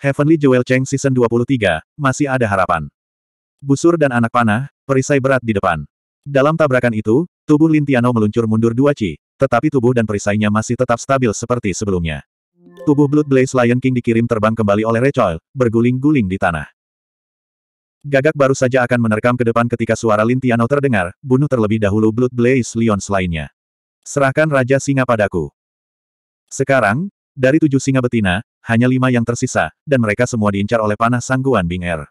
Heavenly Jewel Cheng Season 23, masih ada harapan. Busur dan anak panah, perisai berat di depan. Dalam tabrakan itu, tubuh Lintiano meluncur mundur dua ci, tetapi tubuh dan perisainya masih tetap stabil seperti sebelumnya. Tubuh Blood Blaze Lion King dikirim terbang kembali oleh Recoil, berguling-guling di tanah. Gagak baru saja akan menerkam ke depan ketika suara Lintiano terdengar, bunuh terlebih dahulu Blood Blaze Lions lainnya. Serahkan Raja Singa padaku. Sekarang, dari tujuh singa betina, hanya lima yang tersisa, dan mereka semua diincar oleh panah sangguan Bing Er.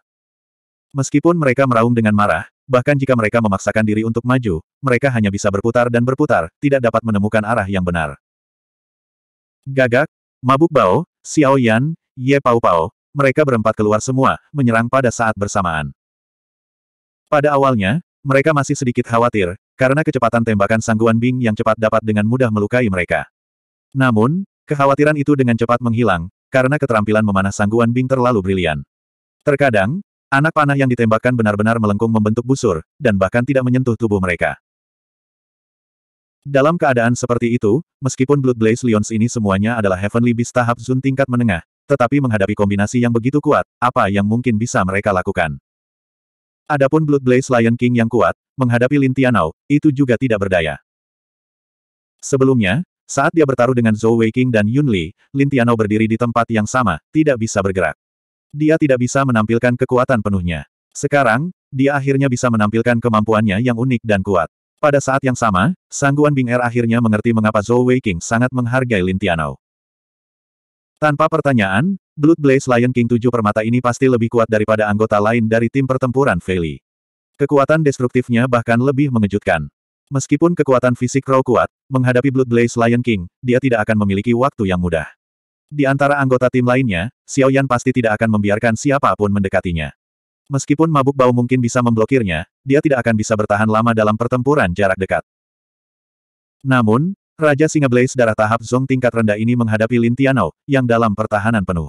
Meskipun mereka meraung dengan marah, bahkan jika mereka memaksakan diri untuk maju, mereka hanya bisa berputar dan berputar, tidak dapat menemukan arah yang benar. Gagak, Mabuk Bao, Xiao Yan, Ye Pao Pao, mereka berempat keluar semua, menyerang pada saat bersamaan. Pada awalnya, mereka masih sedikit khawatir, karena kecepatan tembakan sangguan Bing yang cepat dapat dengan mudah melukai mereka. Namun, Kekhawatiran itu dengan cepat menghilang, karena keterampilan memanah sangguan Bing terlalu brilian. Terkadang, anak panah yang ditembakkan benar-benar melengkung membentuk busur, dan bahkan tidak menyentuh tubuh mereka. Dalam keadaan seperti itu, meskipun Blood Blaze Lions ini semuanya adalah Heavenly Beast tahap Zun tingkat menengah, tetapi menghadapi kombinasi yang begitu kuat, apa yang mungkin bisa mereka lakukan? Adapun Blood Blaze Lion King yang kuat, menghadapi Lin Tianao, itu juga tidak berdaya. Sebelumnya, saat dia bertaruh dengan Zhou Weiqing dan Yun Li, Lin Tiano berdiri di tempat yang sama, tidak bisa bergerak. Dia tidak bisa menampilkan kekuatan penuhnya. Sekarang, dia akhirnya bisa menampilkan kemampuannya yang unik dan kuat. Pada saat yang sama, Sangguan Bing Er akhirnya mengerti mengapa Zhou Weiqing sangat menghargai Lin Tiano. Tanpa pertanyaan, Blood Blaze Lion King 7 permata ini pasti lebih kuat daripada anggota lain dari tim pertempuran Feli. Kekuatan destruktifnya bahkan lebih mengejutkan. Meskipun kekuatan fisik Rao kuat, menghadapi Blood Blaze Lion King, dia tidak akan memiliki waktu yang mudah. Di antara anggota tim lainnya, Xiao Yan pasti tidak akan membiarkan siapapun mendekatinya. Meskipun mabuk bau mungkin bisa memblokirnya, dia tidak akan bisa bertahan lama dalam pertempuran jarak dekat. Namun, Raja Singa Blaze darah tahap Zong tingkat rendah ini menghadapi Lin Tianou, yang dalam pertahanan penuh.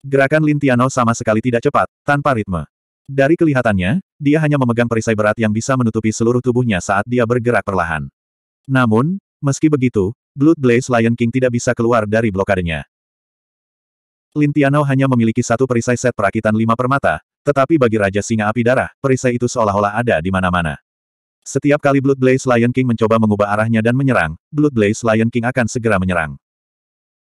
Gerakan Lin Tianou sama sekali tidak cepat, tanpa ritme. Dari kelihatannya, dia hanya memegang perisai berat yang bisa menutupi seluruh tubuhnya saat dia bergerak perlahan. Namun, meski begitu, Blood Blaze Lion King tidak bisa keluar dari blokadenya. Lintiano hanya memiliki satu perisai set perakitan lima permata, tetapi bagi Raja Singa Api Darah, perisai itu seolah-olah ada di mana-mana. Setiap kali Blood Blaze Lion King mencoba mengubah arahnya dan menyerang, Blood Blaze Lion King akan segera menyerang.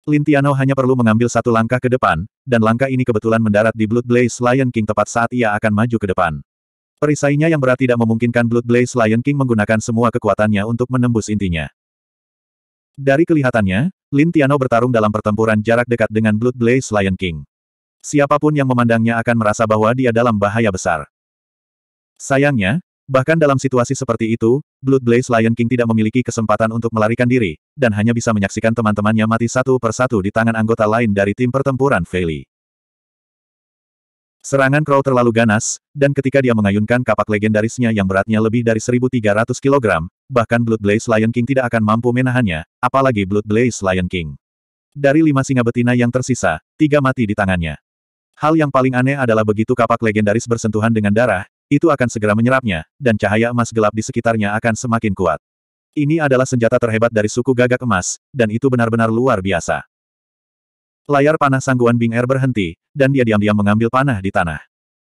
Lin Tianao hanya perlu mengambil satu langkah ke depan, dan langkah ini kebetulan mendarat di Blood Blaze Lion King tepat saat ia akan maju ke depan. Perisainya yang berat tidak memungkinkan Blood Blaze Lion King menggunakan semua kekuatannya untuk menembus intinya. Dari kelihatannya, Lin Tianao bertarung dalam pertempuran jarak dekat dengan Blood Blaze Lion King. Siapapun yang memandangnya akan merasa bahwa dia dalam bahaya besar. Sayangnya, Bahkan dalam situasi seperti itu, Blood Blaze Lion King tidak memiliki kesempatan untuk melarikan diri, dan hanya bisa menyaksikan teman-temannya mati satu persatu di tangan anggota lain dari tim pertempuran Feli. Serangan Crow terlalu ganas, dan ketika dia mengayunkan kapak legendarisnya yang beratnya lebih dari 1.300 kg, bahkan Blood Blaze Lion King tidak akan mampu menahannya, apalagi Blood Blaze Lion King. Dari lima singa betina yang tersisa, tiga mati di tangannya. Hal yang paling aneh adalah begitu kapak legendaris bersentuhan dengan darah, itu akan segera menyerapnya, dan cahaya emas gelap di sekitarnya akan semakin kuat. Ini adalah senjata terhebat dari suku gagak emas, dan itu benar-benar luar biasa. Layar panah sangguan Bing Er berhenti, dan dia diam-diam mengambil panah di tanah.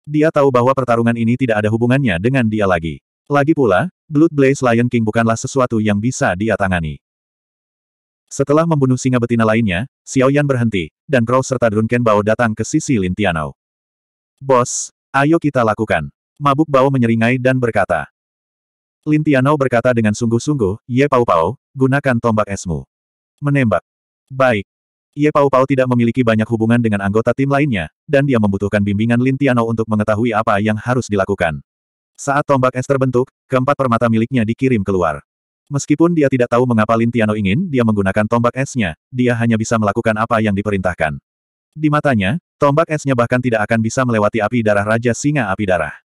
Dia tahu bahwa pertarungan ini tidak ada hubungannya dengan dia lagi. Lagi pula, Blood Blaze Lion King bukanlah sesuatu yang bisa dia tangani. Setelah membunuh singa betina lainnya, Xiao Yan berhenti, dan Crow serta Drunken Bao datang ke sisi Lin Tianao. Bos, ayo kita lakukan. Mabuk Bao menyeringai dan berkata. Lin Tianao berkata dengan sungguh-sungguh, Ye Pau Pau, gunakan tombak esmu. Menembak. Baik. Ye Pau Pau tidak memiliki banyak hubungan dengan anggota tim lainnya, dan dia membutuhkan bimbingan Lin Tianao untuk mengetahui apa yang harus dilakukan. Saat tombak es terbentuk, keempat permata miliknya dikirim keluar. Meskipun dia tidak tahu mengapa Lin Tiano ingin dia menggunakan tombak esnya, dia hanya bisa melakukan apa yang diperintahkan. Di matanya, tombak esnya bahkan tidak akan bisa melewati api darah Raja Singa Api Darah.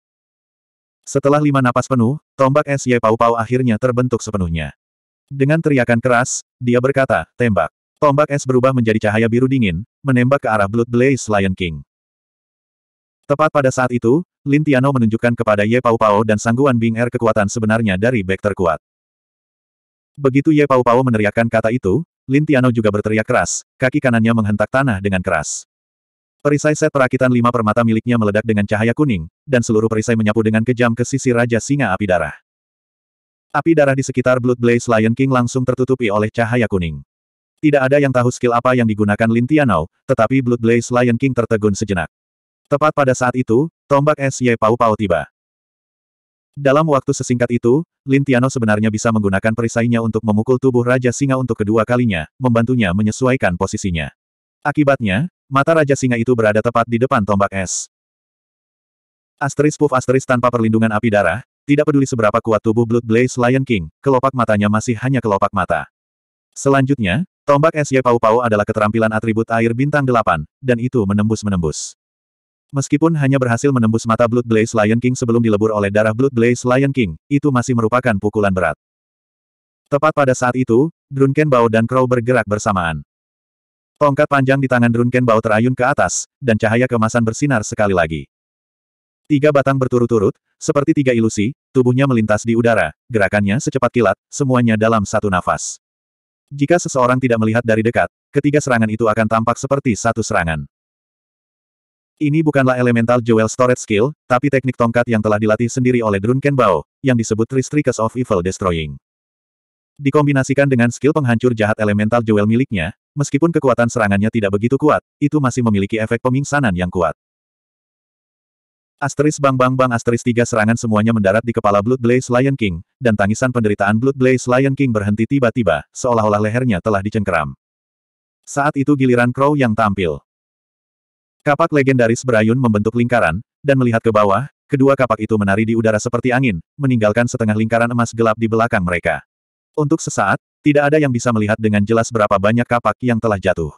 Setelah lima napas penuh, tombak es Ye Pau Pau akhirnya terbentuk sepenuhnya. Dengan teriakan keras, dia berkata, tembak. Tombak es berubah menjadi cahaya biru dingin, menembak ke arah Blood Blaze Lion King. Tepat pada saat itu, Lin Tiano menunjukkan kepada Ye Pau Pau dan Sangguan Bing Er kekuatan sebenarnya dari back terkuat. Begitu Ye Pau Pau meneriakkan kata itu, Lin Tiano juga berteriak keras, kaki kanannya menghentak tanah dengan keras. Perisai set perakitan lima permata miliknya meledak dengan cahaya kuning, dan seluruh perisai menyapu dengan kejam ke sisi Raja Singa Api Darah. Api darah di sekitar Blood Blaze Lion King langsung tertutupi oleh cahaya kuning. Tidak ada yang tahu skill apa yang digunakan Lin Tianao, tetapi Blood Blaze Lion King tertegun sejenak. Tepat pada saat itu, tombak es Pau Pau tiba. Dalam waktu sesingkat itu, Lin Tiano sebenarnya bisa menggunakan perisainya untuk memukul tubuh Raja Singa untuk kedua kalinya, membantunya menyesuaikan posisinya. Akibatnya, Mata Raja Singa itu berada tepat di depan tombak es. Asteris puff asteris tanpa perlindungan api darah, tidak peduli seberapa kuat tubuh Blood Blaze Lion King, kelopak matanya masih hanya kelopak mata. Selanjutnya, tombak es Ye Pau Pau adalah keterampilan atribut air bintang delapan, dan itu menembus-menembus. Meskipun hanya berhasil menembus mata Blood Blaze Lion King sebelum dilebur oleh darah Blood Blaze Lion King, itu masih merupakan pukulan berat. Tepat pada saat itu, Drunken Bao dan Crow bergerak bersamaan. Tongkat panjang di tangan Drunken Bao terayun ke atas, dan cahaya kemasan bersinar sekali lagi. Tiga batang berturut-turut, seperti tiga ilusi, tubuhnya melintas di udara, gerakannya secepat kilat, semuanya dalam satu nafas. Jika seseorang tidak melihat dari dekat, ketiga serangan itu akan tampak seperti satu serangan. Ini bukanlah elemental jewel storage skill, tapi teknik tongkat yang telah dilatih sendiri oleh Drunken Bao, yang disebut Three of Evil Destroying. Dikombinasikan dengan skill penghancur jahat elemental joel miliknya, meskipun kekuatan serangannya tidak begitu kuat, itu masih memiliki efek pemingsanan yang kuat. Asteris Bang Bang Bang Asteris tiga serangan semuanya mendarat di kepala Blood Blaze Lion King, dan tangisan penderitaan Blood Blaze Lion King berhenti tiba-tiba, seolah-olah lehernya telah dicengkeram. Saat itu giliran Crow yang tampil. Kapak legendaris berayun membentuk lingkaran, dan melihat ke bawah, kedua kapak itu menari di udara seperti angin, meninggalkan setengah lingkaran emas gelap di belakang mereka. Untuk sesaat, tidak ada yang bisa melihat dengan jelas berapa banyak kapak yang telah jatuh.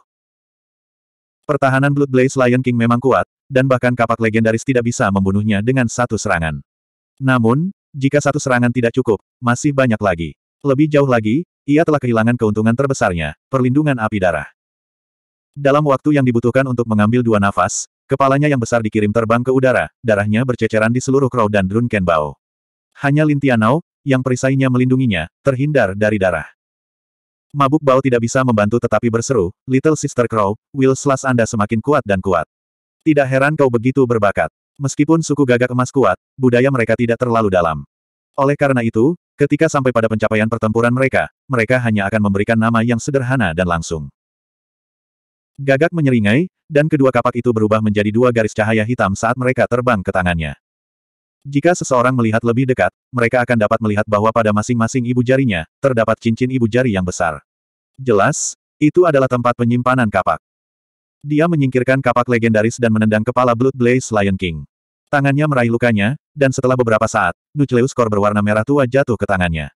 Pertahanan Blood Blaze Lion King memang kuat, dan bahkan kapak legendaris tidak bisa membunuhnya dengan satu serangan. Namun, jika satu serangan tidak cukup, masih banyak lagi. Lebih jauh lagi, ia telah kehilangan keuntungan terbesarnya, perlindungan api darah. Dalam waktu yang dibutuhkan untuk mengambil dua nafas, kepalanya yang besar dikirim terbang ke udara, darahnya berceceran di seluruh Crow dan Drunken Bao. Hanya Lintianao, yang perisainya melindunginya, terhindar dari darah. Mabuk bau tidak bisa membantu tetapi berseru, Little Sister Crow, Will Slash Anda semakin kuat dan kuat. Tidak heran kau begitu berbakat. Meskipun suku gagak emas kuat, budaya mereka tidak terlalu dalam. Oleh karena itu, ketika sampai pada pencapaian pertempuran mereka, mereka hanya akan memberikan nama yang sederhana dan langsung. Gagak menyeringai, dan kedua kapak itu berubah menjadi dua garis cahaya hitam saat mereka terbang ke tangannya. Jika seseorang melihat lebih dekat, mereka akan dapat melihat bahwa pada masing-masing ibu jarinya, terdapat cincin ibu jari yang besar. Jelas, itu adalah tempat penyimpanan kapak. Dia menyingkirkan kapak legendaris dan menendang kepala Blood Blaze Lion King. Tangannya meraih lukanya, dan setelah beberapa saat, Nucleus Core berwarna merah tua jatuh ke tangannya.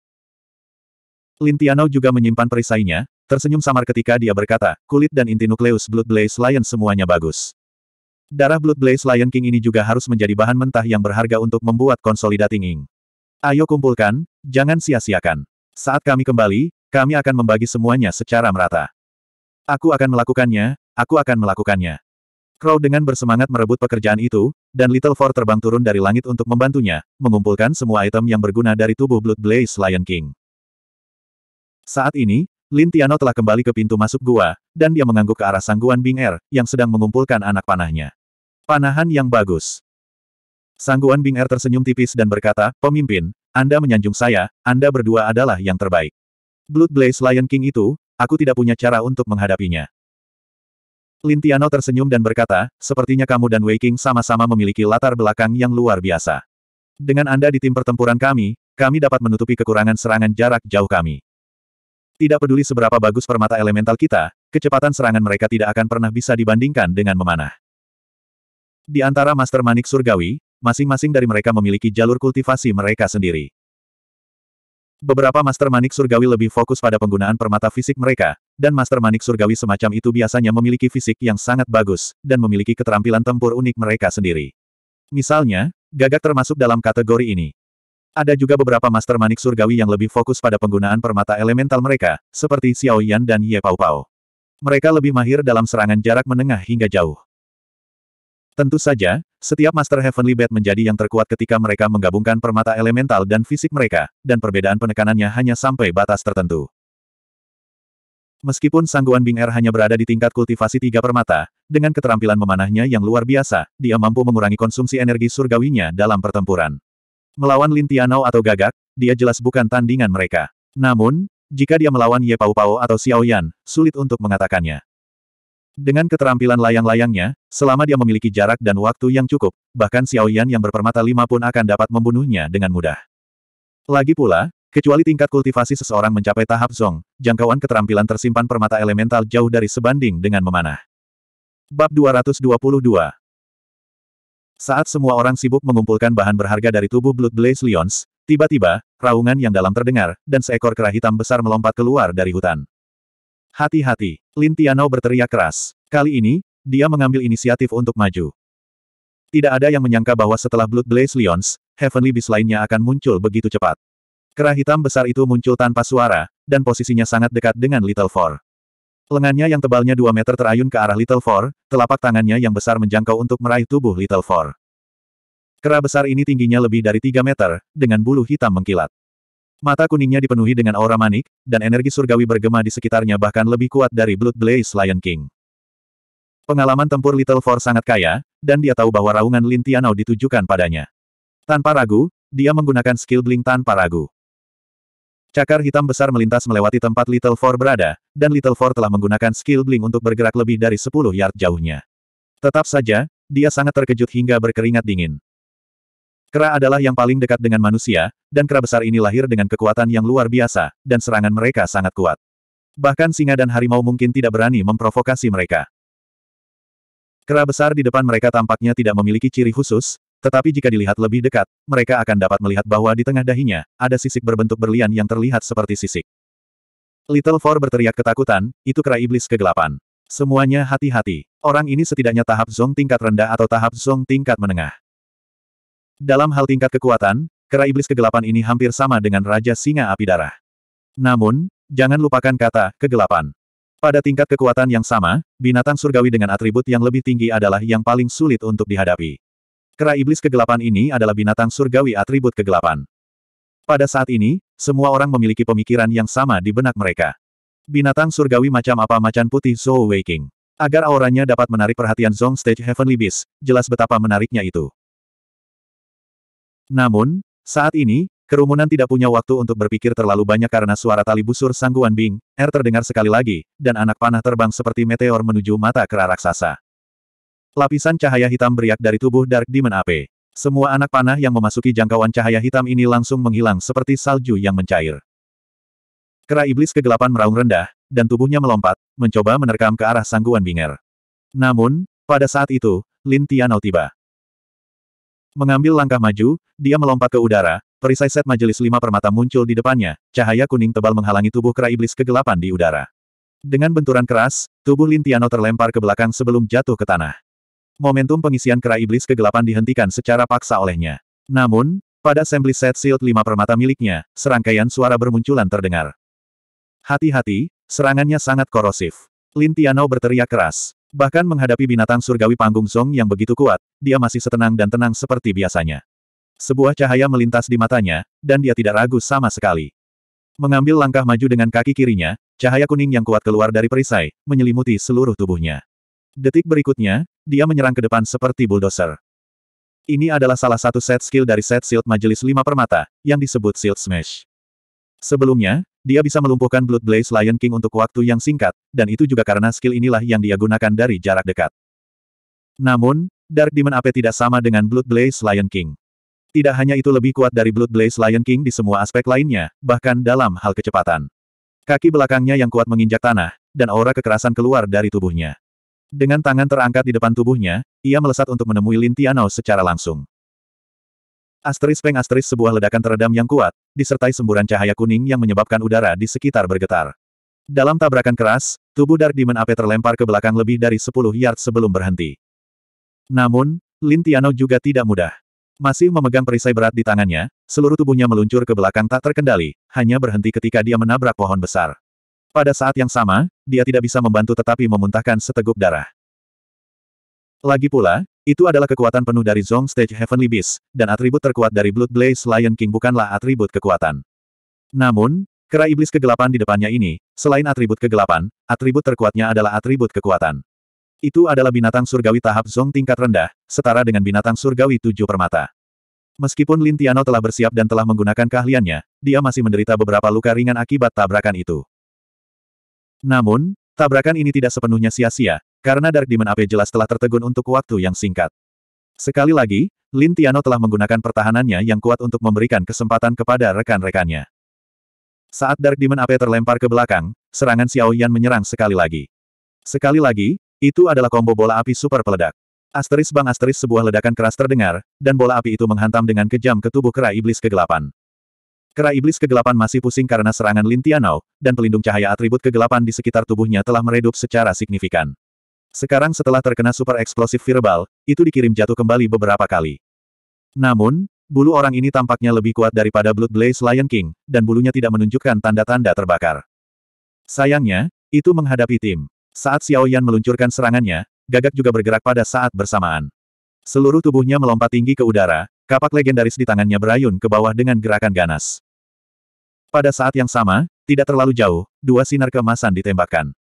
Lintiano juga menyimpan perisainya, tersenyum samar ketika dia berkata, kulit dan inti Nucleus Blood Blaze Lion semuanya bagus. Darah Blood Blaze Lion King ini juga harus menjadi bahan mentah yang berharga untuk membuat Konsolidating. Ing. Ayo kumpulkan, jangan sia-siakan. Saat kami kembali, kami akan membagi semuanya secara merata. Aku akan melakukannya, aku akan melakukannya. Crow dengan bersemangat merebut pekerjaan itu, dan Little Four terbang turun dari langit untuk membantunya, mengumpulkan semua item yang berguna dari tubuh Blood Blaze Lion King. Saat ini, Lin Tiano telah kembali ke pintu masuk gua, dan dia mengangguk ke arah sangguan Bing Er, yang sedang mengumpulkan anak panahnya. Panahan yang bagus. Sangguan Bing Er tersenyum tipis dan berkata, Pemimpin, Anda menyanjung saya, Anda berdua adalah yang terbaik. Blood Blaze Lion King itu, aku tidak punya cara untuk menghadapinya. Lintiano tersenyum dan berkata, Sepertinya kamu dan Wei King sama-sama memiliki latar belakang yang luar biasa. Dengan Anda di tim pertempuran kami, kami dapat menutupi kekurangan serangan jarak jauh kami. Tidak peduli seberapa bagus permata elemental kita, kecepatan serangan mereka tidak akan pernah bisa dibandingkan dengan memanah. Di antara Master Manik Surgawi, masing-masing dari mereka memiliki jalur kultivasi mereka sendiri. Beberapa Master Manik Surgawi lebih fokus pada penggunaan permata fisik mereka, dan Master Manik Surgawi semacam itu biasanya memiliki fisik yang sangat bagus, dan memiliki keterampilan tempur unik mereka sendiri. Misalnya, Gagak termasuk dalam kategori ini. Ada juga beberapa Master Manik Surgawi yang lebih fokus pada penggunaan permata elemental mereka, seperti Xiao Yan dan Ye Pao Pao. Mereka lebih mahir dalam serangan jarak menengah hingga jauh. Tentu saja, setiap Master Heavenly Bat menjadi yang terkuat ketika mereka menggabungkan permata elemental dan fisik mereka, dan perbedaan penekanannya hanya sampai batas tertentu. Meskipun sangguan Bing Er hanya berada di tingkat kultivasi tiga permata, dengan keterampilan memanahnya yang luar biasa, dia mampu mengurangi konsumsi energi surgawinya dalam pertempuran. Melawan Lin Tianao atau Gagak, dia jelas bukan tandingan mereka. Namun, jika dia melawan Ye Pao Pao atau Xiao Yan, sulit untuk mengatakannya. Dengan keterampilan layang-layangnya, selama dia memiliki jarak dan waktu yang cukup, bahkan Xiao Yan yang berpermata lima pun akan dapat membunuhnya dengan mudah. Lagi pula, kecuali tingkat kultivasi seseorang mencapai tahap zong, jangkauan keterampilan tersimpan permata elemental jauh dari sebanding dengan memanah. Bab 222 Saat semua orang sibuk mengumpulkan bahan berharga dari tubuh Blood Blaze Lions, tiba-tiba, raungan yang dalam terdengar, dan seekor kera hitam besar melompat keluar dari hutan. Hati-hati, Lin Tianao berteriak keras. Kali ini, dia mengambil inisiatif untuk maju. Tidak ada yang menyangka bahwa setelah Blood Blaze Lions, Heavenly Beast lainnya akan muncul begitu cepat. Kera hitam besar itu muncul tanpa suara, dan posisinya sangat dekat dengan Little Four. Lengannya yang tebalnya 2 meter terayun ke arah Little Four, telapak tangannya yang besar menjangkau untuk meraih tubuh Little Four. Kera besar ini tingginya lebih dari 3 meter, dengan bulu hitam mengkilat. Mata kuningnya dipenuhi dengan aura manik, dan energi surgawi bergema di sekitarnya bahkan lebih kuat dari Blood Blaze Lion King. Pengalaman tempur Little Four sangat kaya, dan dia tahu bahwa raungan Lin Tianao ditujukan padanya. Tanpa ragu, dia menggunakan skill bling tanpa ragu. Cakar hitam besar melintas melewati tempat Little Four berada, dan Little Four telah menggunakan skill bling untuk bergerak lebih dari 10 yard jauhnya. Tetap saja, dia sangat terkejut hingga berkeringat dingin. Kera adalah yang paling dekat dengan manusia, dan kera besar ini lahir dengan kekuatan yang luar biasa, dan serangan mereka sangat kuat. Bahkan singa dan harimau mungkin tidak berani memprovokasi mereka. Kera besar di depan mereka tampaknya tidak memiliki ciri khusus, tetapi jika dilihat lebih dekat, mereka akan dapat melihat bahwa di tengah dahinya, ada sisik berbentuk berlian yang terlihat seperti sisik. Little Four berteriak ketakutan, itu kera iblis kegelapan. Semuanya hati-hati. Orang ini setidaknya tahap zong tingkat rendah atau tahap zong tingkat menengah. Dalam hal tingkat kekuatan, kera iblis kegelapan ini hampir sama dengan Raja Singa Api Darah. Namun, jangan lupakan kata kegelapan. Pada tingkat kekuatan yang sama, binatang surgawi dengan atribut yang lebih tinggi adalah yang paling sulit untuk dihadapi. Kera iblis kegelapan ini adalah binatang surgawi atribut kegelapan. Pada saat ini, semua orang memiliki pemikiran yang sama di benak mereka. Binatang surgawi macam apa macan putih Zhou Weiking? Agar auranya dapat menarik perhatian Zong Stage Heavenly Beast, jelas betapa menariknya itu. Namun, saat ini, kerumunan tidak punya waktu untuk berpikir terlalu banyak karena suara tali busur sangguan Bing, Er terdengar sekali lagi, dan anak panah terbang seperti meteor menuju mata kera raksasa. Lapisan cahaya hitam beriak dari tubuh Dark Demon Ape. Semua anak panah yang memasuki jangkauan cahaya hitam ini langsung menghilang seperti salju yang mencair. Kera iblis kegelapan meraung rendah, dan tubuhnya melompat, mencoba menerkam ke arah sangguan Binger. Namun, pada saat itu, Lin Tianau tiba. Mengambil langkah maju, dia melompat ke udara, perisai set majelis lima permata muncul di depannya, cahaya kuning tebal menghalangi tubuh kera iblis kegelapan di udara. Dengan benturan keras, tubuh Lintiano terlempar ke belakang sebelum jatuh ke tanah. Momentum pengisian kera iblis kegelapan dihentikan secara paksa olehnya. Namun, pada assembly set shield lima permata miliknya, serangkaian suara bermunculan terdengar. Hati-hati, serangannya sangat korosif. Lintiano berteriak keras. Bahkan menghadapi binatang surgawi panggung Song yang begitu kuat, dia masih setenang dan tenang seperti biasanya. Sebuah cahaya melintas di matanya, dan dia tidak ragu sama sekali. Mengambil langkah maju dengan kaki kirinya, cahaya kuning yang kuat keluar dari perisai, menyelimuti seluruh tubuhnya. Detik berikutnya, dia menyerang ke depan seperti bulldozer. Ini adalah salah satu set skill dari set shield majelis lima permata, yang disebut Shield Smash. Sebelumnya, dia bisa melumpuhkan Blood Blaze Lion King untuk waktu yang singkat, dan itu juga karena skill inilah yang dia gunakan dari jarak dekat. Namun, Dark Demon ape tidak sama dengan Blood Blaze Lion King. Tidak hanya itu lebih kuat dari Blood Blaze Lion King di semua aspek lainnya, bahkan dalam hal kecepatan. Kaki belakangnya yang kuat menginjak tanah, dan aura kekerasan keluar dari tubuhnya. Dengan tangan terangkat di depan tubuhnya, ia melesat untuk menemui Lin Tianao secara langsung. Asteris peng asteris sebuah ledakan teredam yang kuat, disertai semburan cahaya kuning yang menyebabkan udara di sekitar bergetar. Dalam tabrakan keras, tubuh Dark Demon ape terlempar ke belakang lebih dari 10 yard sebelum berhenti. Namun, Lin Tiano juga tidak mudah. Masih memegang perisai berat di tangannya, seluruh tubuhnya meluncur ke belakang tak terkendali, hanya berhenti ketika dia menabrak pohon besar. Pada saat yang sama, dia tidak bisa membantu tetapi memuntahkan seteguk darah. Lagi pula, itu adalah kekuatan penuh dari Zong Stage Heavenly Beast, dan atribut terkuat dari Blood Blaze Lion King bukanlah atribut kekuatan. Namun, kera iblis kegelapan di depannya ini, selain atribut kegelapan, atribut terkuatnya adalah atribut kekuatan. Itu adalah binatang surgawi tahap zong tingkat rendah, setara dengan binatang surgawi tujuh permata. Meskipun Lintiano telah bersiap dan telah menggunakan keahliannya, dia masih menderita beberapa luka ringan akibat tabrakan itu. Namun, tabrakan ini tidak sepenuhnya sia-sia, karena Dark Demon Ape jelas telah tertegun untuk waktu yang singkat. Sekali lagi, Lin Tiano telah menggunakan pertahanannya yang kuat untuk memberikan kesempatan kepada rekan-rekannya. Saat Dark Demon Ape terlempar ke belakang, serangan Xiao Yan menyerang sekali lagi. Sekali lagi, itu adalah combo bola api super peledak. Asteris bang asteris sebuah ledakan keras terdengar, dan bola api itu menghantam dengan kejam ke tubuh kera iblis kegelapan. Kera iblis kegelapan masih pusing karena serangan Lintianau, dan pelindung cahaya atribut kegelapan di sekitar tubuhnya telah meredup secara signifikan. Sekarang setelah terkena super eksplosif verbal, itu dikirim jatuh kembali beberapa kali. Namun, bulu orang ini tampaknya lebih kuat daripada Blood Blaze Lion King, dan bulunya tidak menunjukkan tanda-tanda terbakar. Sayangnya, itu menghadapi tim. Saat Xiao Yan meluncurkan serangannya, gagak juga bergerak pada saat bersamaan. Seluruh tubuhnya melompat tinggi ke udara, kapak legendaris di tangannya berayun ke bawah dengan gerakan ganas. Pada saat yang sama, tidak terlalu jauh, dua sinar kemasan ditembakkan.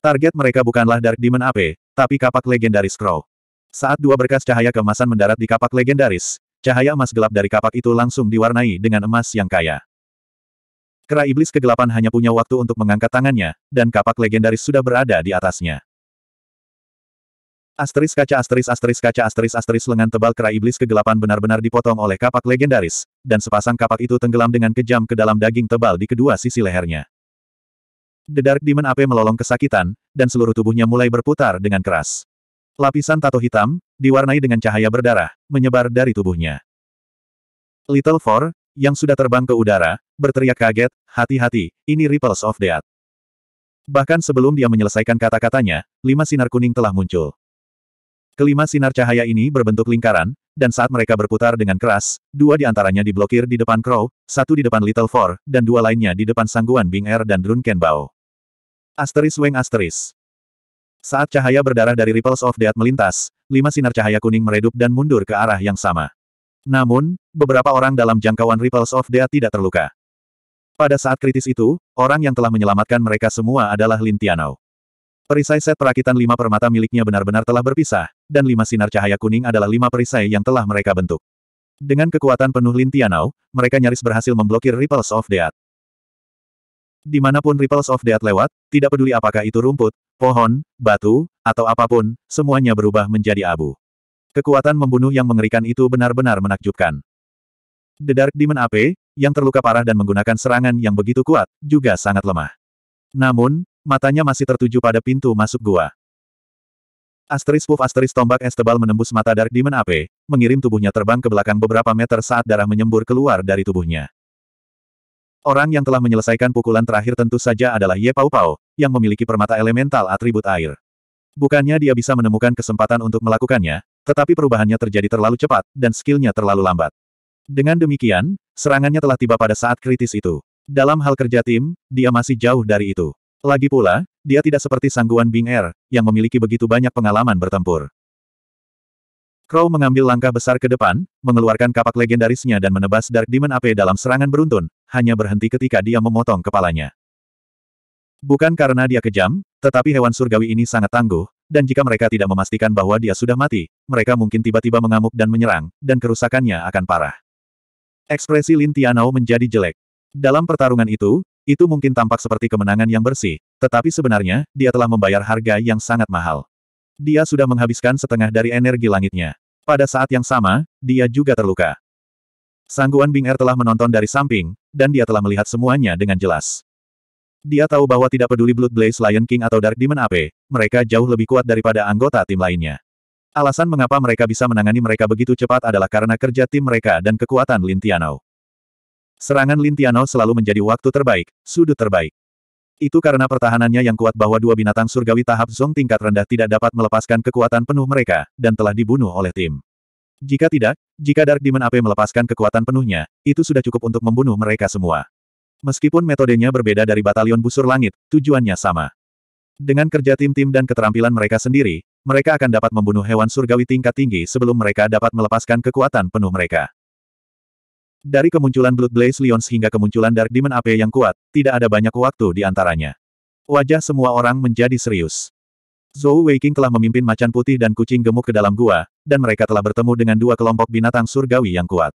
Target mereka bukanlah Dark Demon AP, tapi kapak legendaris Crow. Saat dua berkas cahaya kemasan mendarat di kapak legendaris, cahaya emas gelap dari kapak itu langsung diwarnai dengan emas yang kaya. Kera iblis kegelapan hanya punya waktu untuk mengangkat tangannya, dan kapak legendaris sudah berada di atasnya. Asteris kaca asteris asteris kaca asteris asteris lengan tebal kera iblis kegelapan benar-benar dipotong oleh kapak legendaris, dan sepasang kapak itu tenggelam dengan kejam ke dalam daging tebal di kedua sisi lehernya. The Dark Demon ape melolong kesakitan, dan seluruh tubuhnya mulai berputar dengan keras. Lapisan tato hitam, diwarnai dengan cahaya berdarah, menyebar dari tubuhnya. Little Four, yang sudah terbang ke udara, berteriak kaget, hati-hati, ini Ripples of Death. Bahkan sebelum dia menyelesaikan kata-katanya, lima sinar kuning telah muncul. Kelima sinar cahaya ini berbentuk lingkaran, dan saat mereka berputar dengan keras, dua di antaranya diblokir di depan Crow, satu di depan Little Four, dan dua lainnya di depan sangguan Bing Air er dan Drun Bao. Asteris Weng Asteris. Saat cahaya berdarah dari Ripples of Death melintas, lima sinar cahaya kuning meredup dan mundur ke arah yang sama. Namun, beberapa orang dalam jangkauan Ripples of Death tidak terluka. Pada saat kritis itu, orang yang telah menyelamatkan mereka semua adalah Lin Tianao. Perisai set perakitan lima permata miliknya benar-benar telah berpisah, dan lima sinar cahaya kuning adalah lima perisai yang telah mereka bentuk. Dengan kekuatan penuh Lin Tianao, mereka nyaris berhasil memblokir Ripples of Death. Dimanapun Ripples of Death lewat, tidak peduli apakah itu rumput, pohon, batu, atau apapun, semuanya berubah menjadi abu. Kekuatan membunuh yang mengerikan itu benar-benar menakjubkan. The Dark Demon AP, yang terluka parah dan menggunakan serangan yang begitu kuat, juga sangat lemah. Namun, matanya masih tertuju pada pintu masuk gua. Asteris puff asteris tombak es tebal menembus mata Dark Demon AP, mengirim tubuhnya terbang ke belakang beberapa meter saat darah menyembur keluar dari tubuhnya. Orang yang telah menyelesaikan pukulan terakhir tentu saja adalah Ye Pau Pau, yang memiliki permata elemental atribut air. Bukannya dia bisa menemukan kesempatan untuk melakukannya, tetapi perubahannya terjadi terlalu cepat, dan skillnya terlalu lambat. Dengan demikian, Serangannya telah tiba pada saat kritis itu. Dalam hal kerja tim, dia masih jauh dari itu. Lagi pula, dia tidak seperti sangguan Bing Er, yang memiliki begitu banyak pengalaman bertempur. Crow mengambil langkah besar ke depan, mengeluarkan kapak legendarisnya dan menebas Dark Demon AP dalam serangan beruntun, hanya berhenti ketika dia memotong kepalanya. Bukan karena dia kejam, tetapi hewan surgawi ini sangat tangguh, dan jika mereka tidak memastikan bahwa dia sudah mati, mereka mungkin tiba-tiba mengamuk dan menyerang, dan kerusakannya akan parah. Ekspresi Lin Tianao menjadi jelek. Dalam pertarungan itu, itu mungkin tampak seperti kemenangan yang bersih, tetapi sebenarnya, dia telah membayar harga yang sangat mahal. Dia sudah menghabiskan setengah dari energi langitnya. Pada saat yang sama, dia juga terluka. Sangguan Bing Er telah menonton dari samping, dan dia telah melihat semuanya dengan jelas. Dia tahu bahwa tidak peduli Blood Blaze Lion King atau Dark Demon ape, mereka jauh lebih kuat daripada anggota tim lainnya. Alasan mengapa mereka bisa menangani mereka begitu cepat adalah karena kerja tim mereka dan kekuatan Lintianau. Serangan Lintianau selalu menjadi waktu terbaik, sudut terbaik. Itu karena pertahanannya yang kuat bahwa dua binatang surgawi tahap zong tingkat rendah tidak dapat melepaskan kekuatan penuh mereka, dan telah dibunuh oleh tim. Jika tidak, jika Dark Demon AP melepaskan kekuatan penuhnya, itu sudah cukup untuk membunuh mereka semua. Meskipun metodenya berbeda dari batalion busur langit, tujuannya sama. Dengan kerja tim-tim dan keterampilan mereka sendiri, mereka akan dapat membunuh hewan surgawi tingkat tinggi sebelum mereka dapat melepaskan kekuatan penuh mereka. Dari kemunculan Blood Blaze Lions hingga kemunculan Dark Demon AP yang kuat, tidak ada banyak waktu di antaranya. Wajah semua orang menjadi serius. Zhou Weiqing telah memimpin macan putih dan kucing gemuk ke dalam gua, dan mereka telah bertemu dengan dua kelompok binatang surgawi yang kuat.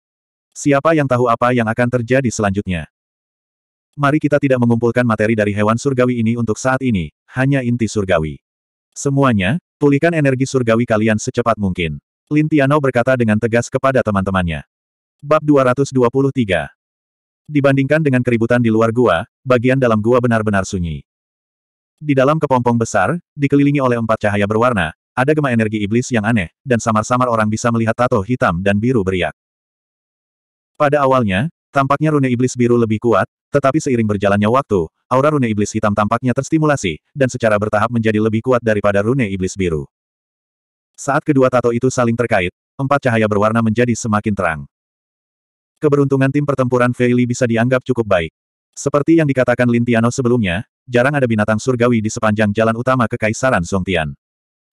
Siapa yang tahu apa yang akan terjadi selanjutnya? Mari kita tidak mengumpulkan materi dari hewan surgawi ini untuk saat ini, hanya inti surgawi. Semuanya, Pulihkan energi surgawi kalian secepat mungkin. Lintiano berkata dengan tegas kepada teman-temannya. Bab 223 Dibandingkan dengan keributan di luar gua, bagian dalam gua benar-benar sunyi. Di dalam kepompong besar, dikelilingi oleh empat cahaya berwarna, ada gema energi iblis yang aneh, dan samar-samar orang bisa melihat tato hitam dan biru beriak. Pada awalnya, tampaknya rune iblis biru lebih kuat, tetapi seiring berjalannya waktu, aura rune iblis hitam tampaknya terstimulasi, dan secara bertahap menjadi lebih kuat daripada rune iblis biru. Saat kedua tato itu saling terkait, empat cahaya berwarna menjadi semakin terang. Keberuntungan tim pertempuran Feili bisa dianggap cukup baik. Seperti yang dikatakan Lintiano sebelumnya, jarang ada binatang surgawi di sepanjang jalan utama Kekaisaran Zongtian.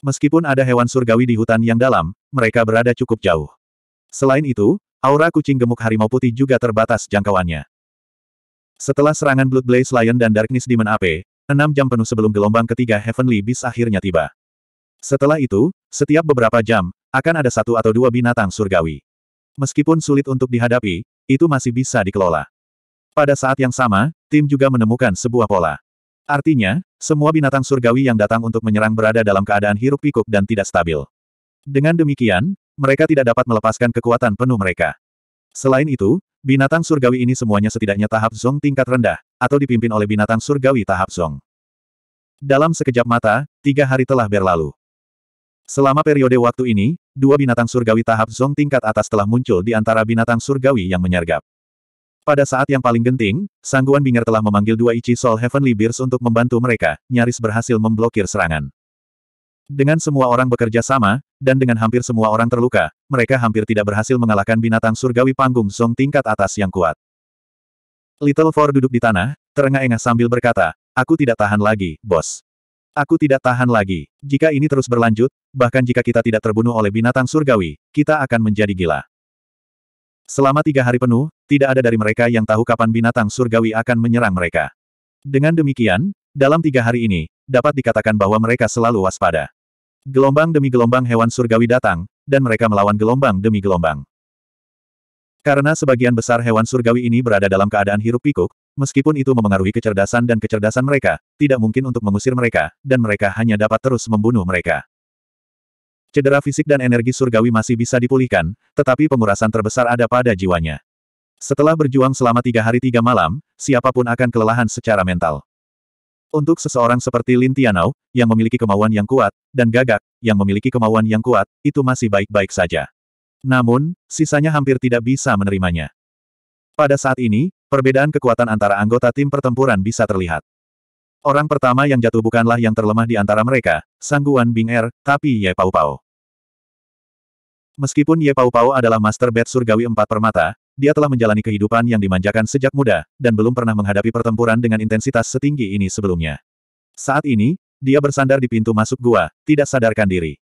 Meskipun ada hewan surgawi di hutan yang dalam, mereka berada cukup jauh. Selain itu, aura kucing gemuk harimau putih juga terbatas jangkauannya. Setelah serangan Blood Blaze Lion dan Darkness Demon AP, enam jam penuh sebelum gelombang ketiga Heavenly Beast akhirnya tiba. Setelah itu, setiap beberapa jam, akan ada satu atau dua binatang surgawi. Meskipun sulit untuk dihadapi, itu masih bisa dikelola. Pada saat yang sama, tim juga menemukan sebuah pola. Artinya, semua binatang surgawi yang datang untuk menyerang berada dalam keadaan hiruk pikuk dan tidak stabil. Dengan demikian, mereka tidak dapat melepaskan kekuatan penuh mereka. Selain itu, Binatang surgawi ini semuanya setidaknya tahap zong tingkat rendah, atau dipimpin oleh binatang surgawi tahap zong. Dalam sekejap mata, tiga hari telah berlalu. Selama periode waktu ini, dua binatang surgawi tahap zong tingkat atas telah muncul di antara binatang surgawi yang menyergap. Pada saat yang paling genting, Sangguan Bing'er telah memanggil dua Ichi Soul Heavenly Bears untuk membantu mereka, nyaris berhasil memblokir serangan. Dengan semua orang bekerja sama, dan dengan hampir semua orang terluka, mereka hampir tidak berhasil mengalahkan binatang surgawi panggung Song tingkat atas yang kuat. Little Four duduk di tanah, terengah-engah sambil berkata, Aku tidak tahan lagi, bos. Aku tidak tahan lagi. Jika ini terus berlanjut, bahkan jika kita tidak terbunuh oleh binatang surgawi, kita akan menjadi gila. Selama tiga hari penuh, tidak ada dari mereka yang tahu kapan binatang surgawi akan menyerang mereka. Dengan demikian, dalam tiga hari ini, dapat dikatakan bahwa mereka selalu waspada. Gelombang demi gelombang hewan surgawi datang, dan mereka melawan gelombang demi gelombang. Karena sebagian besar hewan surgawi ini berada dalam keadaan hirup pikuk, meskipun itu memengaruhi kecerdasan dan kecerdasan mereka, tidak mungkin untuk mengusir mereka, dan mereka hanya dapat terus membunuh mereka. Cedera fisik dan energi surgawi masih bisa dipulihkan, tetapi pengurasan terbesar ada pada jiwanya. Setelah berjuang selama tiga hari tiga malam, siapapun akan kelelahan secara mental. Untuk seseorang seperti Lin Tianao, yang memiliki kemauan yang kuat, dan gagak, yang memiliki kemauan yang kuat, itu masih baik-baik saja. Namun, sisanya hampir tidak bisa menerimanya. Pada saat ini, perbedaan kekuatan antara anggota tim pertempuran bisa terlihat. Orang pertama yang jatuh bukanlah yang terlemah di antara mereka, Sangguan Bing Er, tapi Ye Pau Pau. Meskipun Ye Pau Pau adalah Master Bed Surgawi Empat Permata, dia telah menjalani kehidupan yang dimanjakan sejak muda, dan belum pernah menghadapi pertempuran dengan intensitas setinggi ini sebelumnya. Saat ini, dia bersandar di pintu masuk gua, tidak sadarkan diri.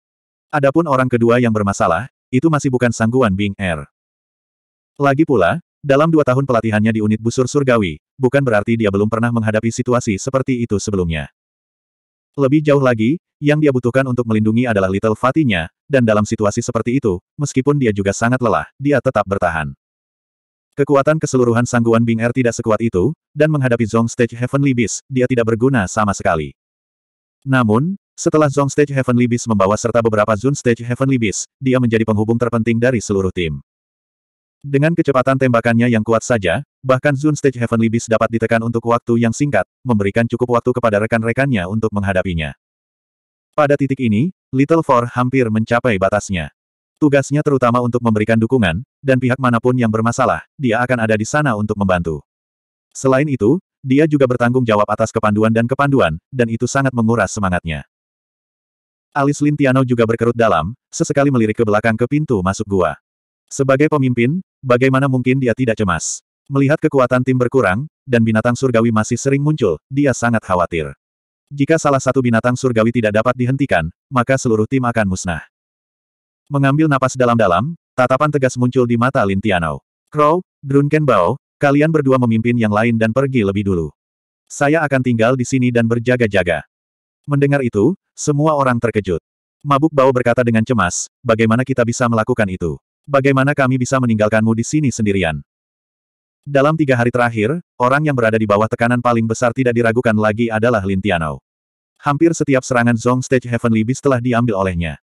Adapun orang kedua yang bermasalah, itu masih bukan sangguan Bing Er. Lagi pula, dalam dua tahun pelatihannya di unit busur surgawi, bukan berarti dia belum pernah menghadapi situasi seperti itu sebelumnya. Lebih jauh lagi, yang dia butuhkan untuk melindungi adalah Little Fatinya, dan dalam situasi seperti itu, meskipun dia juga sangat lelah, dia tetap bertahan. Kekuatan keseluruhan sangguan Bing Er tidak sekuat itu, dan menghadapi Zong Stage Heavenly Beast, dia tidak berguna sama sekali. Namun, setelah Zong Stage Heavenly Beast membawa serta beberapa Zun Stage Heavenly Beast, dia menjadi penghubung terpenting dari seluruh tim. Dengan kecepatan tembakannya yang kuat saja, bahkan Zun Stage Heavenly Beast dapat ditekan untuk waktu yang singkat, memberikan cukup waktu kepada rekan-rekannya untuk menghadapinya. Pada titik ini, Little Four hampir mencapai batasnya. Tugasnya terutama untuk memberikan dukungan, dan pihak manapun yang bermasalah, dia akan ada di sana untuk membantu. Selain itu, dia juga bertanggung jawab atas kepanduan dan kepanduan, dan itu sangat menguras semangatnya. Alis Lintiano juga berkerut dalam, sesekali melirik ke belakang ke pintu masuk gua. Sebagai pemimpin, bagaimana mungkin dia tidak cemas? Melihat kekuatan tim berkurang, dan binatang surgawi masih sering muncul, dia sangat khawatir. Jika salah satu binatang surgawi tidak dapat dihentikan, maka seluruh tim akan musnah. Mengambil napas dalam-dalam, tatapan tegas muncul di mata Lin Tianao. Crow, Drunken Bao, kalian berdua memimpin yang lain dan pergi lebih dulu. Saya akan tinggal di sini dan berjaga-jaga. Mendengar itu, semua orang terkejut. Mabuk Bao berkata dengan cemas, bagaimana kita bisa melakukan itu? Bagaimana kami bisa meninggalkanmu di sini sendirian? Dalam tiga hari terakhir, orang yang berada di bawah tekanan paling besar tidak diragukan lagi adalah Lin Tianao. Hampir setiap serangan Zong Stage Heavenly Beast telah diambil olehnya.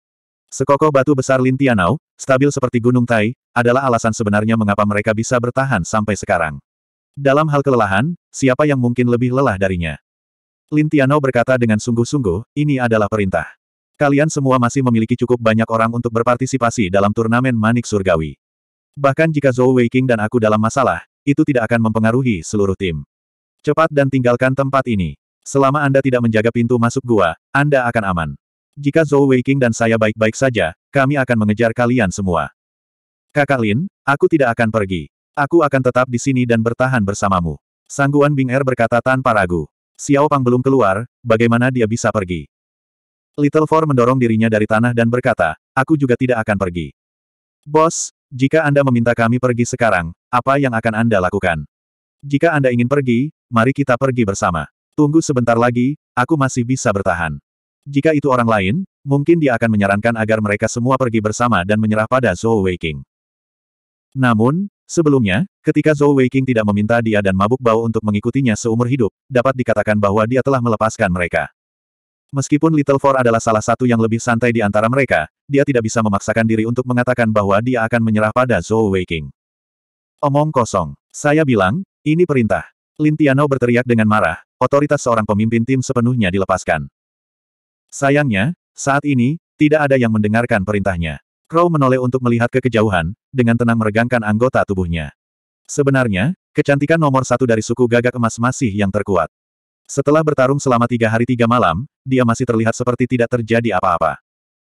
Sekokoh batu besar Lintianau, stabil seperti gunung Tai, adalah alasan sebenarnya mengapa mereka bisa bertahan sampai sekarang. Dalam hal kelelahan, siapa yang mungkin lebih lelah darinya? Lintianau berkata dengan sungguh-sungguh, ini adalah perintah. Kalian semua masih memiliki cukup banyak orang untuk berpartisipasi dalam turnamen Manik Surgawi. Bahkan jika Zhou King dan aku dalam masalah, itu tidak akan mempengaruhi seluruh tim. Cepat dan tinggalkan tempat ini. Selama Anda tidak menjaga pintu masuk gua, Anda akan aman. Jika Zhou Weiqing dan saya baik-baik saja, kami akan mengejar kalian semua. Kakak Lin, aku tidak akan pergi. Aku akan tetap di sini dan bertahan bersamamu. Sangguan Bing Er berkata tanpa ragu. Xiao Pang belum keluar, bagaimana dia bisa pergi? Little Four mendorong dirinya dari tanah dan berkata, aku juga tidak akan pergi. Bos, jika Anda meminta kami pergi sekarang, apa yang akan Anda lakukan? Jika Anda ingin pergi, mari kita pergi bersama. Tunggu sebentar lagi, aku masih bisa bertahan. Jika itu orang lain, mungkin dia akan menyarankan agar mereka semua pergi bersama dan menyerah pada Zhou Weiqing. Namun, sebelumnya, ketika Zhou Weiqing tidak meminta dia dan mabuk bau untuk mengikutinya seumur hidup, dapat dikatakan bahwa dia telah melepaskan mereka. Meskipun Little Four adalah salah satu yang lebih santai di antara mereka, dia tidak bisa memaksakan diri untuk mengatakan bahwa dia akan menyerah pada Zhou Weiqing. Omong kosong. Saya bilang, ini perintah. Lintiano berteriak dengan marah, otoritas seorang pemimpin tim sepenuhnya dilepaskan. Sayangnya, saat ini, tidak ada yang mendengarkan perintahnya. Crow menoleh untuk melihat ke kejauhan, dengan tenang meregangkan anggota tubuhnya. Sebenarnya, kecantikan nomor satu dari suku gagak emas masih yang terkuat. Setelah bertarung selama tiga hari tiga malam, dia masih terlihat seperti tidak terjadi apa-apa.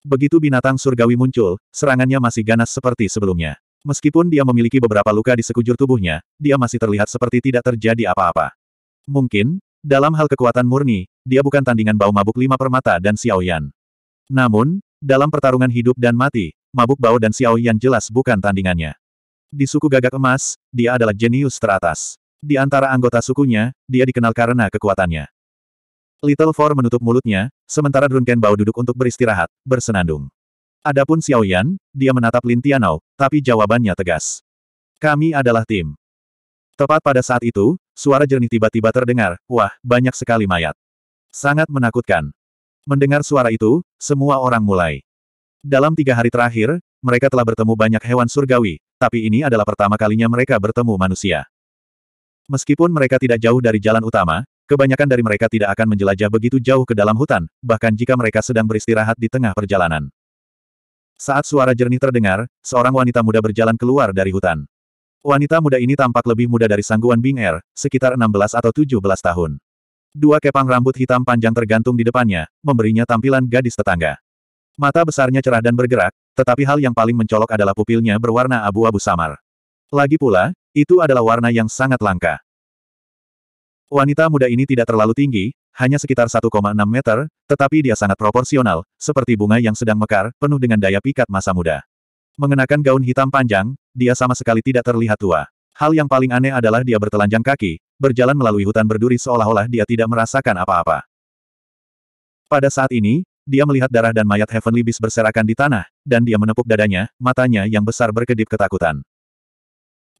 Begitu binatang surgawi muncul, serangannya masih ganas seperti sebelumnya. Meskipun dia memiliki beberapa luka di sekujur tubuhnya, dia masih terlihat seperti tidak terjadi apa-apa. Mungkin, dalam hal kekuatan murni, dia bukan tandingan bau mabuk lima permata dan Xiaoyan. Namun, dalam pertarungan hidup dan mati, mabuk bau dan Xiaoyan jelas bukan tandingannya. Di suku gagak emas, dia adalah jenius teratas. Di antara anggota sukunya, dia dikenal karena kekuatannya. Little Four menutup mulutnya, sementara Drunken Bao duduk untuk beristirahat, bersenandung. Adapun Xiaoyan, dia menatap Lin Tianao, tapi jawabannya tegas. Kami adalah tim. Tepat pada saat itu, Suara jernih tiba-tiba terdengar, wah, banyak sekali mayat. Sangat menakutkan. Mendengar suara itu, semua orang mulai. Dalam tiga hari terakhir, mereka telah bertemu banyak hewan surgawi, tapi ini adalah pertama kalinya mereka bertemu manusia. Meskipun mereka tidak jauh dari jalan utama, kebanyakan dari mereka tidak akan menjelajah begitu jauh ke dalam hutan, bahkan jika mereka sedang beristirahat di tengah perjalanan. Saat suara jernih terdengar, seorang wanita muda berjalan keluar dari hutan. Wanita muda ini tampak lebih muda dari sangguan Bing Er, sekitar 16 atau 17 tahun. Dua kepang rambut hitam panjang tergantung di depannya, memberinya tampilan gadis tetangga. Mata besarnya cerah dan bergerak, tetapi hal yang paling mencolok adalah pupilnya berwarna abu-abu samar. Lagi pula, itu adalah warna yang sangat langka. Wanita muda ini tidak terlalu tinggi, hanya sekitar 1,6 meter, tetapi dia sangat proporsional, seperti bunga yang sedang mekar, penuh dengan daya pikat masa muda. Mengenakan gaun hitam panjang, dia sama sekali tidak terlihat tua. Hal yang paling aneh adalah dia bertelanjang kaki, berjalan melalui hutan berduri seolah-olah dia tidak merasakan apa-apa. Pada saat ini, dia melihat darah dan mayat Heavenly Beast berserakan di tanah, dan dia menepuk dadanya, matanya yang besar berkedip ketakutan.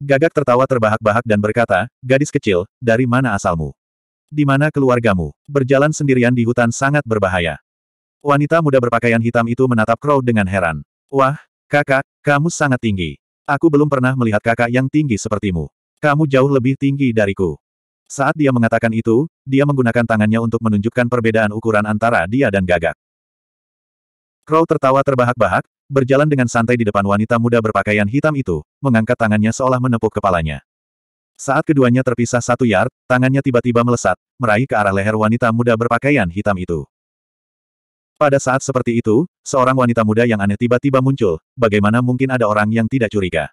Gagak tertawa terbahak-bahak dan berkata, Gadis kecil, dari mana asalmu? Di mana keluargamu? Berjalan sendirian di hutan sangat berbahaya. Wanita muda berpakaian hitam itu menatap Crow dengan heran. Wah, Kakak, kamu sangat tinggi. Aku belum pernah melihat kakak yang tinggi sepertimu. Kamu jauh lebih tinggi dariku. Saat dia mengatakan itu, dia menggunakan tangannya untuk menunjukkan perbedaan ukuran antara dia dan gagak. Crow tertawa terbahak-bahak, berjalan dengan santai di depan wanita muda berpakaian hitam itu, mengangkat tangannya seolah menepuk kepalanya. Saat keduanya terpisah satu yard, tangannya tiba-tiba melesat, meraih ke arah leher wanita muda berpakaian hitam itu. Pada saat seperti itu, seorang wanita muda yang aneh tiba-tiba muncul, bagaimana mungkin ada orang yang tidak curiga.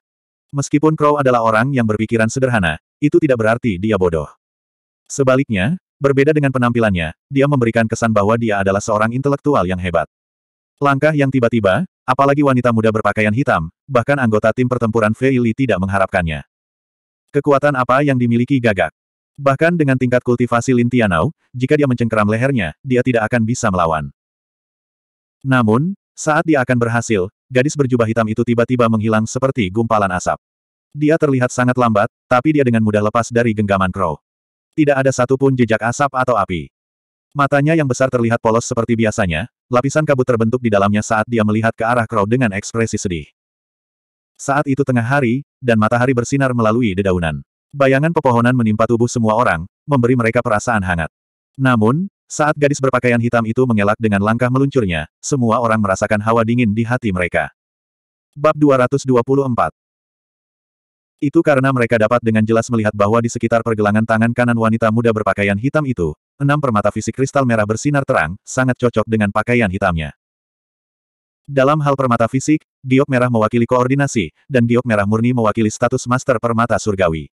Meskipun Crow adalah orang yang berpikiran sederhana, itu tidak berarti dia bodoh. Sebaliknya, berbeda dengan penampilannya, dia memberikan kesan bahwa dia adalah seorang intelektual yang hebat. Langkah yang tiba-tiba, apalagi wanita muda berpakaian hitam, bahkan anggota tim pertempuran Feili tidak mengharapkannya. Kekuatan apa yang dimiliki gagak? Bahkan dengan tingkat kultivasi Lintianau, jika dia mencengkeram lehernya, dia tidak akan bisa melawan. Namun, saat dia akan berhasil, gadis berjubah hitam itu tiba-tiba menghilang seperti gumpalan asap. Dia terlihat sangat lambat, tapi dia dengan mudah lepas dari genggaman Crow. Tidak ada satupun jejak asap atau api. Matanya yang besar terlihat polos seperti biasanya, lapisan kabut terbentuk di dalamnya saat dia melihat ke arah Crow dengan ekspresi sedih. Saat itu tengah hari, dan matahari bersinar melalui dedaunan. Bayangan pepohonan menimpa tubuh semua orang, memberi mereka perasaan hangat. Namun, saat gadis berpakaian hitam itu mengelak dengan langkah meluncurnya, semua orang merasakan hawa dingin di hati mereka. Bab 224 Itu karena mereka dapat dengan jelas melihat bahwa di sekitar pergelangan tangan kanan wanita muda berpakaian hitam itu, enam permata fisik kristal merah bersinar terang, sangat cocok dengan pakaian hitamnya. Dalam hal permata fisik, giok merah mewakili koordinasi, dan giok merah murni mewakili status master permata surgawi.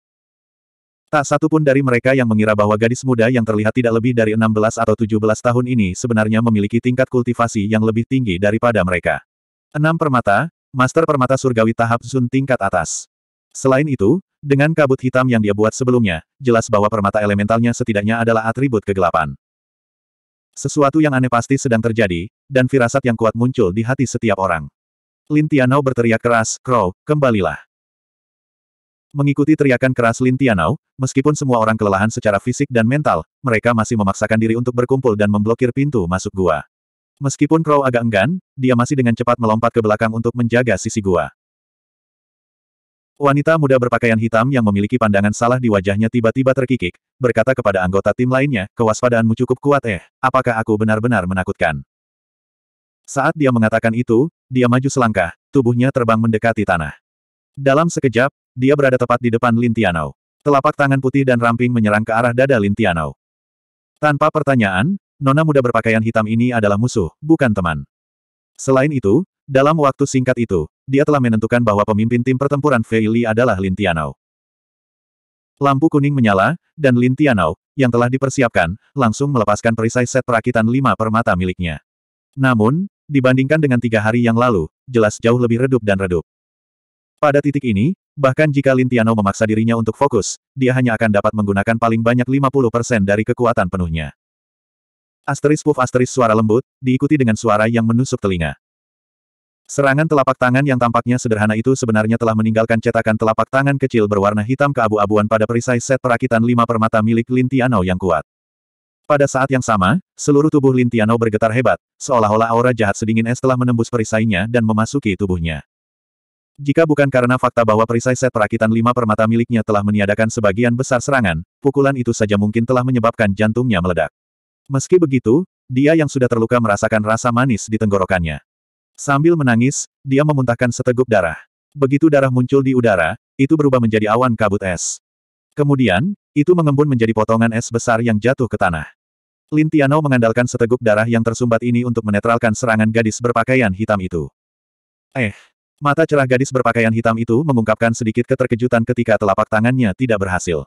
Tak satu pun dari mereka yang mengira bahwa gadis muda yang terlihat tidak lebih dari 16 atau 17 tahun ini sebenarnya memiliki tingkat kultivasi yang lebih tinggi daripada mereka. Enam Permata, Master Permata Surgawi tahap Zun tingkat atas. Selain itu, dengan kabut hitam yang dia buat sebelumnya, jelas bahwa permata elementalnya setidaknya adalah atribut kegelapan. Sesuatu yang aneh pasti sedang terjadi, dan firasat yang kuat muncul di hati setiap orang. Lintianau berteriak keras, Crow, kembalilah. Mengikuti teriakan keras Lin Tianao, meskipun semua orang kelelahan secara fisik dan mental, mereka masih memaksakan diri untuk berkumpul dan memblokir pintu masuk gua. Meskipun Crow agak enggan, dia masih dengan cepat melompat ke belakang untuk menjaga sisi gua. Wanita muda berpakaian hitam yang memiliki pandangan salah di wajahnya tiba-tiba terkikik, berkata kepada anggota tim lainnya, kewaspadaanmu cukup kuat eh, apakah aku benar-benar menakutkan? Saat dia mengatakan itu, dia maju selangkah, tubuhnya terbang mendekati tanah. Dalam sekejap, dia berada tepat di depan Lin Tianao. Telapak tangan putih dan ramping menyerang ke arah dada Lin Tianao. Tanpa pertanyaan, nona muda berpakaian hitam ini adalah musuh, bukan teman. Selain itu, dalam waktu singkat itu, dia telah menentukan bahwa pemimpin tim pertempuran Fei Li adalah Lin Tianao. Lampu kuning menyala, dan Lin Tianao, yang telah dipersiapkan, langsung melepaskan perisai set perakitan lima permata miliknya. Namun, dibandingkan dengan tiga hari yang lalu, jelas jauh lebih redup dan redup. Pada titik ini, Bahkan jika Lintiano memaksa dirinya untuk fokus, dia hanya akan dapat menggunakan paling banyak 50% dari kekuatan penuhnya. Asteris puff asteris suara lembut, diikuti dengan suara yang menusuk telinga. Serangan telapak tangan yang tampaknya sederhana itu sebenarnya telah meninggalkan cetakan telapak tangan kecil berwarna hitam keabu-abuan pada perisai set perakitan lima permata milik Lintiano yang kuat. Pada saat yang sama, seluruh tubuh Lintiano bergetar hebat, seolah-olah aura jahat sedingin es telah menembus perisainya dan memasuki tubuhnya. Jika bukan karena fakta bahwa perisai set perakitan lima permata miliknya telah meniadakan sebagian besar serangan, pukulan itu saja mungkin telah menyebabkan jantungnya meledak. Meski begitu, dia yang sudah terluka merasakan rasa manis di tenggorokannya. Sambil menangis, dia memuntahkan seteguk darah. Begitu darah muncul di udara, itu berubah menjadi awan kabut es. Kemudian, itu mengembun menjadi potongan es besar yang jatuh ke tanah. Lintiano mengandalkan seteguk darah yang tersumbat ini untuk menetralkan serangan gadis berpakaian hitam itu. Eh, Mata cerah gadis berpakaian hitam itu mengungkapkan sedikit keterkejutan ketika telapak tangannya tidak berhasil.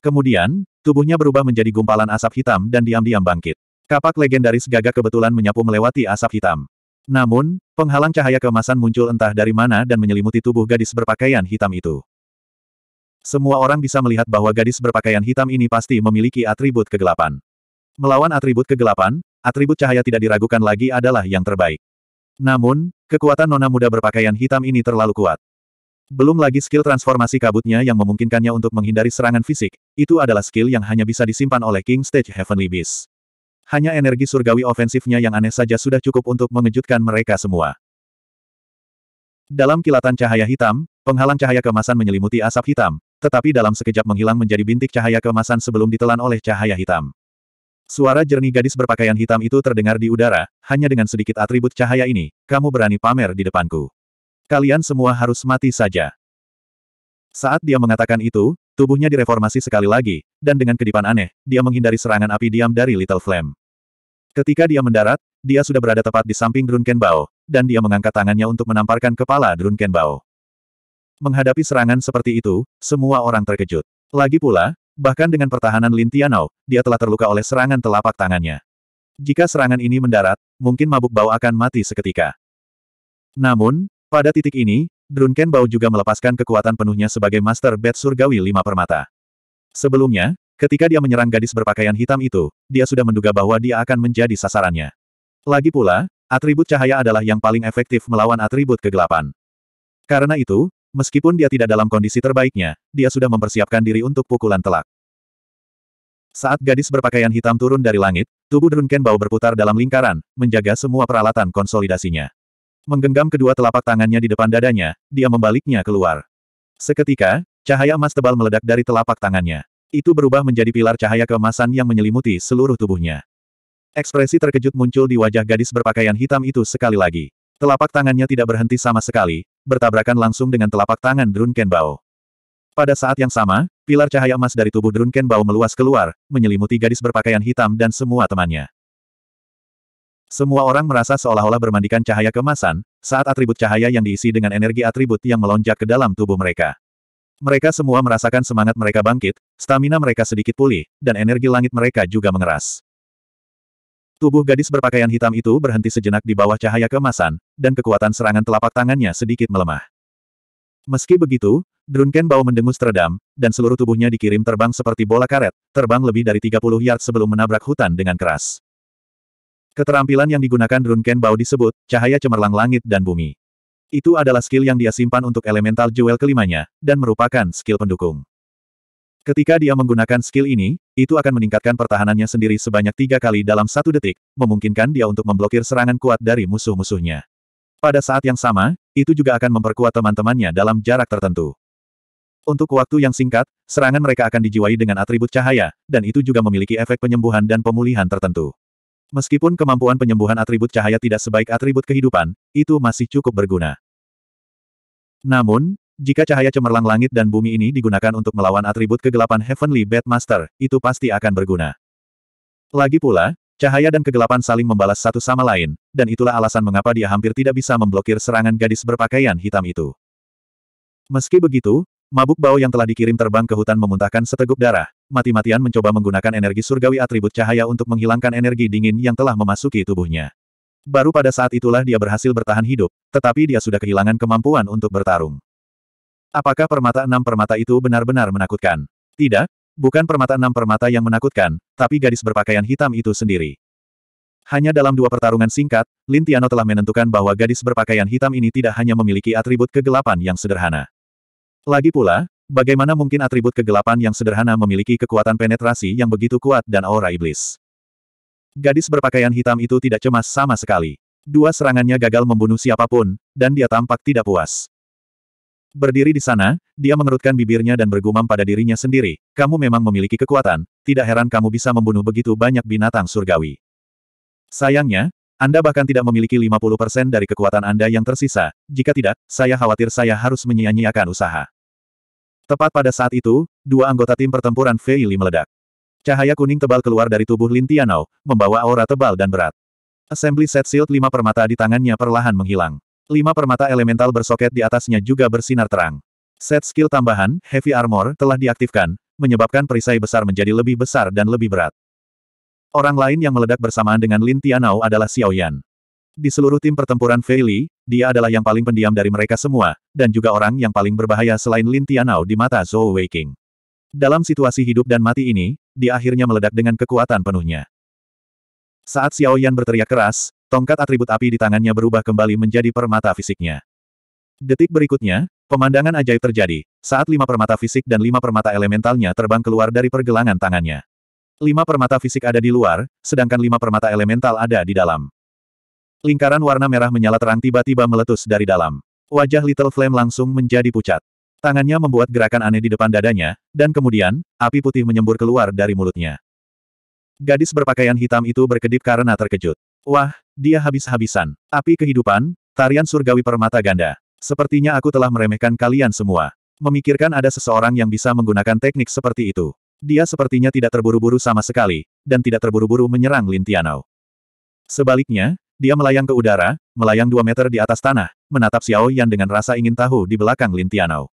Kemudian, tubuhnya berubah menjadi gumpalan asap hitam dan diam-diam bangkit. Kapak legendaris gagak kebetulan menyapu melewati asap hitam. Namun, penghalang cahaya kemasan muncul entah dari mana dan menyelimuti tubuh gadis berpakaian hitam itu. Semua orang bisa melihat bahwa gadis berpakaian hitam ini pasti memiliki atribut kegelapan. Melawan atribut kegelapan, atribut cahaya tidak diragukan lagi adalah yang terbaik. Namun, kekuatan nona muda berpakaian hitam ini terlalu kuat. Belum lagi skill transformasi kabutnya yang memungkinkannya untuk menghindari serangan fisik, itu adalah skill yang hanya bisa disimpan oleh King Stage Heavenly Beast. Hanya energi surgawi ofensifnya yang aneh saja sudah cukup untuk mengejutkan mereka semua. Dalam kilatan cahaya hitam, penghalang cahaya kemasan menyelimuti asap hitam, tetapi dalam sekejap menghilang menjadi bintik cahaya kemasan sebelum ditelan oleh cahaya hitam. Suara jernih gadis berpakaian hitam itu terdengar di udara, hanya dengan sedikit atribut cahaya ini, kamu berani pamer di depanku. Kalian semua harus mati saja. Saat dia mengatakan itu, tubuhnya direformasi sekali lagi, dan dengan kedipan aneh, dia menghindari serangan api diam dari Little Flame. Ketika dia mendarat, dia sudah berada tepat di samping Drunken Bao, dan dia mengangkat tangannya untuk menamparkan kepala Drunken Bao. Menghadapi serangan seperti itu, semua orang terkejut. Lagi pula, Bahkan dengan pertahanan Lin Tianao, dia telah terluka oleh serangan telapak tangannya. Jika serangan ini mendarat, mungkin mabuk bau akan mati seketika. Namun, pada titik ini, Drunken Bau juga melepaskan kekuatan penuhnya sebagai Master Bed Surgawi Lima Permata. Sebelumnya, ketika dia menyerang gadis berpakaian hitam itu, dia sudah menduga bahwa dia akan menjadi sasarannya. Lagi pula, atribut cahaya adalah yang paling efektif melawan atribut kegelapan. Karena itu, Meskipun dia tidak dalam kondisi terbaiknya, dia sudah mempersiapkan diri untuk pukulan telak. Saat gadis berpakaian hitam turun dari langit, tubuh Drunken Bao berputar dalam lingkaran, menjaga semua peralatan konsolidasinya. Menggenggam kedua telapak tangannya di depan dadanya, dia membaliknya keluar. Seketika, cahaya emas tebal meledak dari telapak tangannya. Itu berubah menjadi pilar cahaya keemasan yang menyelimuti seluruh tubuhnya. Ekspresi terkejut muncul di wajah gadis berpakaian hitam itu sekali lagi. Telapak tangannya tidak berhenti sama sekali, bertabrakan langsung dengan telapak tangan Drun Bao. Pada saat yang sama, pilar cahaya emas dari tubuh Drun Bao meluas keluar, menyelimuti gadis berpakaian hitam dan semua temannya. Semua orang merasa seolah-olah bermandikan cahaya kemasan, saat atribut cahaya yang diisi dengan energi atribut yang melonjak ke dalam tubuh mereka. Mereka semua merasakan semangat mereka bangkit, stamina mereka sedikit pulih, dan energi langit mereka juga mengeras. Tubuh gadis berpakaian hitam itu berhenti sejenak di bawah cahaya kemasan, dan kekuatan serangan telapak tangannya sedikit melemah. Meski begitu, Drunken Bao mendengus teredam, dan seluruh tubuhnya dikirim terbang seperti bola karet, terbang lebih dari 30 yard sebelum menabrak hutan dengan keras. Keterampilan yang digunakan Drunken Bao disebut, cahaya cemerlang langit dan bumi. Itu adalah skill yang dia simpan untuk elemental jewel kelimanya, dan merupakan skill pendukung. Ketika dia menggunakan skill ini, itu akan meningkatkan pertahanannya sendiri sebanyak tiga kali dalam satu detik, memungkinkan dia untuk memblokir serangan kuat dari musuh-musuhnya. Pada saat yang sama, itu juga akan memperkuat teman-temannya dalam jarak tertentu. Untuk waktu yang singkat, serangan mereka akan dijiwai dengan atribut cahaya, dan itu juga memiliki efek penyembuhan dan pemulihan tertentu. Meskipun kemampuan penyembuhan atribut cahaya tidak sebaik atribut kehidupan, itu masih cukup berguna. Namun, jika cahaya cemerlang langit dan bumi ini digunakan untuk melawan atribut kegelapan Heavenly Bad Master, itu pasti akan berguna. Lagi pula, cahaya dan kegelapan saling membalas satu sama lain, dan itulah alasan mengapa dia hampir tidak bisa memblokir serangan gadis berpakaian hitam itu. Meski begitu, mabuk bau yang telah dikirim terbang ke hutan memuntahkan seteguk darah, mati-matian mencoba menggunakan energi surgawi atribut cahaya untuk menghilangkan energi dingin yang telah memasuki tubuhnya. Baru pada saat itulah dia berhasil bertahan hidup, tetapi dia sudah kehilangan kemampuan untuk bertarung. Apakah permata enam permata itu benar-benar menakutkan? Tidak, bukan permata enam permata yang menakutkan, tapi gadis berpakaian hitam itu sendiri. Hanya dalam dua pertarungan singkat, Lin Tiano telah menentukan bahwa gadis berpakaian hitam ini tidak hanya memiliki atribut kegelapan yang sederhana. Lagi pula, bagaimana mungkin atribut kegelapan yang sederhana memiliki kekuatan penetrasi yang begitu kuat dan aura iblis? Gadis berpakaian hitam itu tidak cemas sama sekali. Dua serangannya gagal membunuh siapapun, dan dia tampak tidak puas. Berdiri di sana, dia mengerutkan bibirnya dan bergumam pada dirinya sendiri, kamu memang memiliki kekuatan, tidak heran kamu bisa membunuh begitu banyak binatang surgawi. Sayangnya, Anda bahkan tidak memiliki 50% dari kekuatan Anda yang tersisa, jika tidak, saya khawatir saya harus menyia-nyiakan usaha. Tepat pada saat itu, dua anggota tim pertempuran VILI meledak. Cahaya kuning tebal keluar dari tubuh Lin Tianao, membawa aura tebal dan berat. Assembly set shield lima permata di tangannya perlahan menghilang. Lima permata elemental bersoket di atasnya juga bersinar terang. Set skill tambahan, Heavy Armor, telah diaktifkan, menyebabkan perisai besar menjadi lebih besar dan lebih berat. Orang lain yang meledak bersamaan dengan Lin Tianao adalah Xiao Yan. Di seluruh tim pertempuran Feili, dia adalah yang paling pendiam dari mereka semua, dan juga orang yang paling berbahaya selain Lin Tianao di mata Zhou Weiqing. Dalam situasi hidup dan mati ini, dia akhirnya meledak dengan kekuatan penuhnya. Saat Xiao Yan berteriak keras, tongkat atribut api di tangannya berubah kembali menjadi permata fisiknya. Detik berikutnya, pemandangan ajaib terjadi, saat lima permata fisik dan lima permata elementalnya terbang keluar dari pergelangan tangannya. Lima permata fisik ada di luar, sedangkan lima permata elemental ada di dalam. Lingkaran warna merah menyala terang tiba-tiba meletus dari dalam. Wajah Little Flame langsung menjadi pucat. Tangannya membuat gerakan aneh di depan dadanya, dan kemudian, api putih menyembur keluar dari mulutnya. Gadis berpakaian hitam itu berkedip karena terkejut. Wah, dia habis-habisan. Api kehidupan, tarian surgawi permata ganda. Sepertinya aku telah meremehkan kalian semua. Memikirkan ada seseorang yang bisa menggunakan teknik seperti itu. Dia sepertinya tidak terburu-buru sama sekali, dan tidak terburu-buru menyerang Lin Tianao. Sebaliknya, dia melayang ke udara, melayang dua meter di atas tanah, menatap Xiao Yan dengan rasa ingin tahu di belakang Lin Tianao.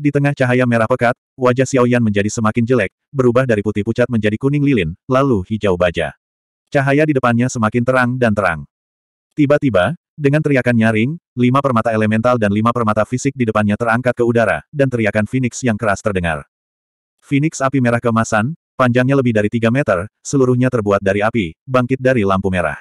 Di tengah cahaya merah pekat, wajah Xiao Yan menjadi semakin jelek, berubah dari putih pucat menjadi kuning lilin, lalu hijau baja. Cahaya di depannya semakin terang dan terang. Tiba-tiba, dengan teriakan nyaring, lima permata elemental dan lima permata fisik di depannya terangkat ke udara, dan teriakan Phoenix yang keras terdengar. Phoenix api merah kemasan, panjangnya lebih dari 3 meter, seluruhnya terbuat dari api, bangkit dari lampu merah.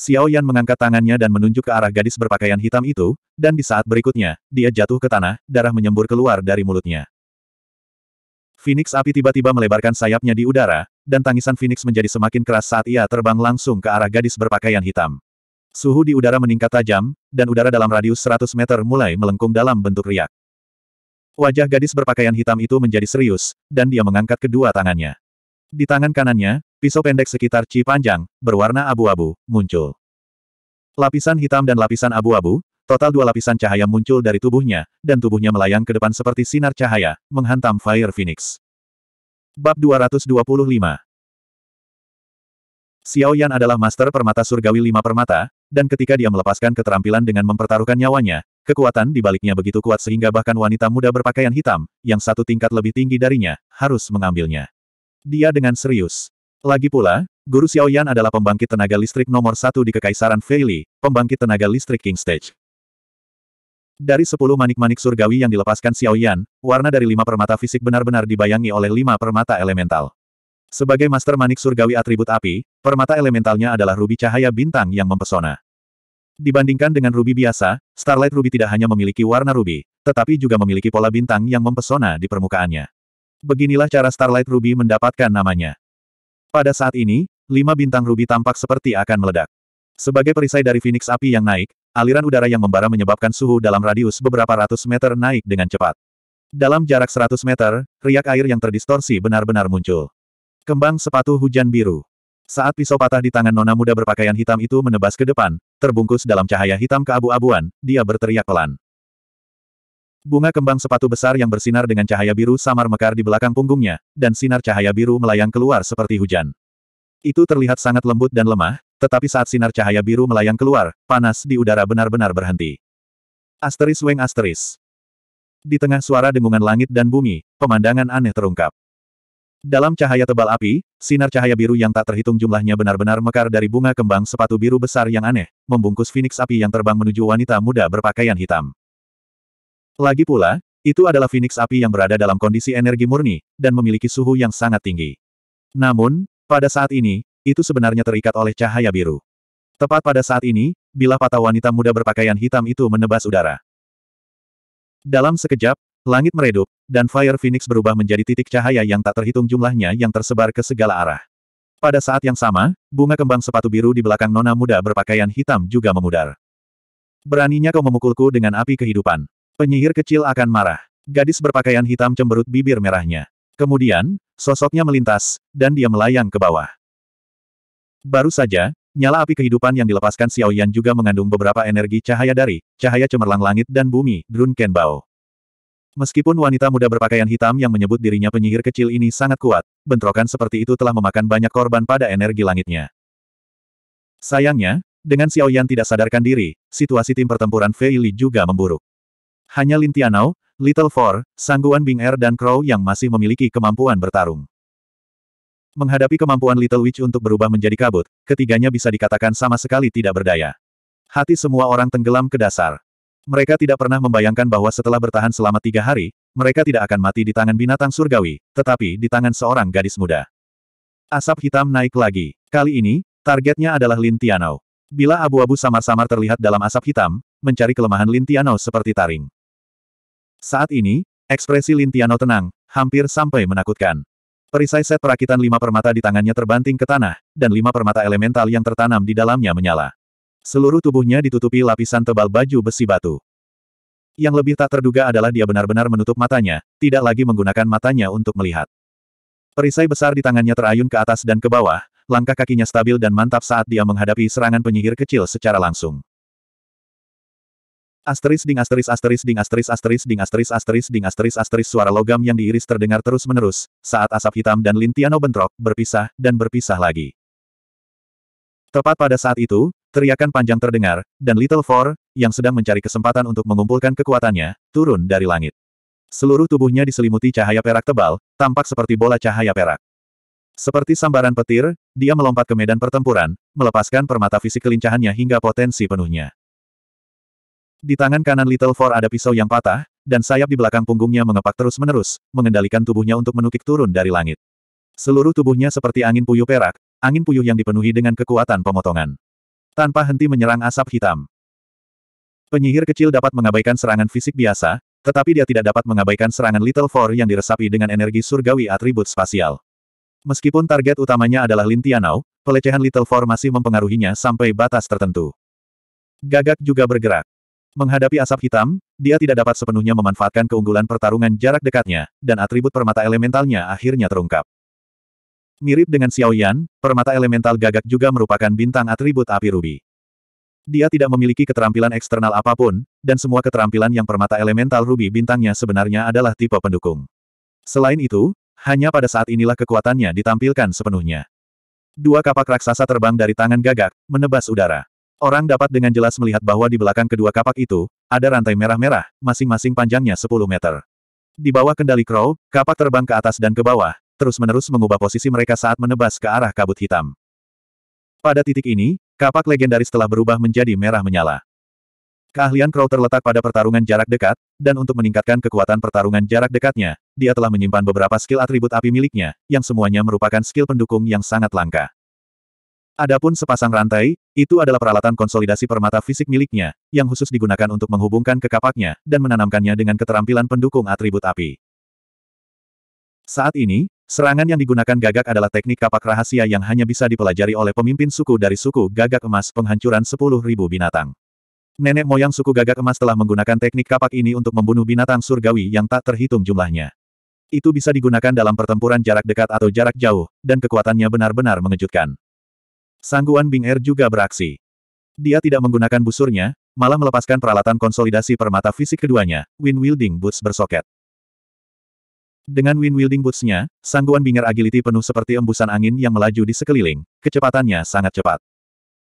Xiao Yan mengangkat tangannya dan menunjuk ke arah gadis berpakaian hitam itu, dan di saat berikutnya, dia jatuh ke tanah, darah menyembur keluar dari mulutnya. Phoenix api tiba-tiba melebarkan sayapnya di udara, dan tangisan Phoenix menjadi semakin keras saat ia terbang langsung ke arah gadis berpakaian hitam. Suhu di udara meningkat tajam, dan udara dalam radius 100 meter mulai melengkung dalam bentuk riak. Wajah gadis berpakaian hitam itu menjadi serius, dan dia mengangkat kedua tangannya. Di tangan kanannya, pisau pendek sekitar ci panjang, berwarna abu-abu, muncul. Lapisan hitam dan lapisan abu-abu, Total dua lapisan cahaya muncul dari tubuhnya, dan tubuhnya melayang ke depan seperti sinar cahaya, menghantam Fire Phoenix. Bab 225 Xiao Yan adalah master permata surgawi lima permata, dan ketika dia melepaskan keterampilan dengan mempertaruhkan nyawanya, kekuatan di baliknya begitu kuat sehingga bahkan wanita muda berpakaian hitam, yang satu tingkat lebih tinggi darinya, harus mengambilnya. Dia dengan serius. Lagi pula, Guru Xiao Yan adalah pembangkit tenaga listrik nomor satu di Kekaisaran Feili, pembangkit tenaga listrik King Stage. Dari sepuluh manik-manik surgawi yang dilepaskan Xiao Yan, warna dari lima permata fisik benar-benar dibayangi oleh lima permata elemental. Sebagai master manik surgawi atribut api, permata elementalnya adalah rubi cahaya bintang yang mempesona. Dibandingkan dengan rubi biasa, Starlight Ruby tidak hanya memiliki warna rubi, tetapi juga memiliki pola bintang yang mempesona di permukaannya. Beginilah cara Starlight Ruby mendapatkan namanya. Pada saat ini, lima bintang rubi tampak seperti akan meledak. Sebagai perisai dari Phoenix api yang naik, aliran udara yang membara menyebabkan suhu dalam radius beberapa ratus meter naik dengan cepat. Dalam jarak seratus meter, riak air yang terdistorsi benar-benar muncul. Kembang sepatu hujan biru. Saat pisau patah di tangan nona muda berpakaian hitam itu menebas ke depan, terbungkus dalam cahaya hitam keabu-abuan, dia berteriak pelan. Bunga kembang sepatu besar yang bersinar dengan cahaya biru samar mekar di belakang punggungnya, dan sinar cahaya biru melayang keluar seperti hujan. Itu terlihat sangat lembut dan lemah, tetapi saat sinar cahaya biru melayang keluar, panas di udara benar-benar berhenti. Asteris weng asteris. Di tengah suara dengungan langit dan bumi, pemandangan aneh terungkap. Dalam cahaya tebal api, sinar cahaya biru yang tak terhitung jumlahnya benar-benar mekar dari bunga kembang sepatu biru besar yang aneh, membungkus Phoenix api yang terbang menuju wanita muda berpakaian hitam. Lagi pula, itu adalah Phoenix api yang berada dalam kondisi energi murni, dan memiliki suhu yang sangat tinggi. Namun, pada saat ini, itu sebenarnya terikat oleh cahaya biru. Tepat pada saat ini, bila patah wanita muda berpakaian hitam itu menebas udara. Dalam sekejap, langit meredup, dan Fire Phoenix berubah menjadi titik cahaya yang tak terhitung jumlahnya yang tersebar ke segala arah. Pada saat yang sama, bunga kembang sepatu biru di belakang nona muda berpakaian hitam juga memudar. Beraninya kau memukulku dengan api kehidupan. Penyihir kecil akan marah. Gadis berpakaian hitam cemberut bibir merahnya. Kemudian, sosoknya melintas, dan dia melayang ke bawah. Baru saja, nyala api kehidupan yang dilepaskan Xiao Yan juga mengandung beberapa energi cahaya dari cahaya cemerlang langit dan bumi, Drun Bao. Meskipun wanita muda berpakaian hitam yang menyebut dirinya penyihir kecil ini sangat kuat, bentrokan seperti itu telah memakan banyak korban pada energi langitnya. Sayangnya, dengan Xiao Yan tidak sadarkan diri, situasi tim pertempuran Fei Li juga memburuk. Hanya Lin Tianao, Little Four, Sangguan Bing Er dan Crow yang masih memiliki kemampuan bertarung. Menghadapi kemampuan Little Witch untuk berubah menjadi kabut, ketiganya bisa dikatakan sama sekali tidak berdaya. Hati semua orang tenggelam ke dasar. Mereka tidak pernah membayangkan bahwa setelah bertahan selama tiga hari, mereka tidak akan mati di tangan binatang surgawi, tetapi di tangan seorang gadis muda. Asap hitam naik lagi. Kali ini, targetnya adalah Lin Tian'ou. Bila abu-abu samar-samar terlihat dalam asap hitam, mencari kelemahan Lin Tian'ou seperti taring. Saat ini, ekspresi Lintiano tenang, hampir sampai menakutkan. Perisai set perakitan lima permata di tangannya terbanting ke tanah, dan lima permata elemental yang tertanam di dalamnya menyala. Seluruh tubuhnya ditutupi lapisan tebal baju besi batu. Yang lebih tak terduga adalah dia benar-benar menutup matanya, tidak lagi menggunakan matanya untuk melihat. Perisai besar di tangannya terayun ke atas dan ke bawah, langkah kakinya stabil dan mantap saat dia menghadapi serangan penyihir kecil secara langsung. Asteris ding asteris asteris ding asteris asteris ding asteris asteris ding asteris asteris suara logam yang diiris terdengar terus-menerus, saat asap hitam dan Lintiano bentrok, berpisah, dan berpisah lagi. Tepat pada saat itu, teriakan panjang terdengar, dan Little Four, yang sedang mencari kesempatan untuk mengumpulkan kekuatannya, turun dari langit. Seluruh tubuhnya diselimuti cahaya perak tebal, tampak seperti bola cahaya perak. Seperti sambaran petir, dia melompat ke medan pertempuran, melepaskan permata fisik kelincahannya hingga potensi penuhnya. Di tangan kanan Little Four ada pisau yang patah, dan sayap di belakang punggungnya mengepak terus-menerus, mengendalikan tubuhnya untuk menukik turun dari langit. Seluruh tubuhnya seperti angin puyuh perak, angin puyuh yang dipenuhi dengan kekuatan pemotongan. Tanpa henti menyerang asap hitam. Penyihir kecil dapat mengabaikan serangan fisik biasa, tetapi dia tidak dapat mengabaikan serangan Little Four yang diresapi dengan energi surgawi atribut spasial. Meskipun target utamanya adalah Lintianau, pelecehan Little Four masih mempengaruhinya sampai batas tertentu. Gagak juga bergerak. Menghadapi asap hitam, dia tidak dapat sepenuhnya memanfaatkan keunggulan pertarungan jarak dekatnya, dan atribut permata elementalnya akhirnya terungkap. Mirip dengan Xiao Yan, permata elemental gagak juga merupakan bintang atribut api rubi. Dia tidak memiliki keterampilan eksternal apapun, dan semua keterampilan yang permata elemental rubi bintangnya sebenarnya adalah tipe pendukung. Selain itu, hanya pada saat inilah kekuatannya ditampilkan sepenuhnya. Dua kapak raksasa terbang dari tangan gagak, menebas udara. Orang dapat dengan jelas melihat bahwa di belakang kedua kapak itu, ada rantai merah-merah, masing-masing panjangnya 10 meter. Di bawah kendali Crow, kapak terbang ke atas dan ke bawah, terus-menerus mengubah posisi mereka saat menebas ke arah kabut hitam. Pada titik ini, kapak legendaris telah berubah menjadi merah menyala. Keahlian Crow terletak pada pertarungan jarak dekat, dan untuk meningkatkan kekuatan pertarungan jarak dekatnya, dia telah menyimpan beberapa skill atribut api miliknya, yang semuanya merupakan skill pendukung yang sangat langka. Adapun sepasang rantai, itu adalah peralatan konsolidasi permata fisik miliknya, yang khusus digunakan untuk menghubungkan ke kapaknya dan menanamkannya dengan keterampilan pendukung atribut api. Saat ini, serangan yang digunakan gagak adalah teknik kapak rahasia yang hanya bisa dipelajari oleh pemimpin suku dari suku gagak emas penghancuran 10.000 binatang. Nenek moyang suku gagak emas telah menggunakan teknik kapak ini untuk membunuh binatang surgawi yang tak terhitung jumlahnya. Itu bisa digunakan dalam pertempuran jarak dekat atau jarak jauh, dan kekuatannya benar-benar mengejutkan. Sangguan Bing Er juga beraksi. Dia tidak menggunakan busurnya, malah melepaskan peralatan konsolidasi permata fisik keduanya, Wind Wielding Boots bersoket. Dengan Wind Wielding Boots-nya, Sangguan Bing Er Agility penuh seperti embusan angin yang melaju di sekeliling, kecepatannya sangat cepat.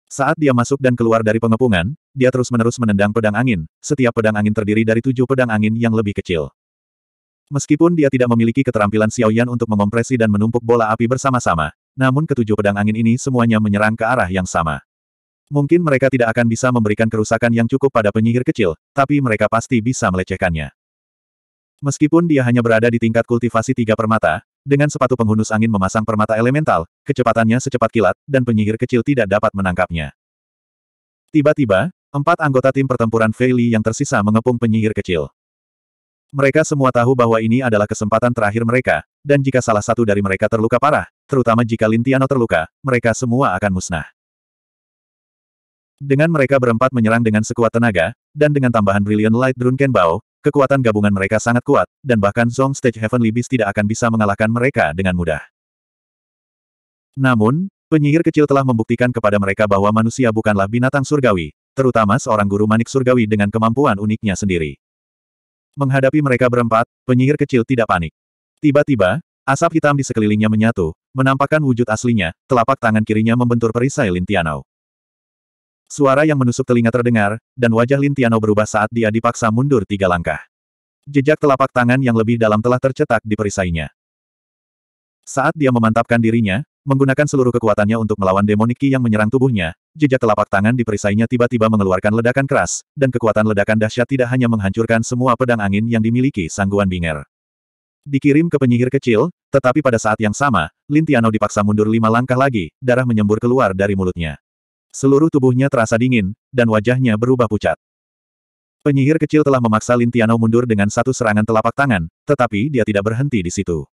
Saat dia masuk dan keluar dari pengepungan, dia terus-menerus menendang pedang angin, setiap pedang angin terdiri dari tujuh pedang angin yang lebih kecil. Meskipun dia tidak memiliki keterampilan Xiaoyan untuk mengompresi dan menumpuk bola api bersama-sama, namun ketujuh pedang angin ini semuanya menyerang ke arah yang sama. Mungkin mereka tidak akan bisa memberikan kerusakan yang cukup pada penyihir kecil, tapi mereka pasti bisa melecehkannya. Meskipun dia hanya berada di tingkat kultivasi tiga permata, dengan sepatu penghunus angin memasang permata elemental, kecepatannya secepat kilat, dan penyihir kecil tidak dapat menangkapnya. Tiba-tiba, empat anggota tim pertempuran Feili yang tersisa mengepung penyihir kecil. Mereka semua tahu bahwa ini adalah kesempatan terakhir mereka, dan jika salah satu dari mereka terluka parah, terutama jika Lintiano terluka, mereka semua akan musnah. Dengan mereka berempat menyerang dengan sekuat tenaga, dan dengan tambahan Brilliant Light Drunken Bao, kekuatan gabungan mereka sangat kuat, dan bahkan Zong Stage Heavenly Beast tidak akan bisa mengalahkan mereka dengan mudah. Namun, penyihir kecil telah membuktikan kepada mereka bahwa manusia bukanlah binatang surgawi, terutama seorang guru manik surgawi dengan kemampuan uniknya sendiri. Menghadapi mereka berempat, penyihir kecil tidak panik. Tiba-tiba, asap hitam di sekelilingnya menyatu, Menampakkan wujud aslinya, telapak tangan kirinya membentur perisai Lintianau. Suara yang menusuk telinga terdengar, dan wajah Lintianau berubah saat dia dipaksa mundur tiga langkah. Jejak telapak tangan yang lebih dalam telah tercetak di perisainya. Saat dia memantapkan dirinya, menggunakan seluruh kekuatannya untuk melawan demoniki yang menyerang tubuhnya, jejak telapak tangan di perisainya tiba-tiba mengeluarkan ledakan keras, dan kekuatan ledakan dahsyat tidak hanya menghancurkan semua pedang angin yang dimiliki sangguan binger. Dikirim ke penyihir kecil, tetapi pada saat yang sama, Lintiano dipaksa mundur lima langkah lagi, darah menyembur keluar dari mulutnya. Seluruh tubuhnya terasa dingin, dan wajahnya berubah pucat. Penyihir kecil telah memaksa Lintiano mundur dengan satu serangan telapak tangan, tetapi dia tidak berhenti di situ.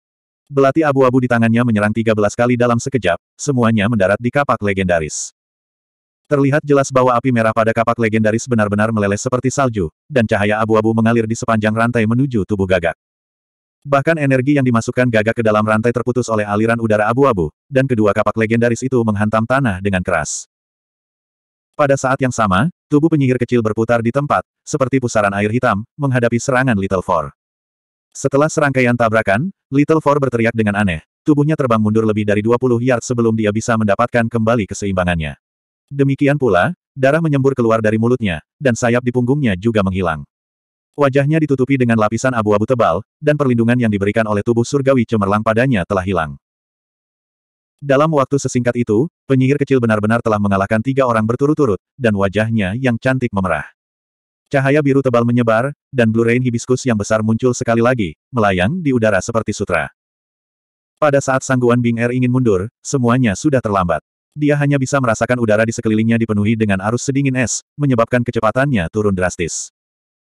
Belati abu-abu di tangannya menyerang 13 kali dalam sekejap, semuanya mendarat di kapak legendaris. Terlihat jelas bahwa api merah pada kapak legendaris benar-benar meleleh seperti salju, dan cahaya abu-abu mengalir di sepanjang rantai menuju tubuh gagak. Bahkan energi yang dimasukkan gagak ke dalam rantai terputus oleh aliran udara abu-abu, dan kedua kapak legendaris itu menghantam tanah dengan keras. Pada saat yang sama, tubuh penyihir kecil berputar di tempat, seperti pusaran air hitam, menghadapi serangan Little Four. Setelah serangkaian tabrakan, Little Four berteriak dengan aneh, tubuhnya terbang mundur lebih dari 20 yard sebelum dia bisa mendapatkan kembali keseimbangannya. Demikian pula, darah menyembur keluar dari mulutnya, dan sayap di punggungnya juga menghilang. Wajahnya ditutupi dengan lapisan abu-abu tebal, dan perlindungan yang diberikan oleh tubuh surgawi cemerlang padanya telah hilang. Dalam waktu sesingkat itu, penyihir kecil benar-benar telah mengalahkan tiga orang berturut-turut, dan wajahnya yang cantik memerah. Cahaya biru tebal menyebar, dan Blue Rain hibiskus yang besar muncul sekali lagi, melayang di udara seperti sutra. Pada saat sangguan Bing Er ingin mundur, semuanya sudah terlambat. Dia hanya bisa merasakan udara di sekelilingnya dipenuhi dengan arus sedingin es, menyebabkan kecepatannya turun drastis.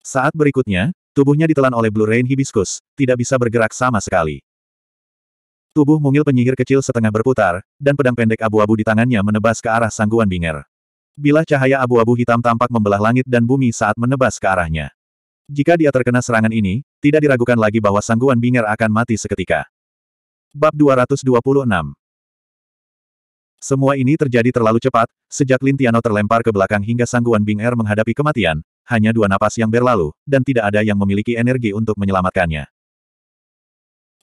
Saat berikutnya, tubuhnya ditelan oleh Blue Rain Hibiscus, tidak bisa bergerak sama sekali. Tubuh mungil penyihir kecil setengah berputar, dan pedang pendek abu-abu di tangannya menebas ke arah sangguan Binger. Bila cahaya abu-abu hitam tampak membelah langit dan bumi saat menebas ke arahnya. Jika dia terkena serangan ini, tidak diragukan lagi bahwa sangguan Binger akan mati seketika. Bab 226 semua ini terjadi terlalu cepat, sejak Lin Tiano terlempar ke belakang hingga Sangguan Bing Er menghadapi kematian, hanya dua napas yang berlalu, dan tidak ada yang memiliki energi untuk menyelamatkannya.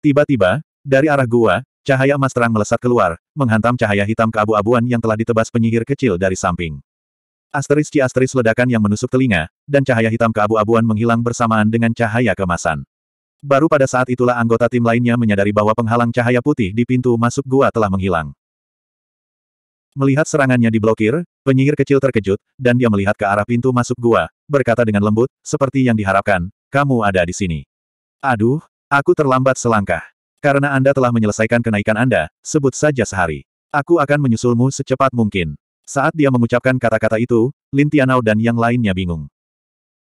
Tiba-tiba, dari arah gua, cahaya emas terang melesat keluar, menghantam cahaya hitam keabu-abuan yang telah ditebas penyihir kecil dari samping. Asteris ci asteris ledakan yang menusuk telinga, dan cahaya hitam keabu-abuan menghilang bersamaan dengan cahaya kemasan. Baru pada saat itulah anggota tim lainnya menyadari bahwa penghalang cahaya putih di pintu masuk gua telah menghilang. Melihat serangannya diblokir, penyihir kecil terkejut, dan dia melihat ke arah pintu masuk gua, berkata dengan lembut, seperti yang diharapkan, kamu ada di sini. Aduh, aku terlambat selangkah. Karena Anda telah menyelesaikan kenaikan Anda, sebut saja sehari. Aku akan menyusulmu secepat mungkin. Saat dia mengucapkan kata-kata itu, Lin Tianao dan yang lainnya bingung.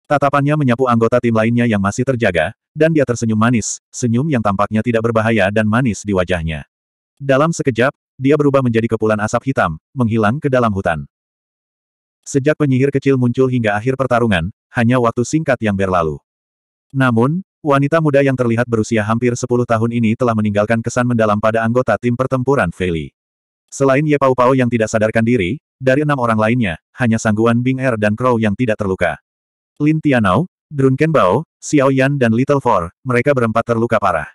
Tatapannya menyapu anggota tim lainnya yang masih terjaga, dan dia tersenyum manis, senyum yang tampaknya tidak berbahaya dan manis di wajahnya. Dalam sekejap, dia berubah menjadi kepulan asap hitam, menghilang ke dalam hutan. Sejak penyihir kecil muncul hingga akhir pertarungan, hanya waktu singkat yang berlalu. Namun, wanita muda yang terlihat berusia hampir 10 tahun ini telah meninggalkan kesan mendalam pada anggota tim pertempuran Feli. Selain Ye Pao Pao yang tidak sadarkan diri, dari enam orang lainnya, hanya Sangguan Bing Er dan Crow yang tidak terluka. Lin Tianao, Drun Kenbao, Xiao Yan dan Little Four, mereka berempat terluka parah.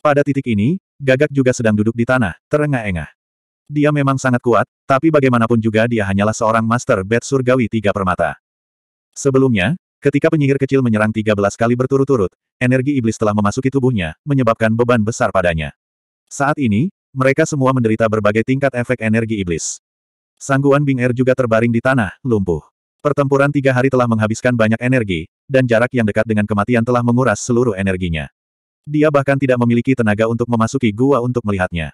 Pada titik ini, Gagak juga sedang duduk di tanah, terengah-engah. Dia memang sangat kuat, tapi bagaimanapun juga dia hanyalah seorang master bed surgawi tiga permata. Sebelumnya, ketika penyihir kecil menyerang 13 kali berturut-turut, energi iblis telah memasuki tubuhnya, menyebabkan beban besar padanya. Saat ini, mereka semua menderita berbagai tingkat efek energi iblis. Sangguan Bing Er juga terbaring di tanah, lumpuh. Pertempuran tiga hari telah menghabiskan banyak energi, dan jarak yang dekat dengan kematian telah menguras seluruh energinya. Dia bahkan tidak memiliki tenaga untuk memasuki gua untuk melihatnya.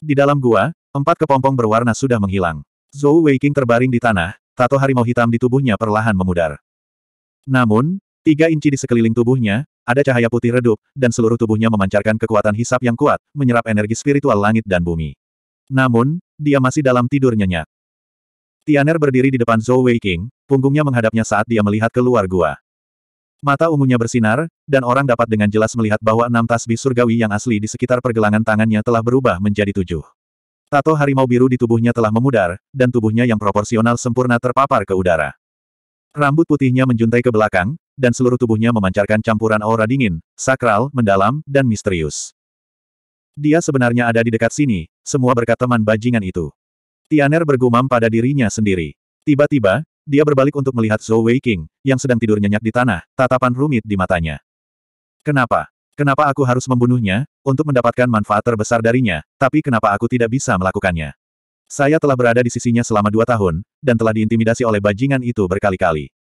Di dalam gua, empat kepompong berwarna sudah menghilang. Zhou Weiqing terbaring di tanah, tato harimau hitam di tubuhnya perlahan memudar. Namun, tiga inci di sekeliling tubuhnya, ada cahaya putih redup, dan seluruh tubuhnya memancarkan kekuatan hisap yang kuat, menyerap energi spiritual langit dan bumi. Namun, dia masih dalam tidur nyenyak. Tianer berdiri di depan Zhou Weiqing, punggungnya menghadapnya saat dia melihat keluar gua. Mata ungunya bersinar, dan orang dapat dengan jelas melihat bahwa enam tasbih surgawi yang asli di sekitar pergelangan tangannya telah berubah menjadi tujuh. Tato harimau biru di tubuhnya telah memudar, dan tubuhnya yang proporsional sempurna terpapar ke udara. Rambut putihnya menjuntai ke belakang, dan seluruh tubuhnya memancarkan campuran aura dingin, sakral, mendalam, dan misterius. Dia sebenarnya ada di dekat sini, semua berkat teman bajingan itu. Tianer bergumam pada dirinya sendiri. Tiba-tiba, dia berbalik untuk melihat Zhou Wei King, yang sedang tidur nyenyak di tanah, tatapan rumit di matanya. Kenapa? Kenapa aku harus membunuhnya, untuk mendapatkan manfaat terbesar darinya, tapi kenapa aku tidak bisa melakukannya? Saya telah berada di sisinya selama dua tahun, dan telah diintimidasi oleh bajingan itu berkali-kali.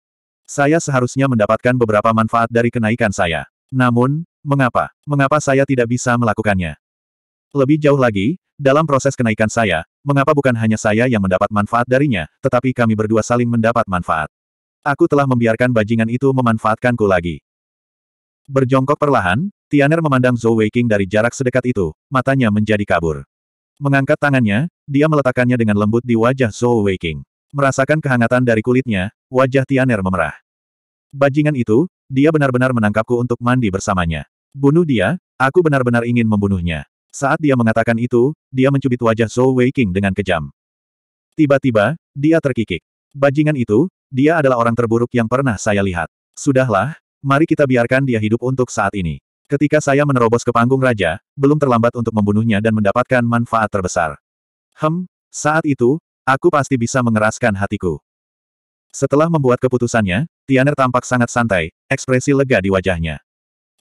Saya seharusnya mendapatkan beberapa manfaat dari kenaikan saya. Namun, mengapa? Mengapa saya tidak bisa melakukannya? Lebih jauh lagi, dalam proses kenaikan saya, Mengapa bukan hanya saya yang mendapat manfaat darinya, tetapi kami berdua saling mendapat manfaat? Aku telah membiarkan bajingan itu memanfaatkanku lagi. Berjongkok perlahan, Tianer memandang Zhou Weiqing dari jarak sedekat itu, matanya menjadi kabur. Mengangkat tangannya, dia meletakkannya dengan lembut di wajah Zhou Weiqing. Merasakan kehangatan dari kulitnya, wajah Tianer memerah. Bajingan itu, dia benar-benar menangkapku untuk mandi bersamanya. Bunuh dia, aku benar-benar ingin membunuhnya. Saat dia mengatakan itu, dia mencubit wajah Zhou Weiqing dengan kejam. Tiba-tiba, dia terkikik. Bajingan itu, dia adalah orang terburuk yang pernah saya lihat. Sudahlah, mari kita biarkan dia hidup untuk saat ini. Ketika saya menerobos ke panggung raja, belum terlambat untuk membunuhnya dan mendapatkan manfaat terbesar. Hem, saat itu, aku pasti bisa mengeraskan hatiku. Setelah membuat keputusannya, Tianer tampak sangat santai, ekspresi lega di wajahnya.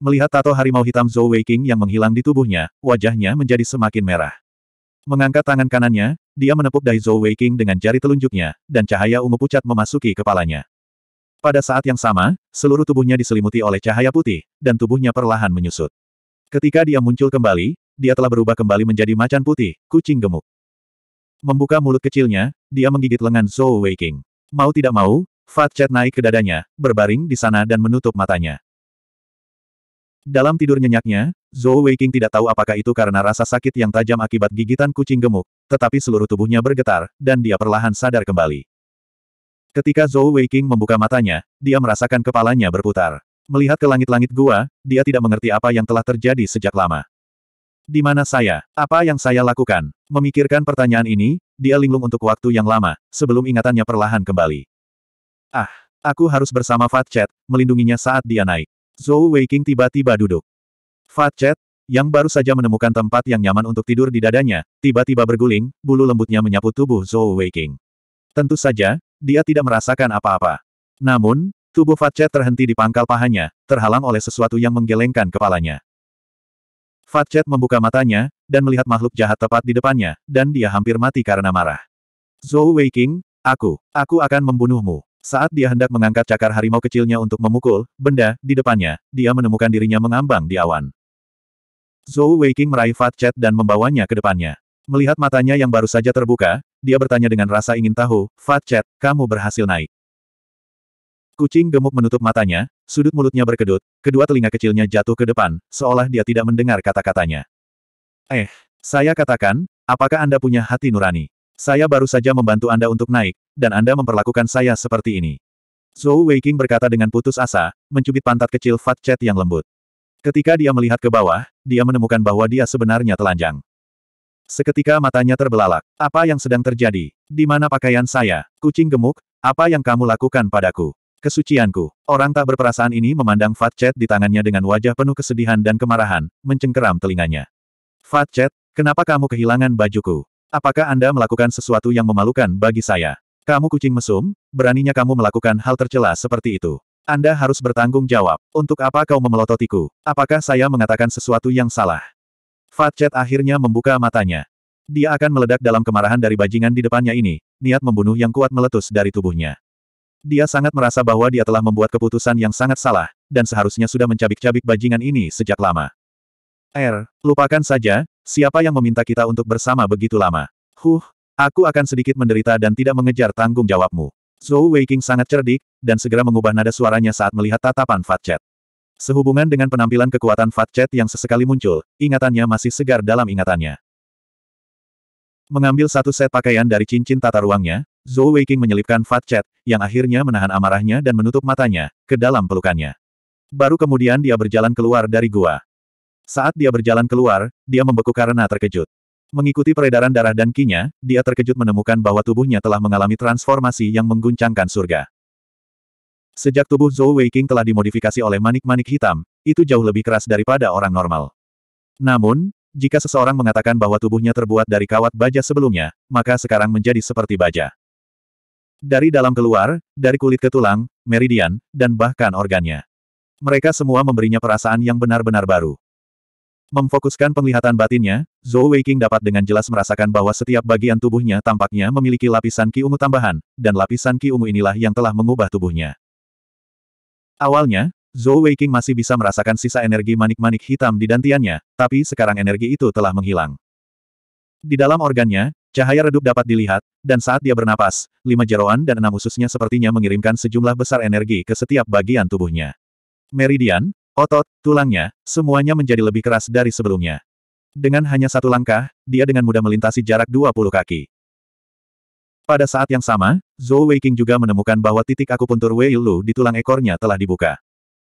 Melihat tato harimau hitam Zhou Weiqing yang menghilang di tubuhnya, wajahnya menjadi semakin merah. Mengangkat tangan kanannya, dia menepuk dahi Zhou Weiqing dengan jari telunjuknya, dan cahaya ungu pucat memasuki kepalanya. Pada saat yang sama, seluruh tubuhnya diselimuti oleh cahaya putih, dan tubuhnya perlahan menyusut. Ketika dia muncul kembali, dia telah berubah kembali menjadi macan putih, kucing gemuk. Membuka mulut kecilnya, dia menggigit lengan Zhou Weiqing. Mau tidak mau, Fat Chat naik ke dadanya, berbaring di sana dan menutup matanya. Dalam tidur nyenyaknya, Zhou Weiqing tidak tahu apakah itu karena rasa sakit yang tajam akibat gigitan kucing gemuk, tetapi seluruh tubuhnya bergetar, dan dia perlahan sadar kembali. Ketika Zhou Weiqing membuka matanya, dia merasakan kepalanya berputar. Melihat ke langit-langit gua, dia tidak mengerti apa yang telah terjadi sejak lama. Di mana saya? Apa yang saya lakukan? Memikirkan pertanyaan ini, dia linglung untuk waktu yang lama, sebelum ingatannya perlahan kembali. Ah, aku harus bersama Fat Chat, melindunginya saat dia naik. Zhou Weiqing tiba-tiba duduk. Fat Chet, yang baru saja menemukan tempat yang nyaman untuk tidur di dadanya, tiba-tiba berguling, bulu lembutnya menyapu tubuh Zhou Weiqing. Tentu saja, dia tidak merasakan apa-apa. Namun, tubuh Fat Chet terhenti di pangkal pahanya, terhalang oleh sesuatu yang menggelengkan kepalanya. Fat Chet membuka matanya, dan melihat makhluk jahat tepat di depannya, dan dia hampir mati karena marah. Zhou Weiqing, aku, aku akan membunuhmu. Saat dia hendak mengangkat cakar harimau kecilnya untuk memukul benda di depannya, dia menemukan dirinya mengambang di awan. Zhou Weiqing meraih Fat Chat dan membawanya ke depannya. Melihat matanya yang baru saja terbuka, dia bertanya dengan rasa ingin tahu, Fat Chat, kamu berhasil naik. Kucing gemuk menutup matanya, sudut mulutnya berkedut, kedua telinga kecilnya jatuh ke depan, seolah dia tidak mendengar kata-katanya. Eh, saya katakan, apakah Anda punya hati nurani? Saya baru saja membantu Anda untuk naik, dan Anda memperlakukan saya seperti ini. Zhou Weiqing berkata dengan putus asa, mencubit pantat kecil Fat Chat yang lembut. Ketika dia melihat ke bawah, dia menemukan bahwa dia sebenarnya telanjang. Seketika matanya terbelalak. Apa yang sedang terjadi? Di mana pakaian saya? Kucing gemuk, apa yang kamu lakukan padaku? Kesucianku. Orang tak berperasaan ini memandang Fat Chat di tangannya dengan wajah penuh kesedihan dan kemarahan, mencengkeram telinganya. Fat Chat, kenapa kamu kehilangan bajuku? Apakah Anda melakukan sesuatu yang memalukan bagi saya? Kamu kucing mesum, beraninya kamu melakukan hal tercela seperti itu. Anda harus bertanggung jawab. Untuk apa kau memelototiku? Apakah saya mengatakan sesuatu yang salah? Fatchet akhirnya membuka matanya. Dia akan meledak dalam kemarahan dari bajingan di depannya ini, niat membunuh yang kuat meletus dari tubuhnya. Dia sangat merasa bahwa dia telah membuat keputusan yang sangat salah, dan seharusnya sudah mencabik-cabik bajingan ini sejak lama. Er, lupakan saja, siapa yang meminta kita untuk bersama begitu lama? Huh, Aku akan sedikit menderita dan tidak mengejar tanggung jawabmu. Zhou Weiqing sangat cerdik, dan segera mengubah nada suaranya saat melihat tatapan Fat Chat. Sehubungan dengan penampilan kekuatan Fat Chat yang sesekali muncul, ingatannya masih segar dalam ingatannya. Mengambil satu set pakaian dari cincin tata ruangnya, Zhou Weiqing menyelipkan Fat Chat, yang akhirnya menahan amarahnya dan menutup matanya, ke dalam pelukannya. Baru kemudian dia berjalan keluar dari gua. Saat dia berjalan keluar, dia membeku karena terkejut. Mengikuti peredaran darah dan kinya, dia terkejut menemukan bahwa tubuhnya telah mengalami transformasi yang mengguncangkan surga. Sejak tubuh Zhou Weiqing telah dimodifikasi oleh manik-manik hitam, itu jauh lebih keras daripada orang normal. Namun, jika seseorang mengatakan bahwa tubuhnya terbuat dari kawat baja sebelumnya, maka sekarang menjadi seperti baja. Dari dalam keluar, dari kulit ke tulang, meridian, dan bahkan organnya. Mereka semua memberinya perasaan yang benar-benar baru. Memfokuskan penglihatan batinnya, Zhou Weiqing dapat dengan jelas merasakan bahwa setiap bagian tubuhnya tampaknya memiliki lapisan ki ungu tambahan, dan lapisan ki ungu inilah yang telah mengubah tubuhnya. Awalnya, Zhou Weiqing masih bisa merasakan sisa energi manik-manik hitam di dantiannya, tapi sekarang energi itu telah menghilang. Di dalam organnya, cahaya redup dapat dilihat, dan saat dia bernapas, lima jeroan dan enam ususnya sepertinya mengirimkan sejumlah besar energi ke setiap bagian tubuhnya. Meridian, Otot, tulangnya, semuanya menjadi lebih keras dari sebelumnya. Dengan hanya satu langkah, dia dengan mudah melintasi jarak 20 kaki. Pada saat yang sama, Zhou Weiqing juga menemukan bahwa titik akupuntur Wei Lu di tulang ekornya telah dibuka.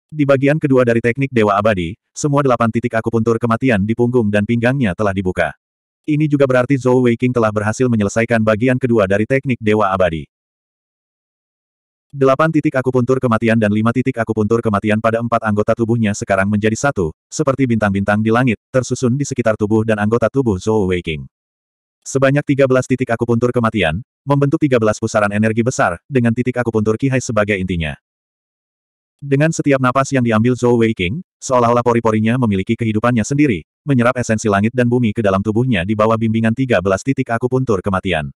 Di bagian kedua dari teknik Dewa Abadi, semua delapan titik akupuntur kematian di punggung dan pinggangnya telah dibuka. Ini juga berarti Zhou Weiqing telah berhasil menyelesaikan bagian kedua dari teknik Dewa Abadi. Delapan titik akupuntur kematian dan lima titik akupuntur kematian pada empat anggota tubuhnya sekarang menjadi satu, seperti bintang-bintang di langit, tersusun di sekitar tubuh dan anggota tubuh Zhou Weiqing. Sebanyak tiga belas titik akupuntur kematian, membentuk tiga belas pusaran energi besar, dengan titik akupuntur Kihai sebagai intinya. Dengan setiap napas yang diambil Zhou Weiqing, seolah-olah pori-porinya memiliki kehidupannya sendiri, menyerap esensi langit dan bumi ke dalam tubuhnya di bawah bimbingan tiga belas titik akupuntur kematian.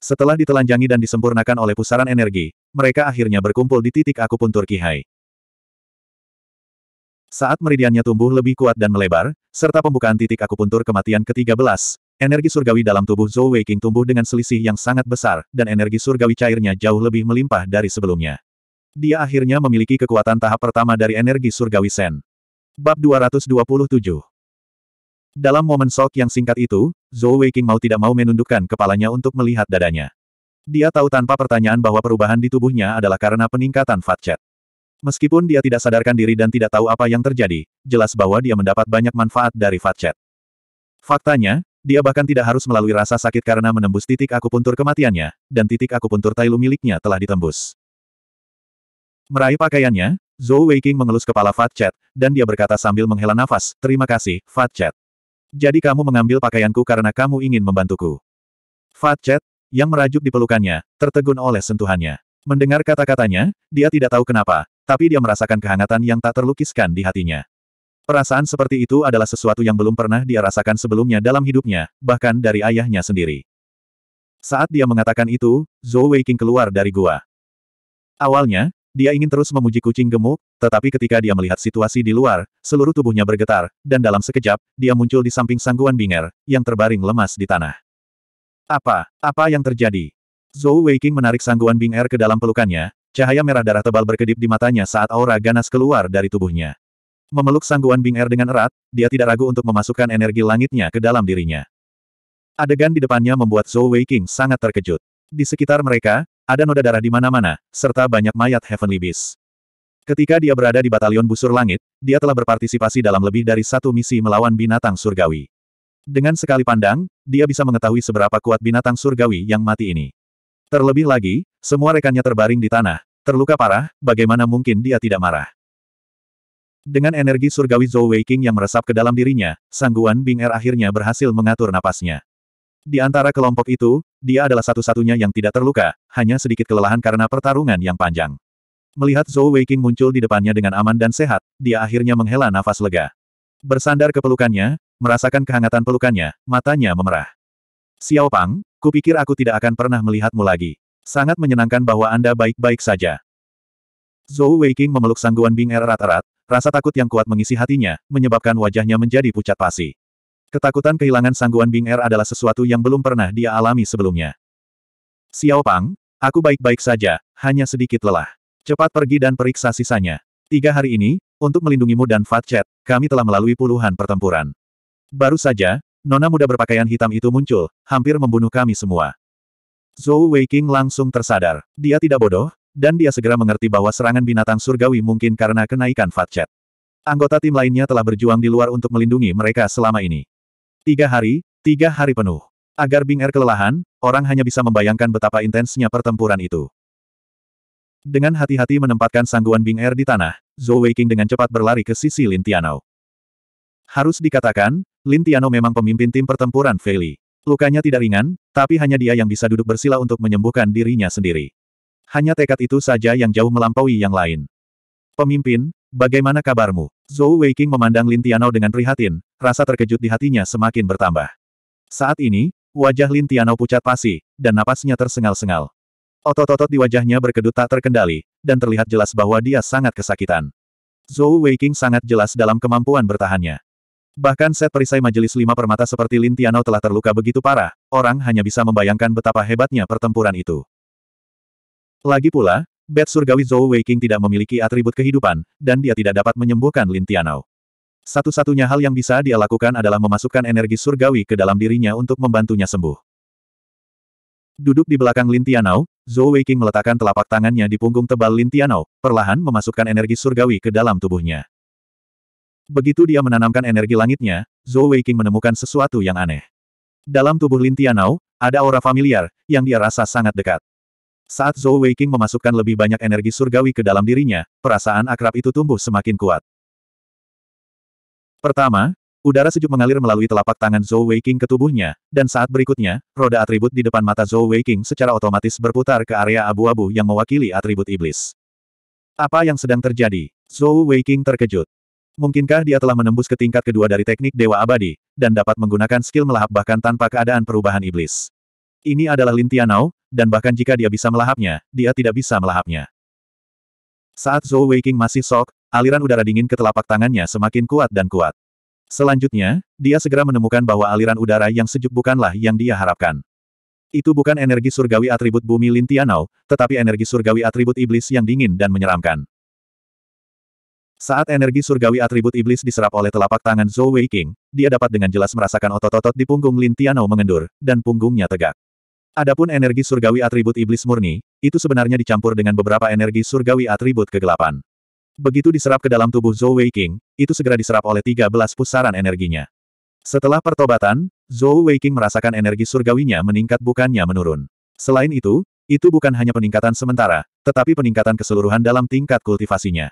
Setelah ditelanjangi dan disempurnakan oleh pusaran energi, mereka akhirnya berkumpul di titik akupuntur Kihai. Saat meridiannya tumbuh lebih kuat dan melebar, serta pembukaan titik akupuntur kematian ke-13, energi surgawi dalam tubuh Zhou Weiqing tumbuh dengan selisih yang sangat besar, dan energi surgawi cairnya jauh lebih melimpah dari sebelumnya. Dia akhirnya memiliki kekuatan tahap pertama dari energi surgawi Sen. Bab 227 Dalam momen sok yang singkat itu, Zhou Weiqing mau tidak mau menundukkan kepalanya untuk melihat dadanya. Dia tahu tanpa pertanyaan bahwa perubahan di tubuhnya adalah karena peningkatan fat Meskipun dia tidak sadarkan diri dan tidak tahu apa yang terjadi, jelas bahwa dia mendapat banyak manfaat dari fat Faktanya, dia bahkan tidak harus melalui rasa sakit karena menembus titik akupuntur kematiannya, dan titik akupuntur Tailu miliknya telah ditembus. Meraih pakaiannya, Zhou Weiqing mengelus kepala Fat Chat, dan dia berkata sambil menghela nafas, Terima kasih, Fat Chat. Jadi kamu mengambil pakaianku karena kamu ingin membantuku. Fat Chat, yang merajuk di pelukannya, tertegun oleh sentuhannya. Mendengar kata-katanya, dia tidak tahu kenapa, tapi dia merasakan kehangatan yang tak terlukiskan di hatinya. Perasaan seperti itu adalah sesuatu yang belum pernah dia rasakan sebelumnya dalam hidupnya, bahkan dari ayahnya sendiri. Saat dia mengatakan itu, Zhou Weiqing keluar dari gua. Awalnya, dia ingin terus memuji kucing gemuk, tetapi ketika dia melihat situasi di luar, seluruh tubuhnya bergetar, dan dalam sekejap, dia muncul di samping sangguan Binger, yang terbaring lemas di tanah. Apa? Apa yang terjadi? Zhou Weiqing menarik sangguan Bing Er ke dalam pelukannya, cahaya merah darah tebal berkedip di matanya saat aura ganas keluar dari tubuhnya. Memeluk sangguan Bing Er dengan erat, dia tidak ragu untuk memasukkan energi langitnya ke dalam dirinya. Adegan di depannya membuat Zhou Weiqing sangat terkejut. Di sekitar mereka, ada noda darah di mana-mana, serta banyak mayat Heavenly Beast. Ketika dia berada di batalion busur langit, dia telah berpartisipasi dalam lebih dari satu misi melawan binatang surgawi. Dengan sekali pandang, dia bisa mengetahui seberapa kuat binatang surgawi yang mati ini. Terlebih lagi, semua rekannya terbaring di tanah, terluka parah, bagaimana mungkin dia tidak marah. Dengan energi surgawi Zhou Weiqing yang meresap ke dalam dirinya, sangguan Bing Er akhirnya berhasil mengatur napasnya. Di antara kelompok itu, dia adalah satu-satunya yang tidak terluka, hanya sedikit kelelahan karena pertarungan yang panjang. Melihat Zhou Weiqing muncul di depannya dengan aman dan sehat, dia akhirnya menghela nafas lega. Bersandar ke pelukannya, merasakan kehangatan pelukannya, matanya memerah. Xiao Pang, kupikir aku tidak akan pernah melihatmu lagi. Sangat menyenangkan bahwa Anda baik-baik saja. Zhou Weiqing memeluk sangguan Bing Er erat-erat, rasa takut yang kuat mengisi hatinya, menyebabkan wajahnya menjadi pucat pasi. Ketakutan kehilangan sangguan Bing Er adalah sesuatu yang belum pernah dia alami sebelumnya. Xiao Pang, aku baik-baik saja, hanya sedikit lelah. Cepat pergi dan periksa sisanya. Tiga hari ini, untuk melindungimu dan Fat kami telah melalui puluhan pertempuran. Baru saja, nona muda berpakaian hitam itu muncul, hampir membunuh kami semua. Zhou Weiqing langsung tersadar. Dia tidak bodoh, dan dia segera mengerti bahwa serangan binatang surgawi mungkin karena kenaikan Fat Anggota tim lainnya telah berjuang di luar untuk melindungi mereka selama ini. Tiga hari, tiga hari penuh. Agar Bing Er kelelahan, orang hanya bisa membayangkan betapa intensnya pertempuran itu. Dengan hati-hati menempatkan sangguan Bing Air er di tanah, Zhou Weiqing dengan cepat berlari ke sisi Lin Tianao. Harus dikatakan, Lin Tianou memang pemimpin tim pertempuran Li. Lukanya tidak ringan, tapi hanya dia yang bisa duduk bersila untuk menyembuhkan dirinya sendiri. Hanya tekad itu saja yang jauh melampaui yang lain. Pemimpin, bagaimana kabarmu? Zhou Weiqing memandang Lin Tianou dengan prihatin, rasa terkejut di hatinya semakin bertambah. Saat ini, wajah Lin Tianou pucat pasi, dan napasnya tersengal-sengal. Otot-otot di wajahnya berkedut tak terkendali, dan terlihat jelas bahwa dia sangat kesakitan. Zhou Weiqing sangat jelas dalam kemampuan bertahannya. Bahkan set perisai majelis lima permata seperti Lin Tianao telah terluka begitu parah, orang hanya bisa membayangkan betapa hebatnya pertempuran itu. Lagi pula, Bet Surgawi Zhou Weiqing tidak memiliki atribut kehidupan, dan dia tidak dapat menyembuhkan Lin Tianao. Satu-satunya hal yang bisa dia lakukan adalah memasukkan energi surgawi ke dalam dirinya untuk membantunya sembuh. Duduk di belakang Lin Tianao, Zhou Weiqing meletakkan telapak tangannya di punggung tebal Lin Tianao, perlahan memasukkan energi surgawi ke dalam tubuhnya. Begitu dia menanamkan energi langitnya, Zhou Weiqing menemukan sesuatu yang aneh. Dalam tubuh Lin Tianao, ada aura familiar, yang dia rasa sangat dekat. Saat Zhou Weiqing memasukkan lebih banyak energi surgawi ke dalam dirinya, perasaan akrab itu tumbuh semakin kuat. Pertama, Udara sejuk mengalir melalui telapak tangan Zhou Weiqing ke tubuhnya, dan saat berikutnya, roda atribut di depan mata Zhou Weiqing secara otomatis berputar ke area abu-abu yang mewakili atribut iblis. Apa yang sedang terjadi? Zhou Weiqing terkejut. Mungkinkah dia telah menembus ke tingkat kedua dari teknik Dewa Abadi, dan dapat menggunakan skill melahap bahkan tanpa keadaan perubahan iblis? Ini adalah Lintianao, dan bahkan jika dia bisa melahapnya, dia tidak bisa melahapnya. Saat Zhou Weiqing masih sok, aliran udara dingin ke telapak tangannya semakin kuat dan kuat. Selanjutnya, dia segera menemukan bahwa aliran udara yang sejuk bukanlah yang dia harapkan. Itu bukan energi surgawi atribut bumi Lintianau, tetapi energi surgawi atribut iblis yang dingin dan menyeramkan. Saat energi surgawi atribut iblis diserap oleh telapak tangan Zhou Weiqing, dia dapat dengan jelas merasakan otot-otot di punggung Lintianau mengendur, dan punggungnya tegak. Adapun energi surgawi atribut iblis murni, itu sebenarnya dicampur dengan beberapa energi surgawi atribut kegelapan. Begitu diserap ke dalam tubuh Zhou Wei itu segera diserap oleh 13 pusaran energinya. Setelah pertobatan, Zhou Wei merasakan energi surgawinya meningkat bukannya menurun. Selain itu, itu bukan hanya peningkatan sementara, tetapi peningkatan keseluruhan dalam tingkat kultivasinya.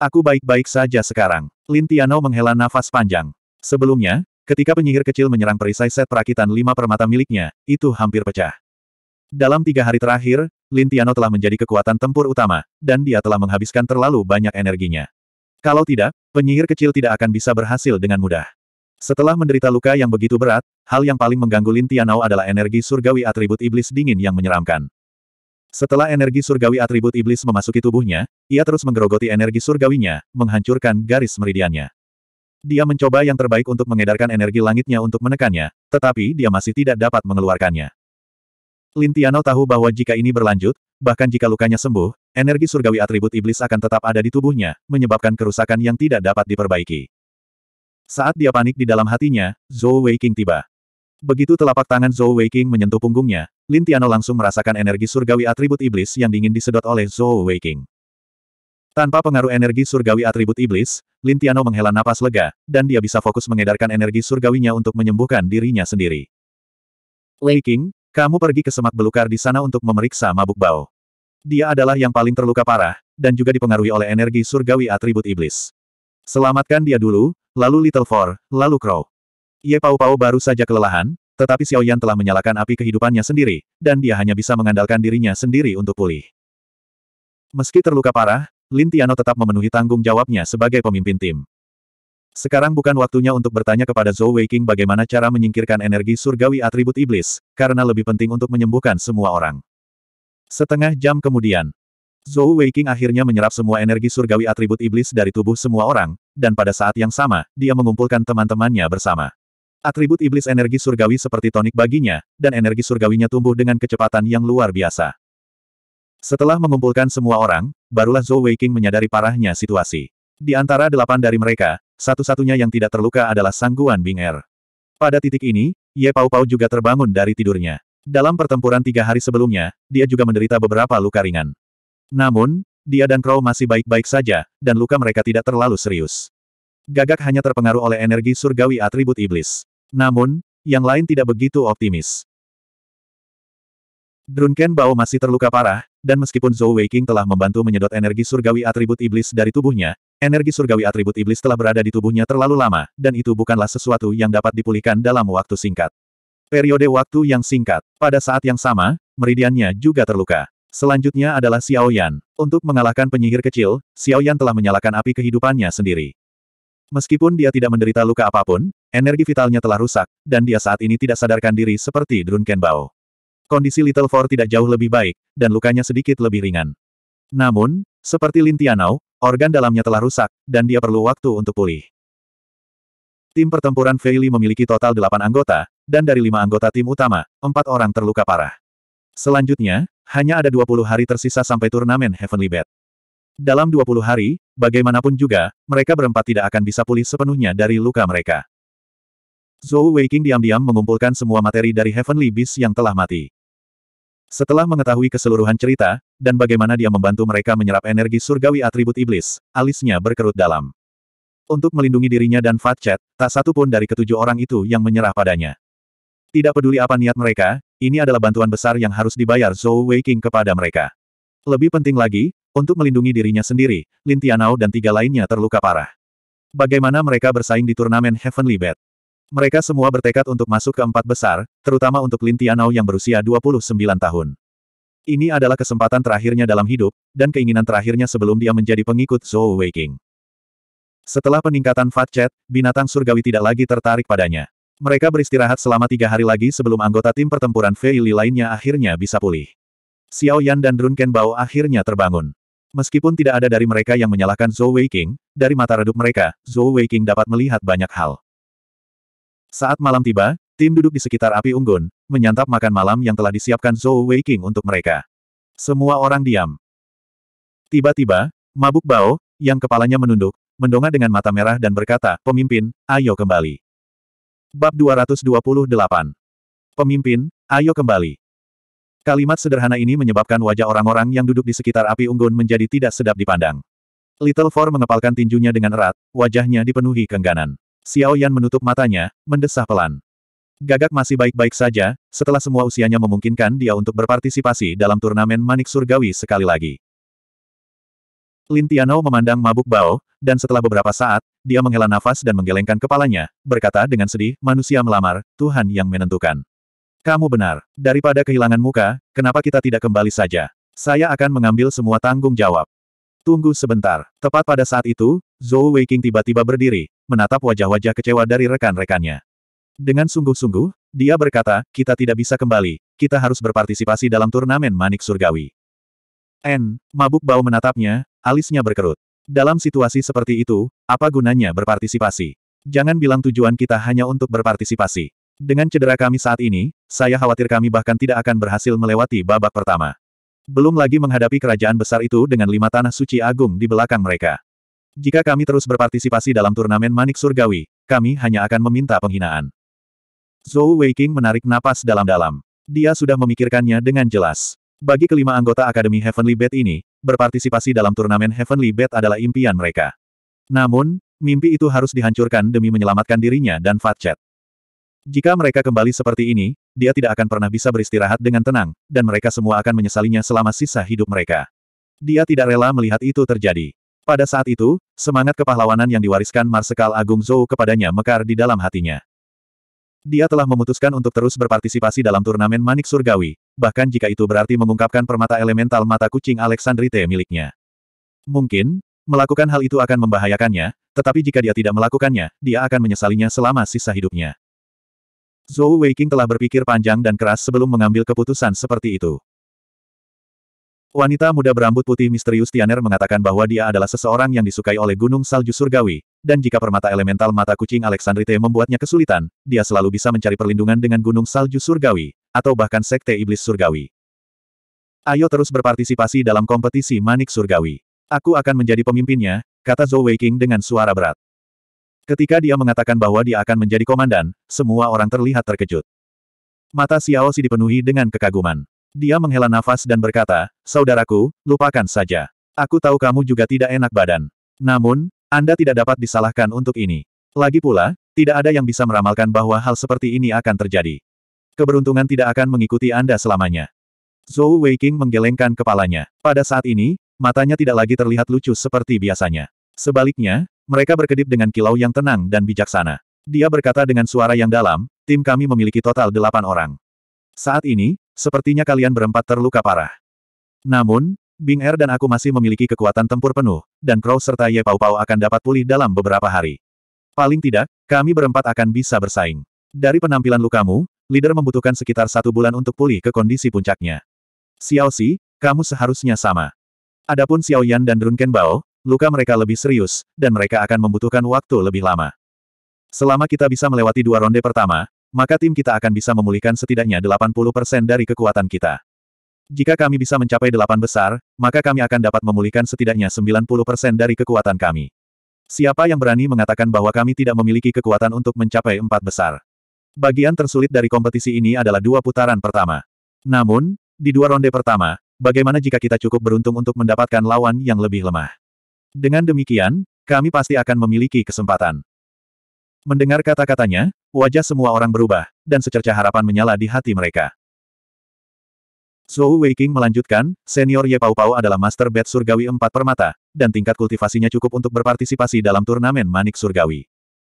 Aku baik-baik saja sekarang. Lin Tiano menghela nafas panjang. Sebelumnya, ketika penyihir kecil menyerang perisai set perakitan lima permata miliknya, itu hampir pecah. Dalam tiga hari terakhir, Lintiano telah menjadi kekuatan tempur utama, dan dia telah menghabiskan terlalu banyak energinya. Kalau tidak, penyihir kecil tidak akan bisa berhasil dengan mudah. Setelah menderita luka yang begitu berat, hal yang paling mengganggu Lintiano adalah energi surgawi atribut iblis dingin yang menyeramkan. Setelah energi surgawi atribut iblis memasuki tubuhnya, ia terus menggerogoti energi surgawinya, menghancurkan garis meridiannya. Dia mencoba yang terbaik untuk mengedarkan energi langitnya untuk menekannya, tetapi dia masih tidak dapat mengeluarkannya. Lintiano tahu bahwa jika ini berlanjut, bahkan jika lukanya sembuh, energi surgawi atribut iblis akan tetap ada di tubuhnya, menyebabkan kerusakan yang tidak dapat diperbaiki. Saat dia panik di dalam hatinya, Zhou Weiqing tiba. Begitu telapak tangan Zhou Weiqing menyentuh punggungnya, Lin Tiano langsung merasakan energi surgawi atribut iblis yang dingin disedot oleh Zhou Weiqing. Tanpa pengaruh energi surgawi atribut iblis, Lin Tiano menghela napas lega, dan dia bisa fokus mengedarkan energi surgawinya untuk menyembuhkan dirinya sendiri. Weiqing, kamu pergi ke semak belukar di sana untuk memeriksa mabuk bau. Dia adalah yang paling terluka parah, dan juga dipengaruhi oleh energi surgawi atribut iblis. Selamatkan dia dulu, lalu Little Four, lalu Crow. Ye Pau Pau baru saja kelelahan, tetapi Xiao Yan telah menyalakan api kehidupannya sendiri, dan dia hanya bisa mengandalkan dirinya sendiri untuk pulih. Meski terluka parah, Lin Tiano tetap memenuhi tanggung jawabnya sebagai pemimpin tim. Sekarang bukan waktunya untuk bertanya kepada Zhou Weiqing bagaimana cara menyingkirkan energi surgawi atribut iblis, karena lebih penting untuk menyembuhkan semua orang. Setengah jam kemudian, Zhou Weiqing akhirnya menyerap semua energi surgawi atribut iblis dari tubuh semua orang, dan pada saat yang sama, dia mengumpulkan teman-temannya bersama. Atribut iblis energi surgawi seperti tonik baginya, dan energi surgawinya tumbuh dengan kecepatan yang luar biasa. Setelah mengumpulkan semua orang, barulah Zhou Weiqing menyadari parahnya situasi. Di antara delapan dari mereka, satu-satunya yang tidak terluka adalah sangguan Bing Er. Pada titik ini, Ye Pau Pau juga terbangun dari tidurnya. Dalam pertempuran tiga hari sebelumnya, dia juga menderita beberapa luka ringan. Namun, dia dan Crow masih baik-baik saja, dan luka mereka tidak terlalu serius. Gagak hanya terpengaruh oleh energi surgawi atribut iblis. Namun, yang lain tidak begitu optimis. Drunken Bao masih terluka parah, dan meskipun Zhou Weiqing telah membantu menyedot energi surgawi atribut iblis dari tubuhnya, energi surgawi atribut iblis telah berada di tubuhnya terlalu lama, dan itu bukanlah sesuatu yang dapat dipulihkan dalam waktu singkat. Periode waktu yang singkat. Pada saat yang sama, meridiannya juga terluka. Selanjutnya adalah Xiao Yan. Untuk mengalahkan penyihir kecil, Xiao Yan telah menyalakan api kehidupannya sendiri. Meskipun dia tidak menderita luka apapun, energi vitalnya telah rusak, dan dia saat ini tidak sadarkan diri seperti Drunken Bao. Kondisi Little Four tidak jauh lebih baik, dan lukanya sedikit lebih ringan. Namun, seperti Lintianau, organ dalamnya telah rusak, dan dia perlu waktu untuk pulih. Tim pertempuran Feili memiliki total delapan anggota, dan dari lima anggota tim utama, empat orang terluka parah. Selanjutnya, hanya ada 20 hari tersisa sampai turnamen Heavenly Bet. Dalam 20 hari, bagaimanapun juga, mereka berempat tidak akan bisa pulih sepenuhnya dari luka mereka. Zhou Weiqing diam-diam mengumpulkan semua materi dari Heavenly Beast yang telah mati. Setelah mengetahui keseluruhan cerita, dan bagaimana dia membantu mereka menyerap energi surgawi atribut iblis, alisnya berkerut dalam. Untuk melindungi dirinya dan Fat tak satu pun dari ketujuh orang itu yang menyerah padanya. Tidak peduli apa niat mereka, ini adalah bantuan besar yang harus dibayar Zhou Weiqing kepada mereka. Lebih penting lagi, untuk melindungi dirinya sendiri, Lin Tianao dan tiga lainnya terluka parah. Bagaimana mereka bersaing di turnamen Heavenly Bet? Mereka semua bertekad untuk masuk ke empat besar, terutama untuk Lin Tianao yang berusia 29 tahun. Ini adalah kesempatan terakhirnya dalam hidup, dan keinginan terakhirnya sebelum dia menjadi pengikut Zhou Weiqing. Setelah peningkatan Fat Chat, binatang surgawi tidak lagi tertarik padanya. Mereka beristirahat selama tiga hari lagi sebelum anggota tim pertempuran Fei Li lainnya akhirnya bisa pulih. Xiao Yan dan Drun Bao akhirnya terbangun. Meskipun tidak ada dari mereka yang menyalahkan Zhou Weiqing, dari mata redup mereka, Zhou Weiqing dapat melihat banyak hal. Saat malam tiba, tim duduk di sekitar api unggun, menyantap makan malam yang telah disiapkan Zhou Weiqing untuk mereka. Semua orang diam. Tiba-tiba, mabuk Bao, yang kepalanya menunduk, mendongak dengan mata merah dan berkata, Pemimpin, ayo kembali. Bab 228 Pemimpin, ayo kembali. Kalimat sederhana ini menyebabkan wajah orang-orang yang duduk di sekitar api unggun menjadi tidak sedap dipandang. Little Four mengepalkan tinjunya dengan erat, wajahnya dipenuhi kengganan. Xiao Yan menutup matanya, mendesah pelan. Gagak masih baik-baik saja, setelah semua usianya memungkinkan dia untuk berpartisipasi dalam turnamen Manik Surgawi sekali lagi. Lin Tianao memandang mabuk Bao, dan setelah beberapa saat, dia menghela nafas dan menggelengkan kepalanya, berkata dengan sedih, manusia melamar, Tuhan yang menentukan. Kamu benar, daripada kehilangan muka, kenapa kita tidak kembali saja? Saya akan mengambil semua tanggung jawab. Tunggu sebentar. Tepat pada saat itu, Zhou Weiqing tiba-tiba berdiri, menatap wajah-wajah kecewa dari rekan-rekannya. Dengan sungguh-sungguh, dia berkata, kita tidak bisa kembali, kita harus berpartisipasi dalam turnamen manik surgawi. N, mabuk bau menatapnya, alisnya berkerut. Dalam situasi seperti itu, apa gunanya berpartisipasi? Jangan bilang tujuan kita hanya untuk berpartisipasi. Dengan cedera kami saat ini, saya khawatir kami bahkan tidak akan berhasil melewati babak pertama. Belum lagi menghadapi kerajaan besar itu dengan lima tanah suci agung di belakang mereka. Jika kami terus berpartisipasi dalam turnamen manik surgawi, kami hanya akan meminta penghinaan. Zhou Weiqing menarik napas dalam-dalam. Dia sudah memikirkannya dengan jelas. Bagi kelima anggota Akademi Heavenly Bat ini, berpartisipasi dalam turnamen Heavenly Bat adalah impian mereka. Namun, mimpi itu harus dihancurkan demi menyelamatkan dirinya dan Fatchet. Jika mereka kembali seperti ini, dia tidak akan pernah bisa beristirahat dengan tenang, dan mereka semua akan menyesalinya selama sisa hidup mereka. Dia tidak rela melihat itu terjadi. Pada saat itu, semangat kepahlawanan yang diwariskan Marsekal Agung Zhou kepadanya mekar di dalam hatinya. Dia telah memutuskan untuk terus berpartisipasi dalam turnamen Manik Surgawi, bahkan jika itu berarti mengungkapkan permata elemental mata kucing Alexandrite miliknya. Mungkin, melakukan hal itu akan membahayakannya, tetapi jika dia tidak melakukannya, dia akan menyesalinya selama sisa hidupnya. Zhou Weiqing telah berpikir panjang dan keras sebelum mengambil keputusan seperti itu. Wanita muda berambut putih misterius Tianer mengatakan bahwa dia adalah seseorang yang disukai oleh Gunung Salju Surgawi, dan jika permata elemental mata kucing Alexandrite membuatnya kesulitan, dia selalu bisa mencari perlindungan dengan Gunung Salju Surgawi, atau bahkan Sekte Iblis Surgawi. Ayo terus berpartisipasi dalam kompetisi Manik Surgawi. Aku akan menjadi pemimpinnya, kata Zhou Weiqing dengan suara berat. Ketika dia mengatakan bahwa dia akan menjadi komandan, semua orang terlihat terkejut. Mata Xiao Si dipenuhi dengan kekaguman. Dia menghela nafas dan berkata, Saudaraku, lupakan saja. Aku tahu kamu juga tidak enak badan. Namun, Anda tidak dapat disalahkan untuk ini. Lagi pula, tidak ada yang bisa meramalkan bahwa hal seperti ini akan terjadi. Keberuntungan tidak akan mengikuti Anda selamanya. Zhou Weiking menggelengkan kepalanya. Pada saat ini, matanya tidak lagi terlihat lucu seperti biasanya. Sebaliknya, mereka berkedip dengan kilau yang tenang dan bijaksana. Dia berkata dengan suara yang dalam, tim kami memiliki total delapan orang. Saat ini, sepertinya kalian berempat terluka parah. Namun, Bing Er dan aku masih memiliki kekuatan tempur penuh, dan Crow serta Ye Pau Pau akan dapat pulih dalam beberapa hari. Paling tidak, kami berempat akan bisa bersaing. Dari penampilan lukamu, leader membutuhkan sekitar satu bulan untuk pulih ke kondisi puncaknya. Xiao Si, kamu seharusnya sama. Adapun Xiao Yan dan Drunken Bao, luka mereka lebih serius, dan mereka akan membutuhkan waktu lebih lama. Selama kita bisa melewati dua ronde pertama, maka tim kita akan bisa memulihkan setidaknya 80% dari kekuatan kita. Jika kami bisa mencapai delapan besar, maka kami akan dapat memulihkan setidaknya 90% dari kekuatan kami. Siapa yang berani mengatakan bahwa kami tidak memiliki kekuatan untuk mencapai empat besar? Bagian tersulit dari kompetisi ini adalah dua putaran pertama. Namun, di dua ronde pertama, bagaimana jika kita cukup beruntung untuk mendapatkan lawan yang lebih lemah? Dengan demikian, kami pasti akan memiliki kesempatan. Mendengar kata-katanya, wajah semua orang berubah, dan secerca harapan menyala di hati mereka. Zhou Weiqing melanjutkan, senior Ye Pau Pau adalah master bed surgawi empat permata, dan tingkat kultivasinya cukup untuk berpartisipasi dalam turnamen manik surgawi.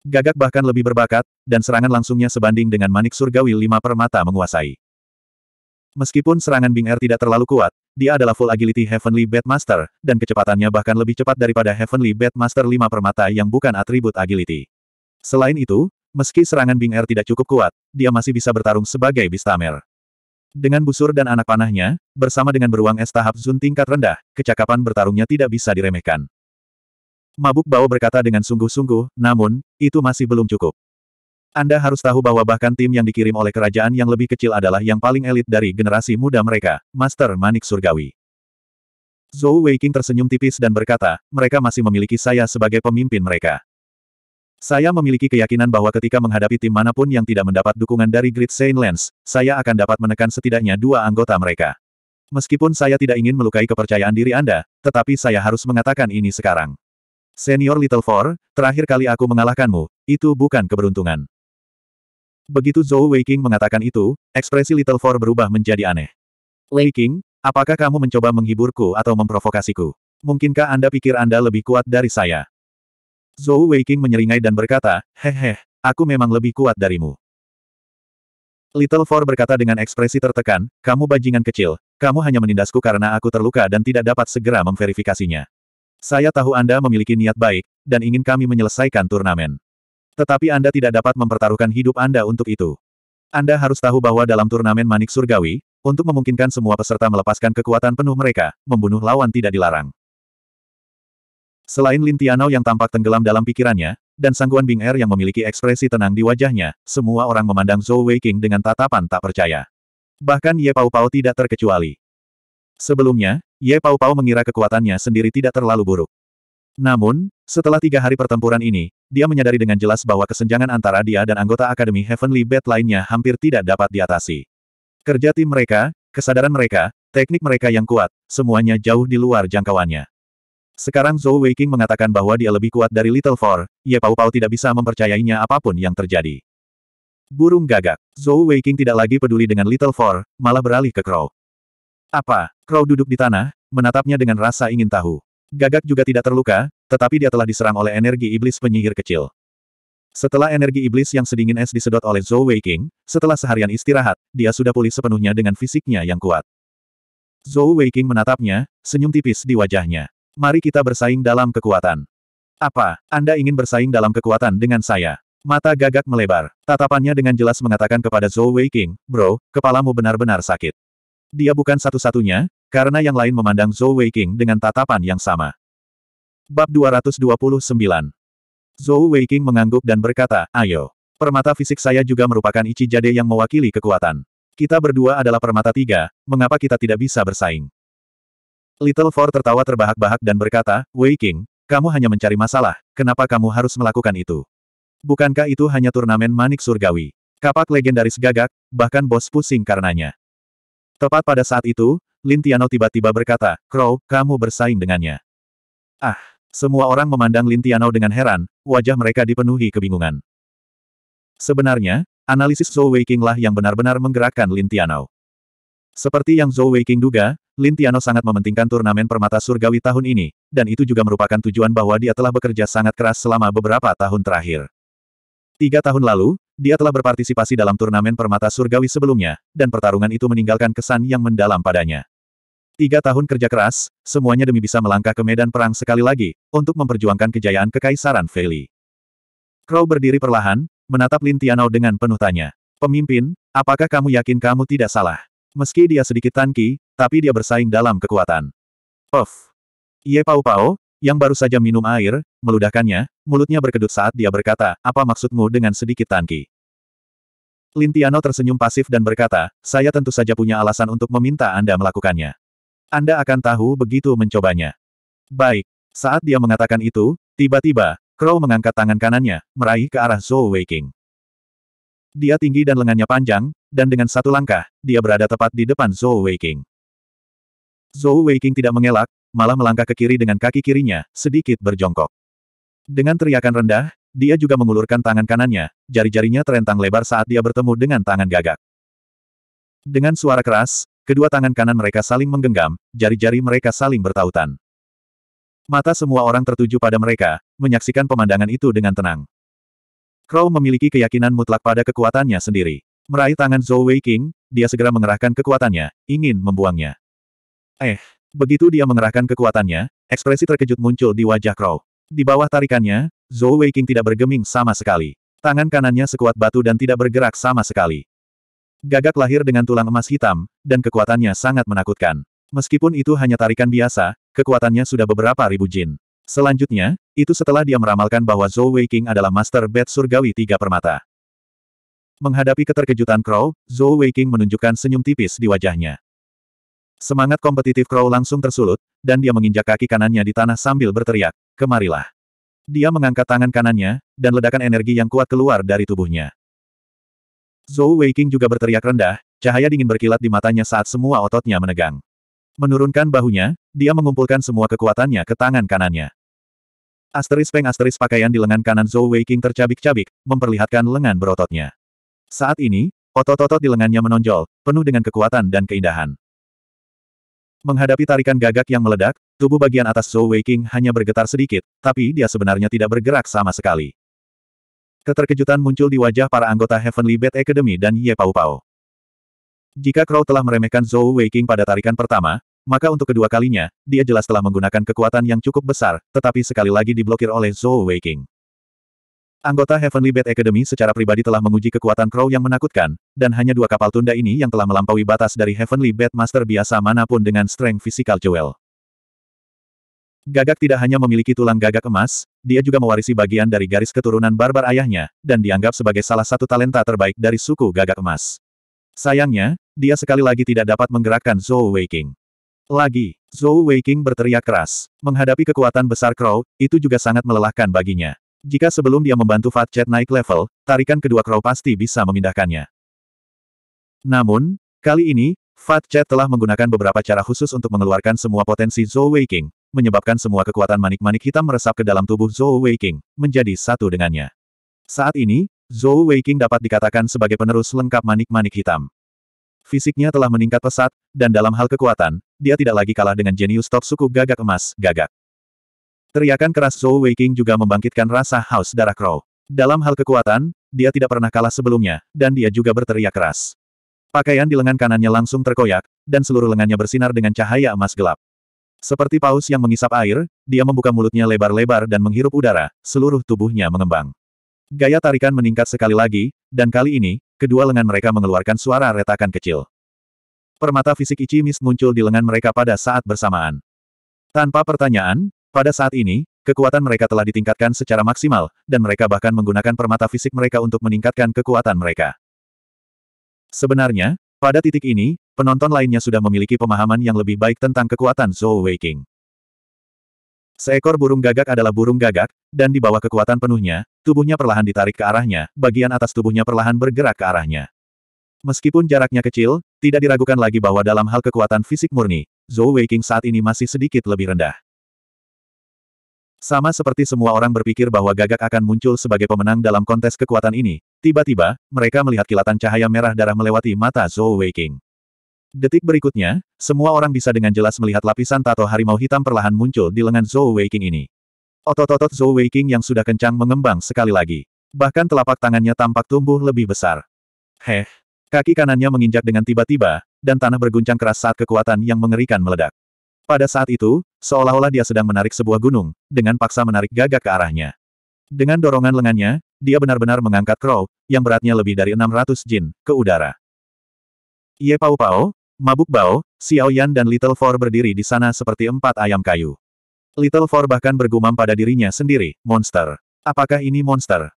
Gagak bahkan lebih berbakat, dan serangan langsungnya sebanding dengan manik surgawi lima permata menguasai. Meskipun serangan Bing Er tidak terlalu kuat, dia adalah full agility Heavenly Batmaster, dan kecepatannya bahkan lebih cepat daripada Heavenly Batmaster 5 permata yang bukan atribut agility. Selain itu, meski serangan Bing Er tidak cukup kuat, dia masih bisa bertarung sebagai Bistamer. Dengan busur dan anak panahnya, bersama dengan beruang es tahap Zun tingkat rendah, kecakapan bertarungnya tidak bisa diremehkan. Mabuk Bao berkata dengan sungguh-sungguh, namun, itu masih belum cukup. Anda harus tahu bahwa bahkan tim yang dikirim oleh kerajaan yang lebih kecil adalah yang paling elit dari generasi muda mereka, Master Manik Surgawi. Zhou Weiqing tersenyum tipis dan berkata, mereka masih memiliki saya sebagai pemimpin mereka. Saya memiliki keyakinan bahwa ketika menghadapi tim manapun yang tidak mendapat dukungan dari Great Saint Lens, saya akan dapat menekan setidaknya dua anggota mereka. Meskipun saya tidak ingin melukai kepercayaan diri Anda, tetapi saya harus mengatakan ini sekarang. Senior Little Four, terakhir kali aku mengalahkanmu, itu bukan keberuntungan. Begitu Zhou Weiqing mengatakan itu, ekspresi Little Four berubah menjadi aneh. Weiqing, apakah kamu mencoba menghiburku atau memprovokasiku? Mungkinkah Anda pikir Anda lebih kuat dari saya? Zhou Weiqing menyeringai dan berkata, hehe, aku memang lebih kuat darimu. Little Four berkata dengan ekspresi tertekan, kamu bajingan kecil, kamu hanya menindasku karena aku terluka dan tidak dapat segera memverifikasinya. Saya tahu Anda memiliki niat baik, dan ingin kami menyelesaikan turnamen. Tetapi Anda tidak dapat mempertaruhkan hidup Anda untuk itu. Anda harus tahu bahwa dalam turnamen Manik Surgawi, untuk memungkinkan semua peserta melepaskan kekuatan penuh mereka, membunuh lawan tidak dilarang. Selain Lin Tianao yang tampak tenggelam dalam pikirannya, dan sangguan Bing Er yang memiliki ekspresi tenang di wajahnya, semua orang memandang Zhou Weiqing dengan tatapan tak percaya. Bahkan Ye Pao Pao tidak terkecuali. Sebelumnya, Ye Pao Pao mengira kekuatannya sendiri tidak terlalu buruk. Namun, setelah tiga hari pertempuran ini, dia menyadari dengan jelas bahwa kesenjangan antara dia dan anggota Akademi Heavenly Bat lainnya hampir tidak dapat diatasi. Kerja tim mereka, kesadaran mereka, teknik mereka yang kuat, semuanya jauh di luar jangkauannya. Sekarang Zhou Weiking mengatakan bahwa dia lebih kuat dari Little Four, Ye Pau Pau tidak bisa mempercayainya apapun yang terjadi. Burung gagak. Zhou Weiking tidak lagi peduli dengan Little Four, malah beralih ke Crow. Apa? Crow duduk di tanah, menatapnya dengan rasa ingin tahu. Gagak juga tidak terluka, tetapi dia telah diserang oleh energi iblis penyihir kecil. Setelah energi iblis yang sedingin es disedot oleh Zhou Weiqing, setelah seharian istirahat, dia sudah pulih sepenuhnya dengan fisiknya yang kuat. Zhou Weiqing menatapnya, senyum tipis di wajahnya. Mari kita bersaing dalam kekuatan. Apa, Anda ingin bersaing dalam kekuatan dengan saya? Mata gagak melebar. Tatapannya dengan jelas mengatakan kepada Zhou Weiqing, Bro, kepalamu benar-benar sakit. Dia bukan satu-satunya, karena yang lain memandang Zhou Weiking dengan tatapan yang sama. Bab 229 Zhou Weiqing mengangguk dan berkata, ayo. Permata fisik saya juga merupakan Ichi Jade yang mewakili kekuatan. Kita berdua adalah permata tiga, mengapa kita tidak bisa bersaing? Little Four tertawa terbahak-bahak dan berkata, Weiqing, kamu hanya mencari masalah, kenapa kamu harus melakukan itu? Bukankah itu hanya turnamen manik surgawi? Kapak legendaris gagak, bahkan bos pusing karenanya. Tepat pada saat itu, Lin Tiano tiba-tiba berkata, Crow, kamu bersaing dengannya. Ah, semua orang memandang Lin Tiano dengan heran, wajah mereka dipenuhi kebingungan. Sebenarnya, analisis Zhou Weiqing lah yang benar-benar menggerakkan Lin Tiano. Seperti yang Zhou Weiking duga, Lin Tiano sangat mementingkan turnamen permata surgawi tahun ini, dan itu juga merupakan tujuan bahwa dia telah bekerja sangat keras selama beberapa tahun terakhir. Tiga tahun lalu, dia telah berpartisipasi dalam turnamen permata surgawi sebelumnya, dan pertarungan itu meninggalkan kesan yang mendalam padanya. Tiga tahun kerja keras, semuanya demi bisa melangkah ke medan perang sekali lagi, untuk memperjuangkan kejayaan Kekaisaran Feli. Crow berdiri perlahan, menatap Lin Tianao dengan penuh tanya. Pemimpin, apakah kamu yakin kamu tidak salah? Meski dia sedikit tanki, tapi dia bersaing dalam kekuatan. Of. Ye Pau Pau, yang baru saja minum air, meludahkannya, mulutnya berkedut saat dia berkata, apa maksudmu dengan sedikit tangki? Lintiano tersenyum pasif dan berkata, saya tentu saja punya alasan untuk meminta Anda melakukannya. Anda akan tahu begitu mencobanya. Baik. Saat dia mengatakan itu, tiba-tiba, Crow mengangkat tangan kanannya, meraih ke arah Zhou Weiqing. Dia tinggi dan lengannya panjang, dan dengan satu langkah, dia berada tepat di depan Zhou Weiqing. Zhou Weiqing tidak mengelak, malah melangkah ke kiri dengan kaki kirinya, sedikit berjongkok. Dengan teriakan rendah, dia juga mengulurkan tangan kanannya, jari-jarinya terentang lebar saat dia bertemu dengan tangan gagak. Dengan suara keras, kedua tangan kanan mereka saling menggenggam, jari-jari mereka saling bertautan. Mata semua orang tertuju pada mereka, menyaksikan pemandangan itu dengan tenang. Crow memiliki keyakinan mutlak pada kekuatannya sendiri. Meraih tangan Zhou Wei King, dia segera mengerahkan kekuatannya, ingin membuangnya. Eh, Begitu dia mengerahkan kekuatannya, ekspresi terkejut muncul di wajah Crow. Di bawah tarikannya, Zhou Weiqing tidak bergeming sama sekali. Tangan kanannya sekuat batu dan tidak bergerak sama sekali. Gagak lahir dengan tulang emas hitam, dan kekuatannya sangat menakutkan. Meskipun itu hanya tarikan biasa, kekuatannya sudah beberapa ribu jin. Selanjutnya, itu setelah dia meramalkan bahwa Zhou Weiqing adalah Master Bed Surgawi Tiga Permata. Menghadapi keterkejutan Crow, Zhou Weiqing menunjukkan senyum tipis di wajahnya. Semangat kompetitif Crow langsung tersulut, dan dia menginjak kaki kanannya di tanah sambil berteriak, kemarilah. Dia mengangkat tangan kanannya, dan ledakan energi yang kuat keluar dari tubuhnya. Zhou Weiking juga berteriak rendah, cahaya dingin berkilat di matanya saat semua ototnya menegang. Menurunkan bahunya, dia mengumpulkan semua kekuatannya ke tangan kanannya. Asteris peng asteris pakaian di lengan kanan Zhou Weiking tercabik-cabik, memperlihatkan lengan berototnya. Saat ini, otot-otot di lengannya menonjol, penuh dengan kekuatan dan keindahan. Menghadapi tarikan gagak yang meledak, tubuh bagian atas Zhou Weiqing hanya bergetar sedikit, tapi dia sebenarnya tidak bergerak sama sekali. Keterkejutan muncul di wajah para anggota Heavenly Bat Academy dan Ye Pao Pao. Jika Crow telah meremehkan Zhou Weiqing pada tarikan pertama, maka untuk kedua kalinya, dia jelas telah menggunakan kekuatan yang cukup besar, tetapi sekali lagi diblokir oleh Zhou Weiqing. Anggota Heavenly Bat Academy secara pribadi telah menguji kekuatan Crow yang menakutkan, dan hanya dua kapal tunda ini yang telah melampaui batas dari Heavenly Bat Master biasa manapun dengan strength fisikal Jewel. Gagak tidak hanya memiliki tulang gagak emas, dia juga mewarisi bagian dari garis keturunan barbar ayahnya, dan dianggap sebagai salah satu talenta terbaik dari suku gagak emas. Sayangnya, dia sekali lagi tidak dapat menggerakkan Zhou Weiking. Lagi, Zhou Weiking berteriak keras. Menghadapi kekuatan besar Crow, itu juga sangat melelahkan baginya. Jika sebelum dia membantu Fat Chat naik level, tarikan kedua Crow pasti bisa memindahkannya. Namun, kali ini, Fat Chat telah menggunakan beberapa cara khusus untuk mengeluarkan semua potensi Zhou Weiqing, menyebabkan semua kekuatan manik-manik hitam meresap ke dalam tubuh Zhou Weiqing, menjadi satu dengannya. Saat ini, Zhou Weiqing dapat dikatakan sebagai penerus lengkap manik-manik hitam. Fisiknya telah meningkat pesat, dan dalam hal kekuatan, dia tidak lagi kalah dengan jenius top suku gagak emas, gagak. Teriakan keras Zhou Weiqing juga membangkitkan rasa haus darah Crow. Dalam hal kekuatan, dia tidak pernah kalah sebelumnya, dan dia juga berteriak keras. Pakaian di lengan kanannya langsung terkoyak, dan seluruh lengannya bersinar dengan cahaya emas gelap. Seperti paus yang mengisap air, dia membuka mulutnya lebar-lebar dan menghirup udara, seluruh tubuhnya mengembang. Gaya tarikan meningkat sekali lagi, dan kali ini, kedua lengan mereka mengeluarkan suara retakan kecil. Permata fisik Ichimis muncul di lengan mereka pada saat bersamaan. Tanpa pertanyaan, pada saat ini, kekuatan mereka telah ditingkatkan secara maksimal, dan mereka bahkan menggunakan permata fisik mereka untuk meningkatkan kekuatan mereka. Sebenarnya, pada titik ini, penonton lainnya sudah memiliki pemahaman yang lebih baik tentang kekuatan Zhou Weiqing. Seekor burung gagak adalah burung gagak, dan di bawah kekuatan penuhnya, tubuhnya perlahan ditarik ke arahnya, bagian atas tubuhnya perlahan bergerak ke arahnya. Meskipun jaraknya kecil, tidak diragukan lagi bahwa dalam hal kekuatan fisik murni, Zhou Weiqing saat ini masih sedikit lebih rendah. Sama seperti semua orang berpikir bahwa Gagak akan muncul sebagai pemenang dalam kontes kekuatan ini, tiba-tiba, mereka melihat kilatan cahaya merah darah melewati mata Zhou Weiking. Detik berikutnya, semua orang bisa dengan jelas melihat lapisan tato harimau hitam perlahan muncul di lengan Zhou Weiking ini. Otot-otot Zhou Weiking yang sudah kencang mengembang sekali lagi. Bahkan telapak tangannya tampak tumbuh lebih besar. Heh. Kaki kanannya menginjak dengan tiba-tiba, dan tanah berguncang keras saat kekuatan yang mengerikan meledak. Pada saat itu, seolah-olah dia sedang menarik sebuah gunung, dengan paksa menarik gagak ke arahnya. Dengan dorongan lengannya, dia benar-benar mengangkat Crow, yang beratnya lebih dari 600 jin, ke udara. Ye Pau Pau, Mabuk Bao, Xiao Yan dan Little Four berdiri di sana seperti empat ayam kayu. Little Four bahkan bergumam pada dirinya sendiri, monster. Apakah ini monster?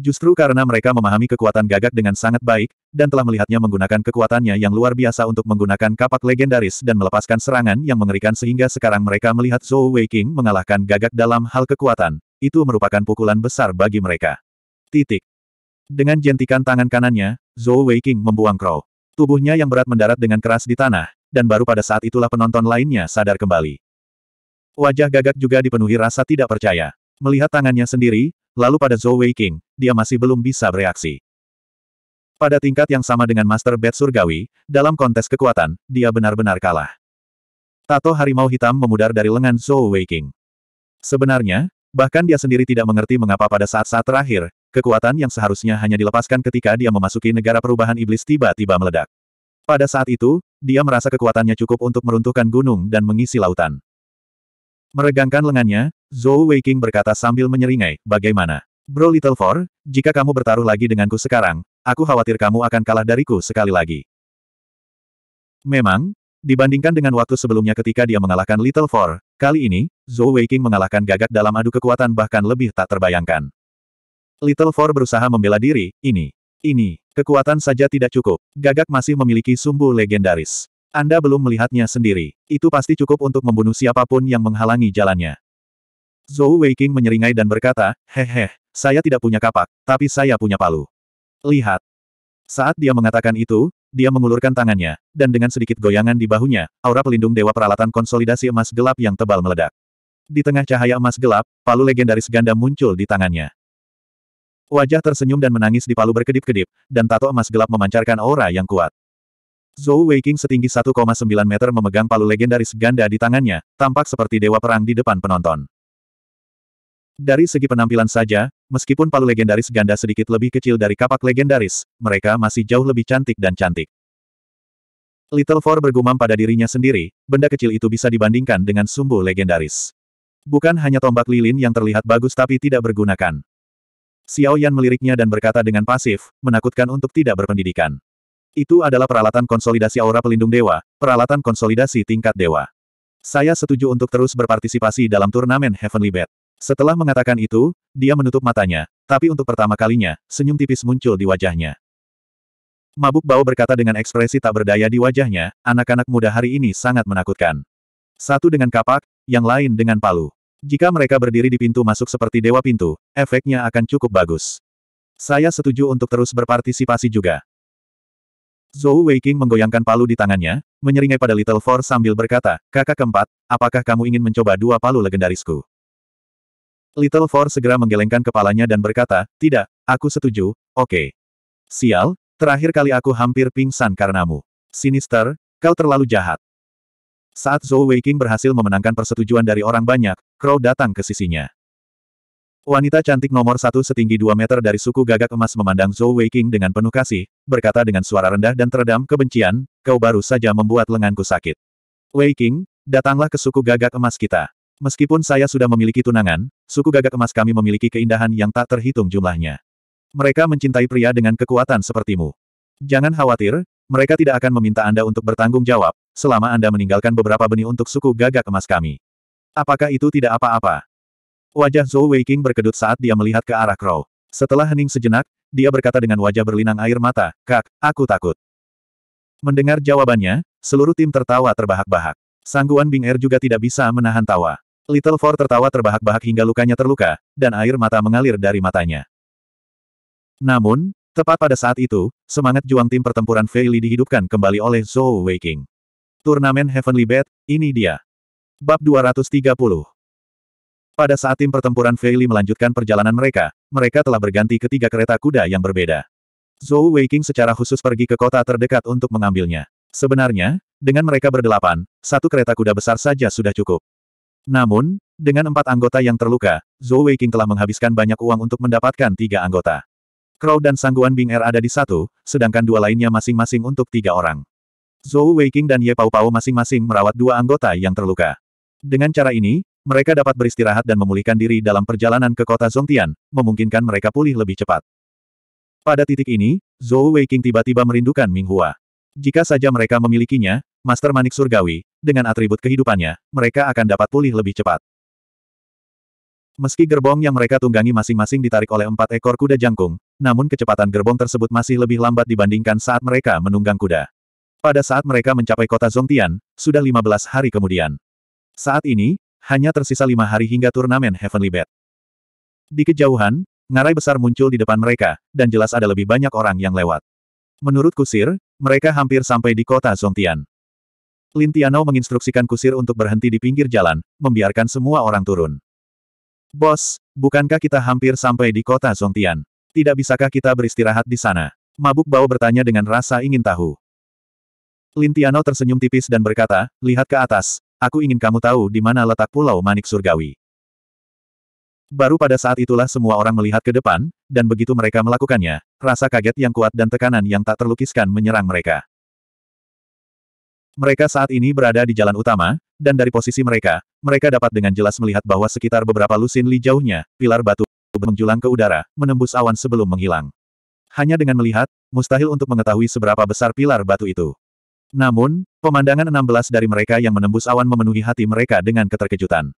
Justru karena mereka memahami kekuatan gagak dengan sangat baik, dan telah melihatnya menggunakan kekuatannya yang luar biasa untuk menggunakan kapak legendaris dan melepaskan serangan yang mengerikan sehingga sekarang mereka melihat Zhou Weiqing mengalahkan gagak dalam hal kekuatan. Itu merupakan pukulan besar bagi mereka. Titik. Dengan jentikan tangan kanannya, Zhou Weiqing membuang Crow. Tubuhnya yang berat mendarat dengan keras di tanah, dan baru pada saat itulah penonton lainnya sadar kembali. Wajah gagak juga dipenuhi rasa tidak percaya. Melihat tangannya sendiri, lalu pada Zhou Weiqing, dia masih belum bisa bereaksi. Pada tingkat yang sama dengan Master Bed Surgawi, dalam kontes kekuatan, dia benar-benar kalah. Tato harimau hitam memudar dari lengan Zhou Weiqing. Sebenarnya, bahkan dia sendiri tidak mengerti mengapa pada saat-saat terakhir, kekuatan yang seharusnya hanya dilepaskan ketika dia memasuki negara perubahan iblis tiba-tiba meledak. Pada saat itu, dia merasa kekuatannya cukup untuk meruntuhkan gunung dan mengisi lautan. Meregangkan lengannya, Zhou Weiqing berkata sambil menyeringai, bagaimana? Bro Little Four, jika kamu bertaruh lagi denganku sekarang, aku khawatir kamu akan kalah dariku sekali lagi. Memang, dibandingkan dengan waktu sebelumnya ketika dia mengalahkan Little Four, kali ini, Zhou Weiqing mengalahkan gagak dalam adu kekuatan bahkan lebih tak terbayangkan. Little Four berusaha membela diri, ini, ini, kekuatan saja tidak cukup, gagak masih memiliki sumbu legendaris. Anda belum melihatnya sendiri. Itu pasti cukup untuk membunuh siapapun yang menghalangi jalannya. Zhou Weiking menyeringai dan berkata, Hehe, saya tidak punya kapak, tapi saya punya palu. Lihat. Saat dia mengatakan itu, dia mengulurkan tangannya, dan dengan sedikit goyangan di bahunya, aura pelindung dewa peralatan konsolidasi emas gelap yang tebal meledak. Di tengah cahaya emas gelap, palu legendaris ganda muncul di tangannya. Wajah tersenyum dan menangis di palu berkedip-kedip, dan tato emas gelap memancarkan aura yang kuat. Zhou Weiqing setinggi 1,9 meter memegang palu legendaris ganda di tangannya, tampak seperti dewa perang di depan penonton. Dari segi penampilan saja, meskipun palu legendaris ganda sedikit lebih kecil dari kapak legendaris, mereka masih jauh lebih cantik dan cantik. Little Four bergumam pada dirinya sendiri, benda kecil itu bisa dibandingkan dengan sumbu legendaris. Bukan hanya tombak lilin yang terlihat bagus tapi tidak bergunakan. Xiao Yan meliriknya dan berkata dengan pasif, menakutkan untuk tidak berpendidikan. Itu adalah peralatan konsolidasi aura pelindung dewa, peralatan konsolidasi tingkat dewa. Saya setuju untuk terus berpartisipasi dalam turnamen Heavenly Bet. Setelah mengatakan itu, dia menutup matanya, tapi untuk pertama kalinya, senyum tipis muncul di wajahnya. Mabuk bau berkata dengan ekspresi tak berdaya di wajahnya, anak-anak muda hari ini sangat menakutkan. Satu dengan kapak, yang lain dengan palu. Jika mereka berdiri di pintu masuk seperti dewa pintu, efeknya akan cukup bagus. Saya setuju untuk terus berpartisipasi juga. Zhou Weiqing menggoyangkan palu di tangannya, menyeringai pada Little Four sambil berkata, kakak keempat, apakah kamu ingin mencoba dua palu legendarisku? Little Four segera menggelengkan kepalanya dan berkata, tidak, aku setuju, oke. Okay. Sial, terakhir kali aku hampir pingsan karenamu. Sinister, kau terlalu jahat. Saat Zhou Weiqing berhasil memenangkan persetujuan dari orang banyak, Crow datang ke sisinya. Wanita cantik nomor satu setinggi dua meter dari suku gagak emas memandang Zhou Weiqing dengan penuh kasih, berkata dengan suara rendah dan teredam kebencian, kau baru saja membuat lenganku sakit. Weiqing, datanglah ke suku gagak emas kita. Meskipun saya sudah memiliki tunangan, suku gagak emas kami memiliki keindahan yang tak terhitung jumlahnya. Mereka mencintai pria dengan kekuatan sepertimu. Jangan khawatir, mereka tidak akan meminta Anda untuk bertanggung jawab, selama Anda meninggalkan beberapa benih untuk suku gagak emas kami. Apakah itu tidak apa-apa? Wajah Zhou Weiqing berkedut saat dia melihat ke arah Crow. Setelah hening sejenak, dia berkata dengan wajah berlinang air mata, Kak, aku takut. Mendengar jawabannya, seluruh tim tertawa terbahak-bahak. Sangguan Bing Er juga tidak bisa menahan tawa. Little Four tertawa terbahak-bahak hingga lukanya terluka, dan air mata mengalir dari matanya. Namun, tepat pada saat itu, semangat juang tim pertempuran Feili dihidupkan kembali oleh Zhou Weiqing. Turnamen Heavenly Bed, ini dia. Bab 230 pada saat tim pertempuran Feili melanjutkan perjalanan mereka, mereka telah berganti ketiga kereta kuda yang berbeda. Zhou Weiqing secara khusus pergi ke kota terdekat untuk mengambilnya. Sebenarnya, dengan mereka berdelapan, satu kereta kuda besar saja sudah cukup. Namun, dengan empat anggota yang terluka, Zhou Weiqing telah menghabiskan banyak uang untuk mendapatkan tiga anggota. Crow dan Sangguan Bing Er ada di satu, sedangkan dua lainnya masing-masing untuk tiga orang. Zhou Weiqing dan Ye Pao Pao masing-masing merawat dua anggota yang terluka. Dengan cara ini, mereka dapat beristirahat dan memulihkan diri dalam perjalanan ke kota Zongtian, memungkinkan mereka pulih lebih cepat. Pada titik ini, Zhou Weiqing tiba-tiba merindukan Minghua. Jika saja mereka memilikinya, Master Manik Surgawi, dengan atribut kehidupannya, mereka akan dapat pulih lebih cepat. Meski gerbong yang mereka tunggangi masing-masing ditarik oleh empat ekor kuda jangkung, namun kecepatan gerbong tersebut masih lebih lambat dibandingkan saat mereka menunggang kuda. Pada saat mereka mencapai kota Zongtian, sudah 15 hari kemudian. Saat ini, hanya tersisa lima hari hingga turnamen Heavenly Bet. Di kejauhan, ngarai besar muncul di depan mereka, dan jelas ada lebih banyak orang yang lewat. Menurut Kusir, mereka hampir sampai di kota Zongtian. Lintiano menginstruksikan Kusir untuk berhenti di pinggir jalan, membiarkan semua orang turun. Bos, bukankah kita hampir sampai di kota Zongtian? Tidak bisakah kita beristirahat di sana? Mabuk bau bertanya dengan rasa ingin tahu. Lintiano tersenyum tipis dan berkata, lihat ke atas, Aku ingin kamu tahu di mana letak Pulau Manik Surgawi. Baru pada saat itulah semua orang melihat ke depan, dan begitu mereka melakukannya, rasa kaget yang kuat dan tekanan yang tak terlukiskan menyerang mereka. Mereka saat ini berada di jalan utama, dan dari posisi mereka, mereka dapat dengan jelas melihat bahwa sekitar beberapa lusin li jauhnya, pilar batu menjulang ke udara, menembus awan sebelum menghilang. Hanya dengan melihat, mustahil untuk mengetahui seberapa besar pilar batu itu. Namun, Pemandangan 16 dari mereka yang menembus awan memenuhi hati mereka dengan keterkejutan.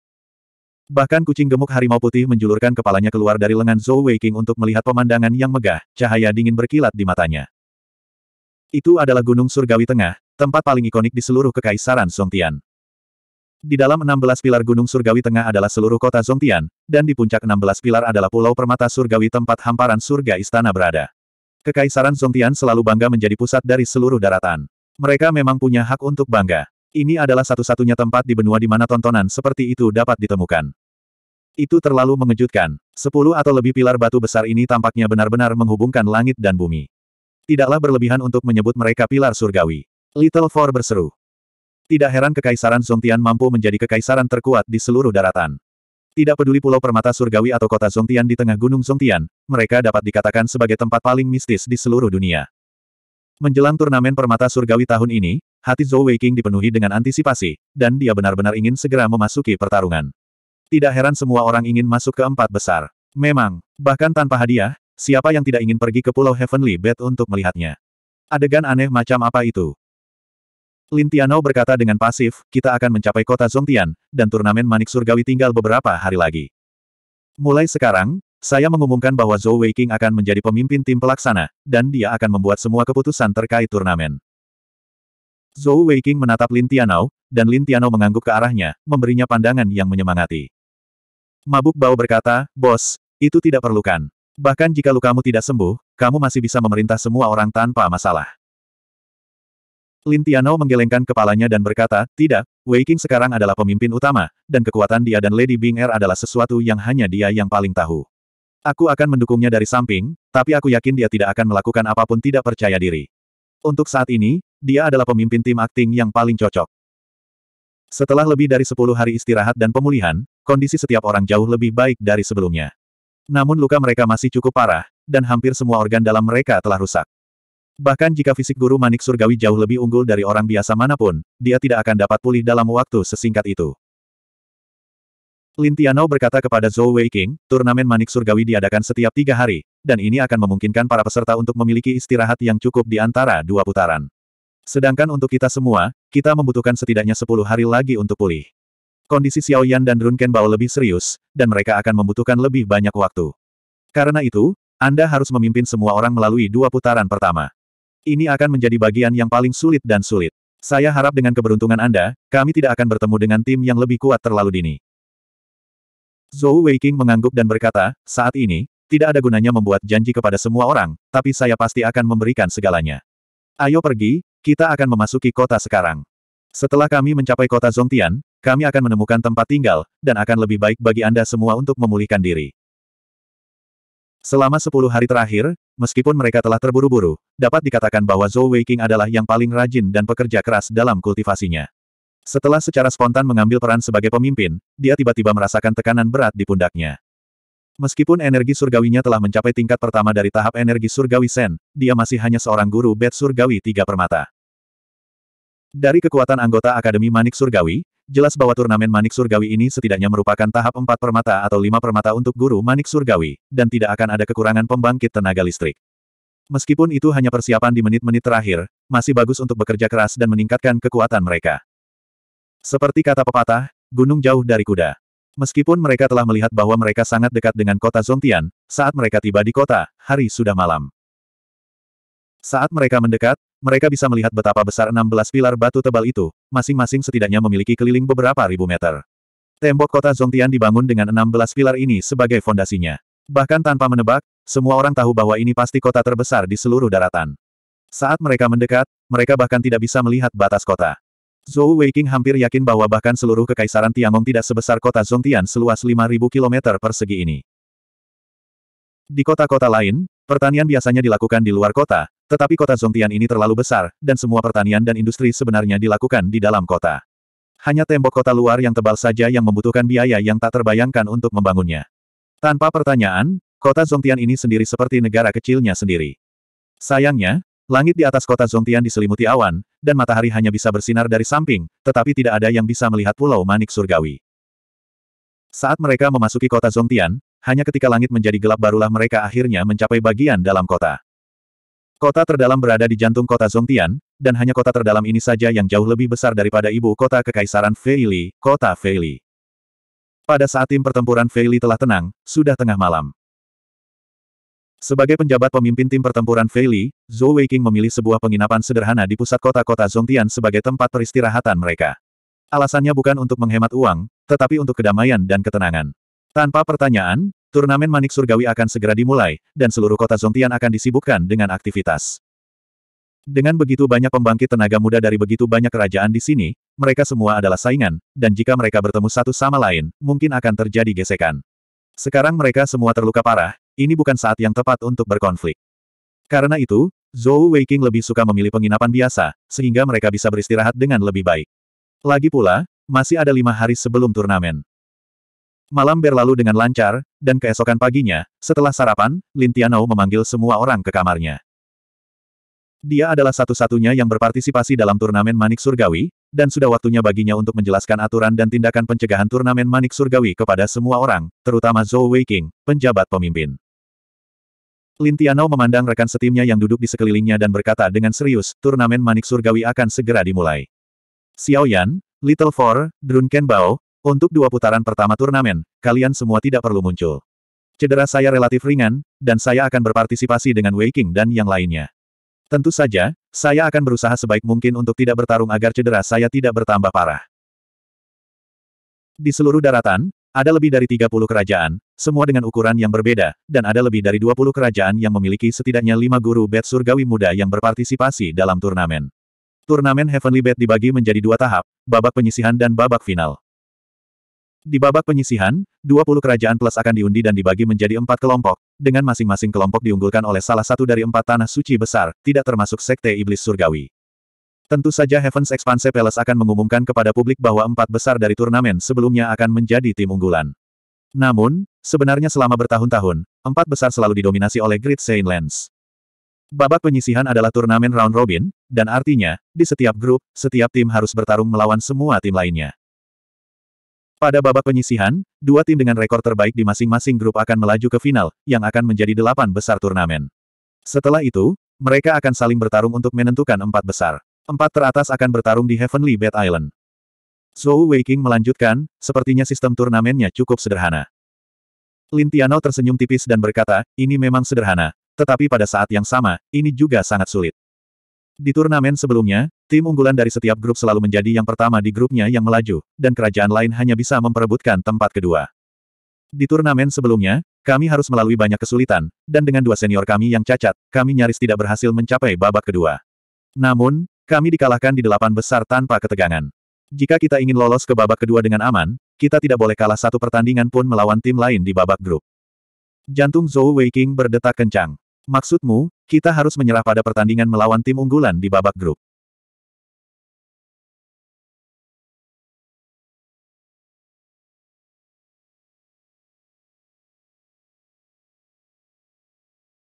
Bahkan kucing gemuk harimau putih menjulurkan kepalanya keluar dari lengan Zhou Weiqing untuk melihat pemandangan yang megah, cahaya dingin berkilat di matanya. Itu adalah Gunung Surgawi Tengah, tempat paling ikonik di seluruh Kekaisaran Songtian. Di dalam 16 pilar Gunung Surgawi Tengah adalah seluruh kota Zongtian, dan di puncak 16 pilar adalah Pulau Permata Surgawi tempat hamparan surga istana berada. Kekaisaran Zongtian selalu bangga menjadi pusat dari seluruh daratan. Mereka memang punya hak untuk bangga. Ini adalah satu-satunya tempat di benua di mana tontonan seperti itu dapat ditemukan. Itu terlalu mengejutkan. Sepuluh atau lebih pilar batu besar ini tampaknya benar-benar menghubungkan langit dan bumi. Tidaklah berlebihan untuk menyebut mereka pilar surgawi. Little Four berseru. Tidak heran kekaisaran Zongtian mampu menjadi kekaisaran terkuat di seluruh daratan. Tidak peduli pulau permata surgawi atau kota Zongtian di tengah gunung Zongtian, mereka dapat dikatakan sebagai tempat paling mistis di seluruh dunia. Menjelang turnamen permata surgawi tahun ini, hati Zhou Weiqing dipenuhi dengan antisipasi, dan dia benar-benar ingin segera memasuki pertarungan. Tidak heran semua orang ingin masuk ke empat besar. Memang, bahkan tanpa hadiah, siapa yang tidak ingin pergi ke Pulau Heavenly Bed untuk melihatnya? Adegan aneh macam apa itu? Lin Lintiano berkata dengan pasif, kita akan mencapai kota Zhongtian, dan turnamen manik surgawi tinggal beberapa hari lagi. Mulai sekarang, saya mengumumkan bahwa Zhou Weiqing akan menjadi pemimpin tim pelaksana, dan dia akan membuat semua keputusan terkait turnamen. Zhou Weiqing menatap Lin Tianao, dan Lin Tianao mengangguk ke arahnya, memberinya pandangan yang menyemangati. Mabuk Bao berkata, Bos, itu tidak perlukan. Bahkan jika lukamu tidak sembuh, kamu masih bisa memerintah semua orang tanpa masalah. Lin Tianao menggelengkan kepalanya dan berkata, Tidak, Weiqing sekarang adalah pemimpin utama, dan kekuatan dia dan Lady Bing Er adalah sesuatu yang hanya dia yang paling tahu. Aku akan mendukungnya dari samping, tapi aku yakin dia tidak akan melakukan apapun tidak percaya diri. Untuk saat ini, dia adalah pemimpin tim akting yang paling cocok. Setelah lebih dari 10 hari istirahat dan pemulihan, kondisi setiap orang jauh lebih baik dari sebelumnya. Namun luka mereka masih cukup parah, dan hampir semua organ dalam mereka telah rusak. Bahkan jika fisik guru manik surgawi jauh lebih unggul dari orang biasa manapun, dia tidak akan dapat pulih dalam waktu sesingkat itu. Lin Tianao berkata kepada Zhou Weiqing, turnamen manik surgawi diadakan setiap tiga hari, dan ini akan memungkinkan para peserta untuk memiliki istirahat yang cukup di antara dua putaran. Sedangkan untuk kita semua, kita membutuhkan setidaknya sepuluh hari lagi untuk pulih. Kondisi Xiao Yan dan Run Bao lebih serius, dan mereka akan membutuhkan lebih banyak waktu. Karena itu, Anda harus memimpin semua orang melalui dua putaran pertama. Ini akan menjadi bagian yang paling sulit dan sulit. Saya harap dengan keberuntungan Anda, kami tidak akan bertemu dengan tim yang lebih kuat terlalu dini. Zhou Weiqing mengangguk dan berkata, saat ini, tidak ada gunanya membuat janji kepada semua orang, tapi saya pasti akan memberikan segalanya. Ayo pergi, kita akan memasuki kota sekarang. Setelah kami mencapai kota Zongtian, kami akan menemukan tempat tinggal, dan akan lebih baik bagi Anda semua untuk memulihkan diri. Selama sepuluh hari terakhir, meskipun mereka telah terburu-buru, dapat dikatakan bahwa Zhou Weiqing adalah yang paling rajin dan pekerja keras dalam kultivasinya. Setelah secara spontan mengambil peran sebagai pemimpin, dia tiba-tiba merasakan tekanan berat di pundaknya. Meskipun energi surgawinya telah mencapai tingkat pertama dari tahap energi surgawi Sen, dia masih hanya seorang guru bed surgawi tiga permata. Dari kekuatan anggota Akademi Manik Surgawi, jelas bahwa turnamen Manik Surgawi ini setidaknya merupakan tahap empat permata atau lima permata untuk guru Manik Surgawi, dan tidak akan ada kekurangan pembangkit tenaga listrik. Meskipun itu hanya persiapan di menit-menit terakhir, masih bagus untuk bekerja keras dan meningkatkan kekuatan mereka. Seperti kata pepatah, gunung jauh dari kuda. Meskipun mereka telah melihat bahwa mereka sangat dekat dengan kota Zongtian, saat mereka tiba di kota, hari sudah malam. Saat mereka mendekat, mereka bisa melihat betapa besar 16 pilar batu tebal itu, masing-masing setidaknya memiliki keliling beberapa ribu meter. Tembok kota Zongtian dibangun dengan 16 pilar ini sebagai fondasinya. Bahkan tanpa menebak, semua orang tahu bahwa ini pasti kota terbesar di seluruh daratan. Saat mereka mendekat, mereka bahkan tidak bisa melihat batas kota. Zhou Weiqing hampir yakin bahwa bahkan seluruh kekaisaran Tiangong tidak sebesar kota Zhongtian seluas 5.000 km persegi ini. Di kota-kota lain, pertanian biasanya dilakukan di luar kota, tetapi kota Zhongtian ini terlalu besar, dan semua pertanian dan industri sebenarnya dilakukan di dalam kota. Hanya tembok kota luar yang tebal saja yang membutuhkan biaya yang tak terbayangkan untuk membangunnya. Tanpa pertanyaan, kota Zhongtian ini sendiri seperti negara kecilnya sendiri. Sayangnya, langit di atas kota Zhongtian diselimuti awan, dan matahari hanya bisa bersinar dari samping, tetapi tidak ada yang bisa melihat pulau manik surgawi. Saat mereka memasuki kota Zongtian, hanya ketika langit menjadi gelap barulah mereka akhirnya mencapai bagian dalam kota. Kota terdalam berada di jantung kota Zongtian, dan hanya kota terdalam ini saja yang jauh lebih besar daripada ibu kota kekaisaran Feili, kota Feili. Pada saat tim pertempuran Feili telah tenang, sudah tengah malam. Sebagai penjabat pemimpin tim pertempuran Feili, Zhou Weiqing memilih sebuah penginapan sederhana di pusat kota-kota Zongtian sebagai tempat peristirahatan mereka. Alasannya bukan untuk menghemat uang, tetapi untuk kedamaian dan ketenangan. Tanpa pertanyaan, turnamen Manik Surgawi akan segera dimulai, dan seluruh kota Zongtian akan disibukkan dengan aktivitas. Dengan begitu banyak pembangkit tenaga muda dari begitu banyak kerajaan di sini, mereka semua adalah saingan, dan jika mereka bertemu satu sama lain, mungkin akan terjadi gesekan. Sekarang mereka semua terluka parah, ini bukan saat yang tepat untuk berkonflik. Karena itu, Zhou Weiking lebih suka memilih penginapan biasa, sehingga mereka bisa beristirahat dengan lebih baik. Lagi pula, masih ada lima hari sebelum turnamen. Malam berlalu dengan lancar, dan keesokan paginya, setelah sarapan, Lin Tianou memanggil semua orang ke kamarnya. Dia adalah satu-satunya yang berpartisipasi dalam turnamen Manik Surgawi, dan sudah waktunya baginya untuk menjelaskan aturan dan tindakan pencegahan turnamen Manik Surgawi kepada semua orang, terutama Zhou Weiking, penjabat pemimpin. Lin Tianao memandang rekan setimnya yang duduk di sekelilingnya dan berkata dengan serius, turnamen manik surgawi akan segera dimulai. Xiao Yan, Little Four, Drunken Bao, untuk dua putaran pertama turnamen, kalian semua tidak perlu muncul. Cedera saya relatif ringan, dan saya akan berpartisipasi dengan Wei Qing dan yang lainnya. Tentu saja, saya akan berusaha sebaik mungkin untuk tidak bertarung agar cedera saya tidak bertambah parah. Di seluruh daratan, ada lebih dari 30 kerajaan, semua dengan ukuran yang berbeda, dan ada lebih dari 20 kerajaan yang memiliki setidaknya lima guru bet surgawi muda yang berpartisipasi dalam turnamen. Turnamen Heavenly Bet dibagi menjadi dua tahap, babak penyisihan dan babak final. Di babak penyisihan, 20 kerajaan plus akan diundi dan dibagi menjadi empat kelompok, dengan masing-masing kelompok diunggulkan oleh salah satu dari empat tanah suci besar, tidak termasuk Sekte Iblis Surgawi. Tentu saja Heaven's Expanse Palace akan mengumumkan kepada publik bahwa empat besar dari turnamen sebelumnya akan menjadi tim unggulan. Namun, sebenarnya selama bertahun-tahun, empat besar selalu didominasi oleh Great Saint Lands. Babak penyisihan adalah turnamen round robin, dan artinya, di setiap grup, setiap tim harus bertarung melawan semua tim lainnya. Pada babak penyisihan, dua tim dengan rekor terbaik di masing-masing grup akan melaju ke final, yang akan menjadi delapan besar turnamen. Setelah itu, mereka akan saling bertarung untuk menentukan empat besar. Empat teratas akan bertarung di Heavenly Bed Island. Zhou Weiking melanjutkan, sepertinya sistem turnamennya cukup sederhana. Lin Lintiano tersenyum tipis dan berkata, ini memang sederhana, tetapi pada saat yang sama, ini juga sangat sulit. Di turnamen sebelumnya, tim unggulan dari setiap grup selalu menjadi yang pertama di grupnya yang melaju, dan kerajaan lain hanya bisa memperebutkan tempat kedua. Di turnamen sebelumnya, kami harus melalui banyak kesulitan, dan dengan dua senior kami yang cacat, kami nyaris tidak berhasil mencapai babak kedua. Namun, kami dikalahkan di delapan besar tanpa ketegangan. Jika kita ingin lolos ke babak kedua dengan aman, kita tidak boleh kalah satu pertandingan pun melawan tim lain di babak grup. Jantung Zhou Weiqing berdetak kencang. Maksudmu, kita harus menyerah pada pertandingan melawan tim unggulan di babak grup.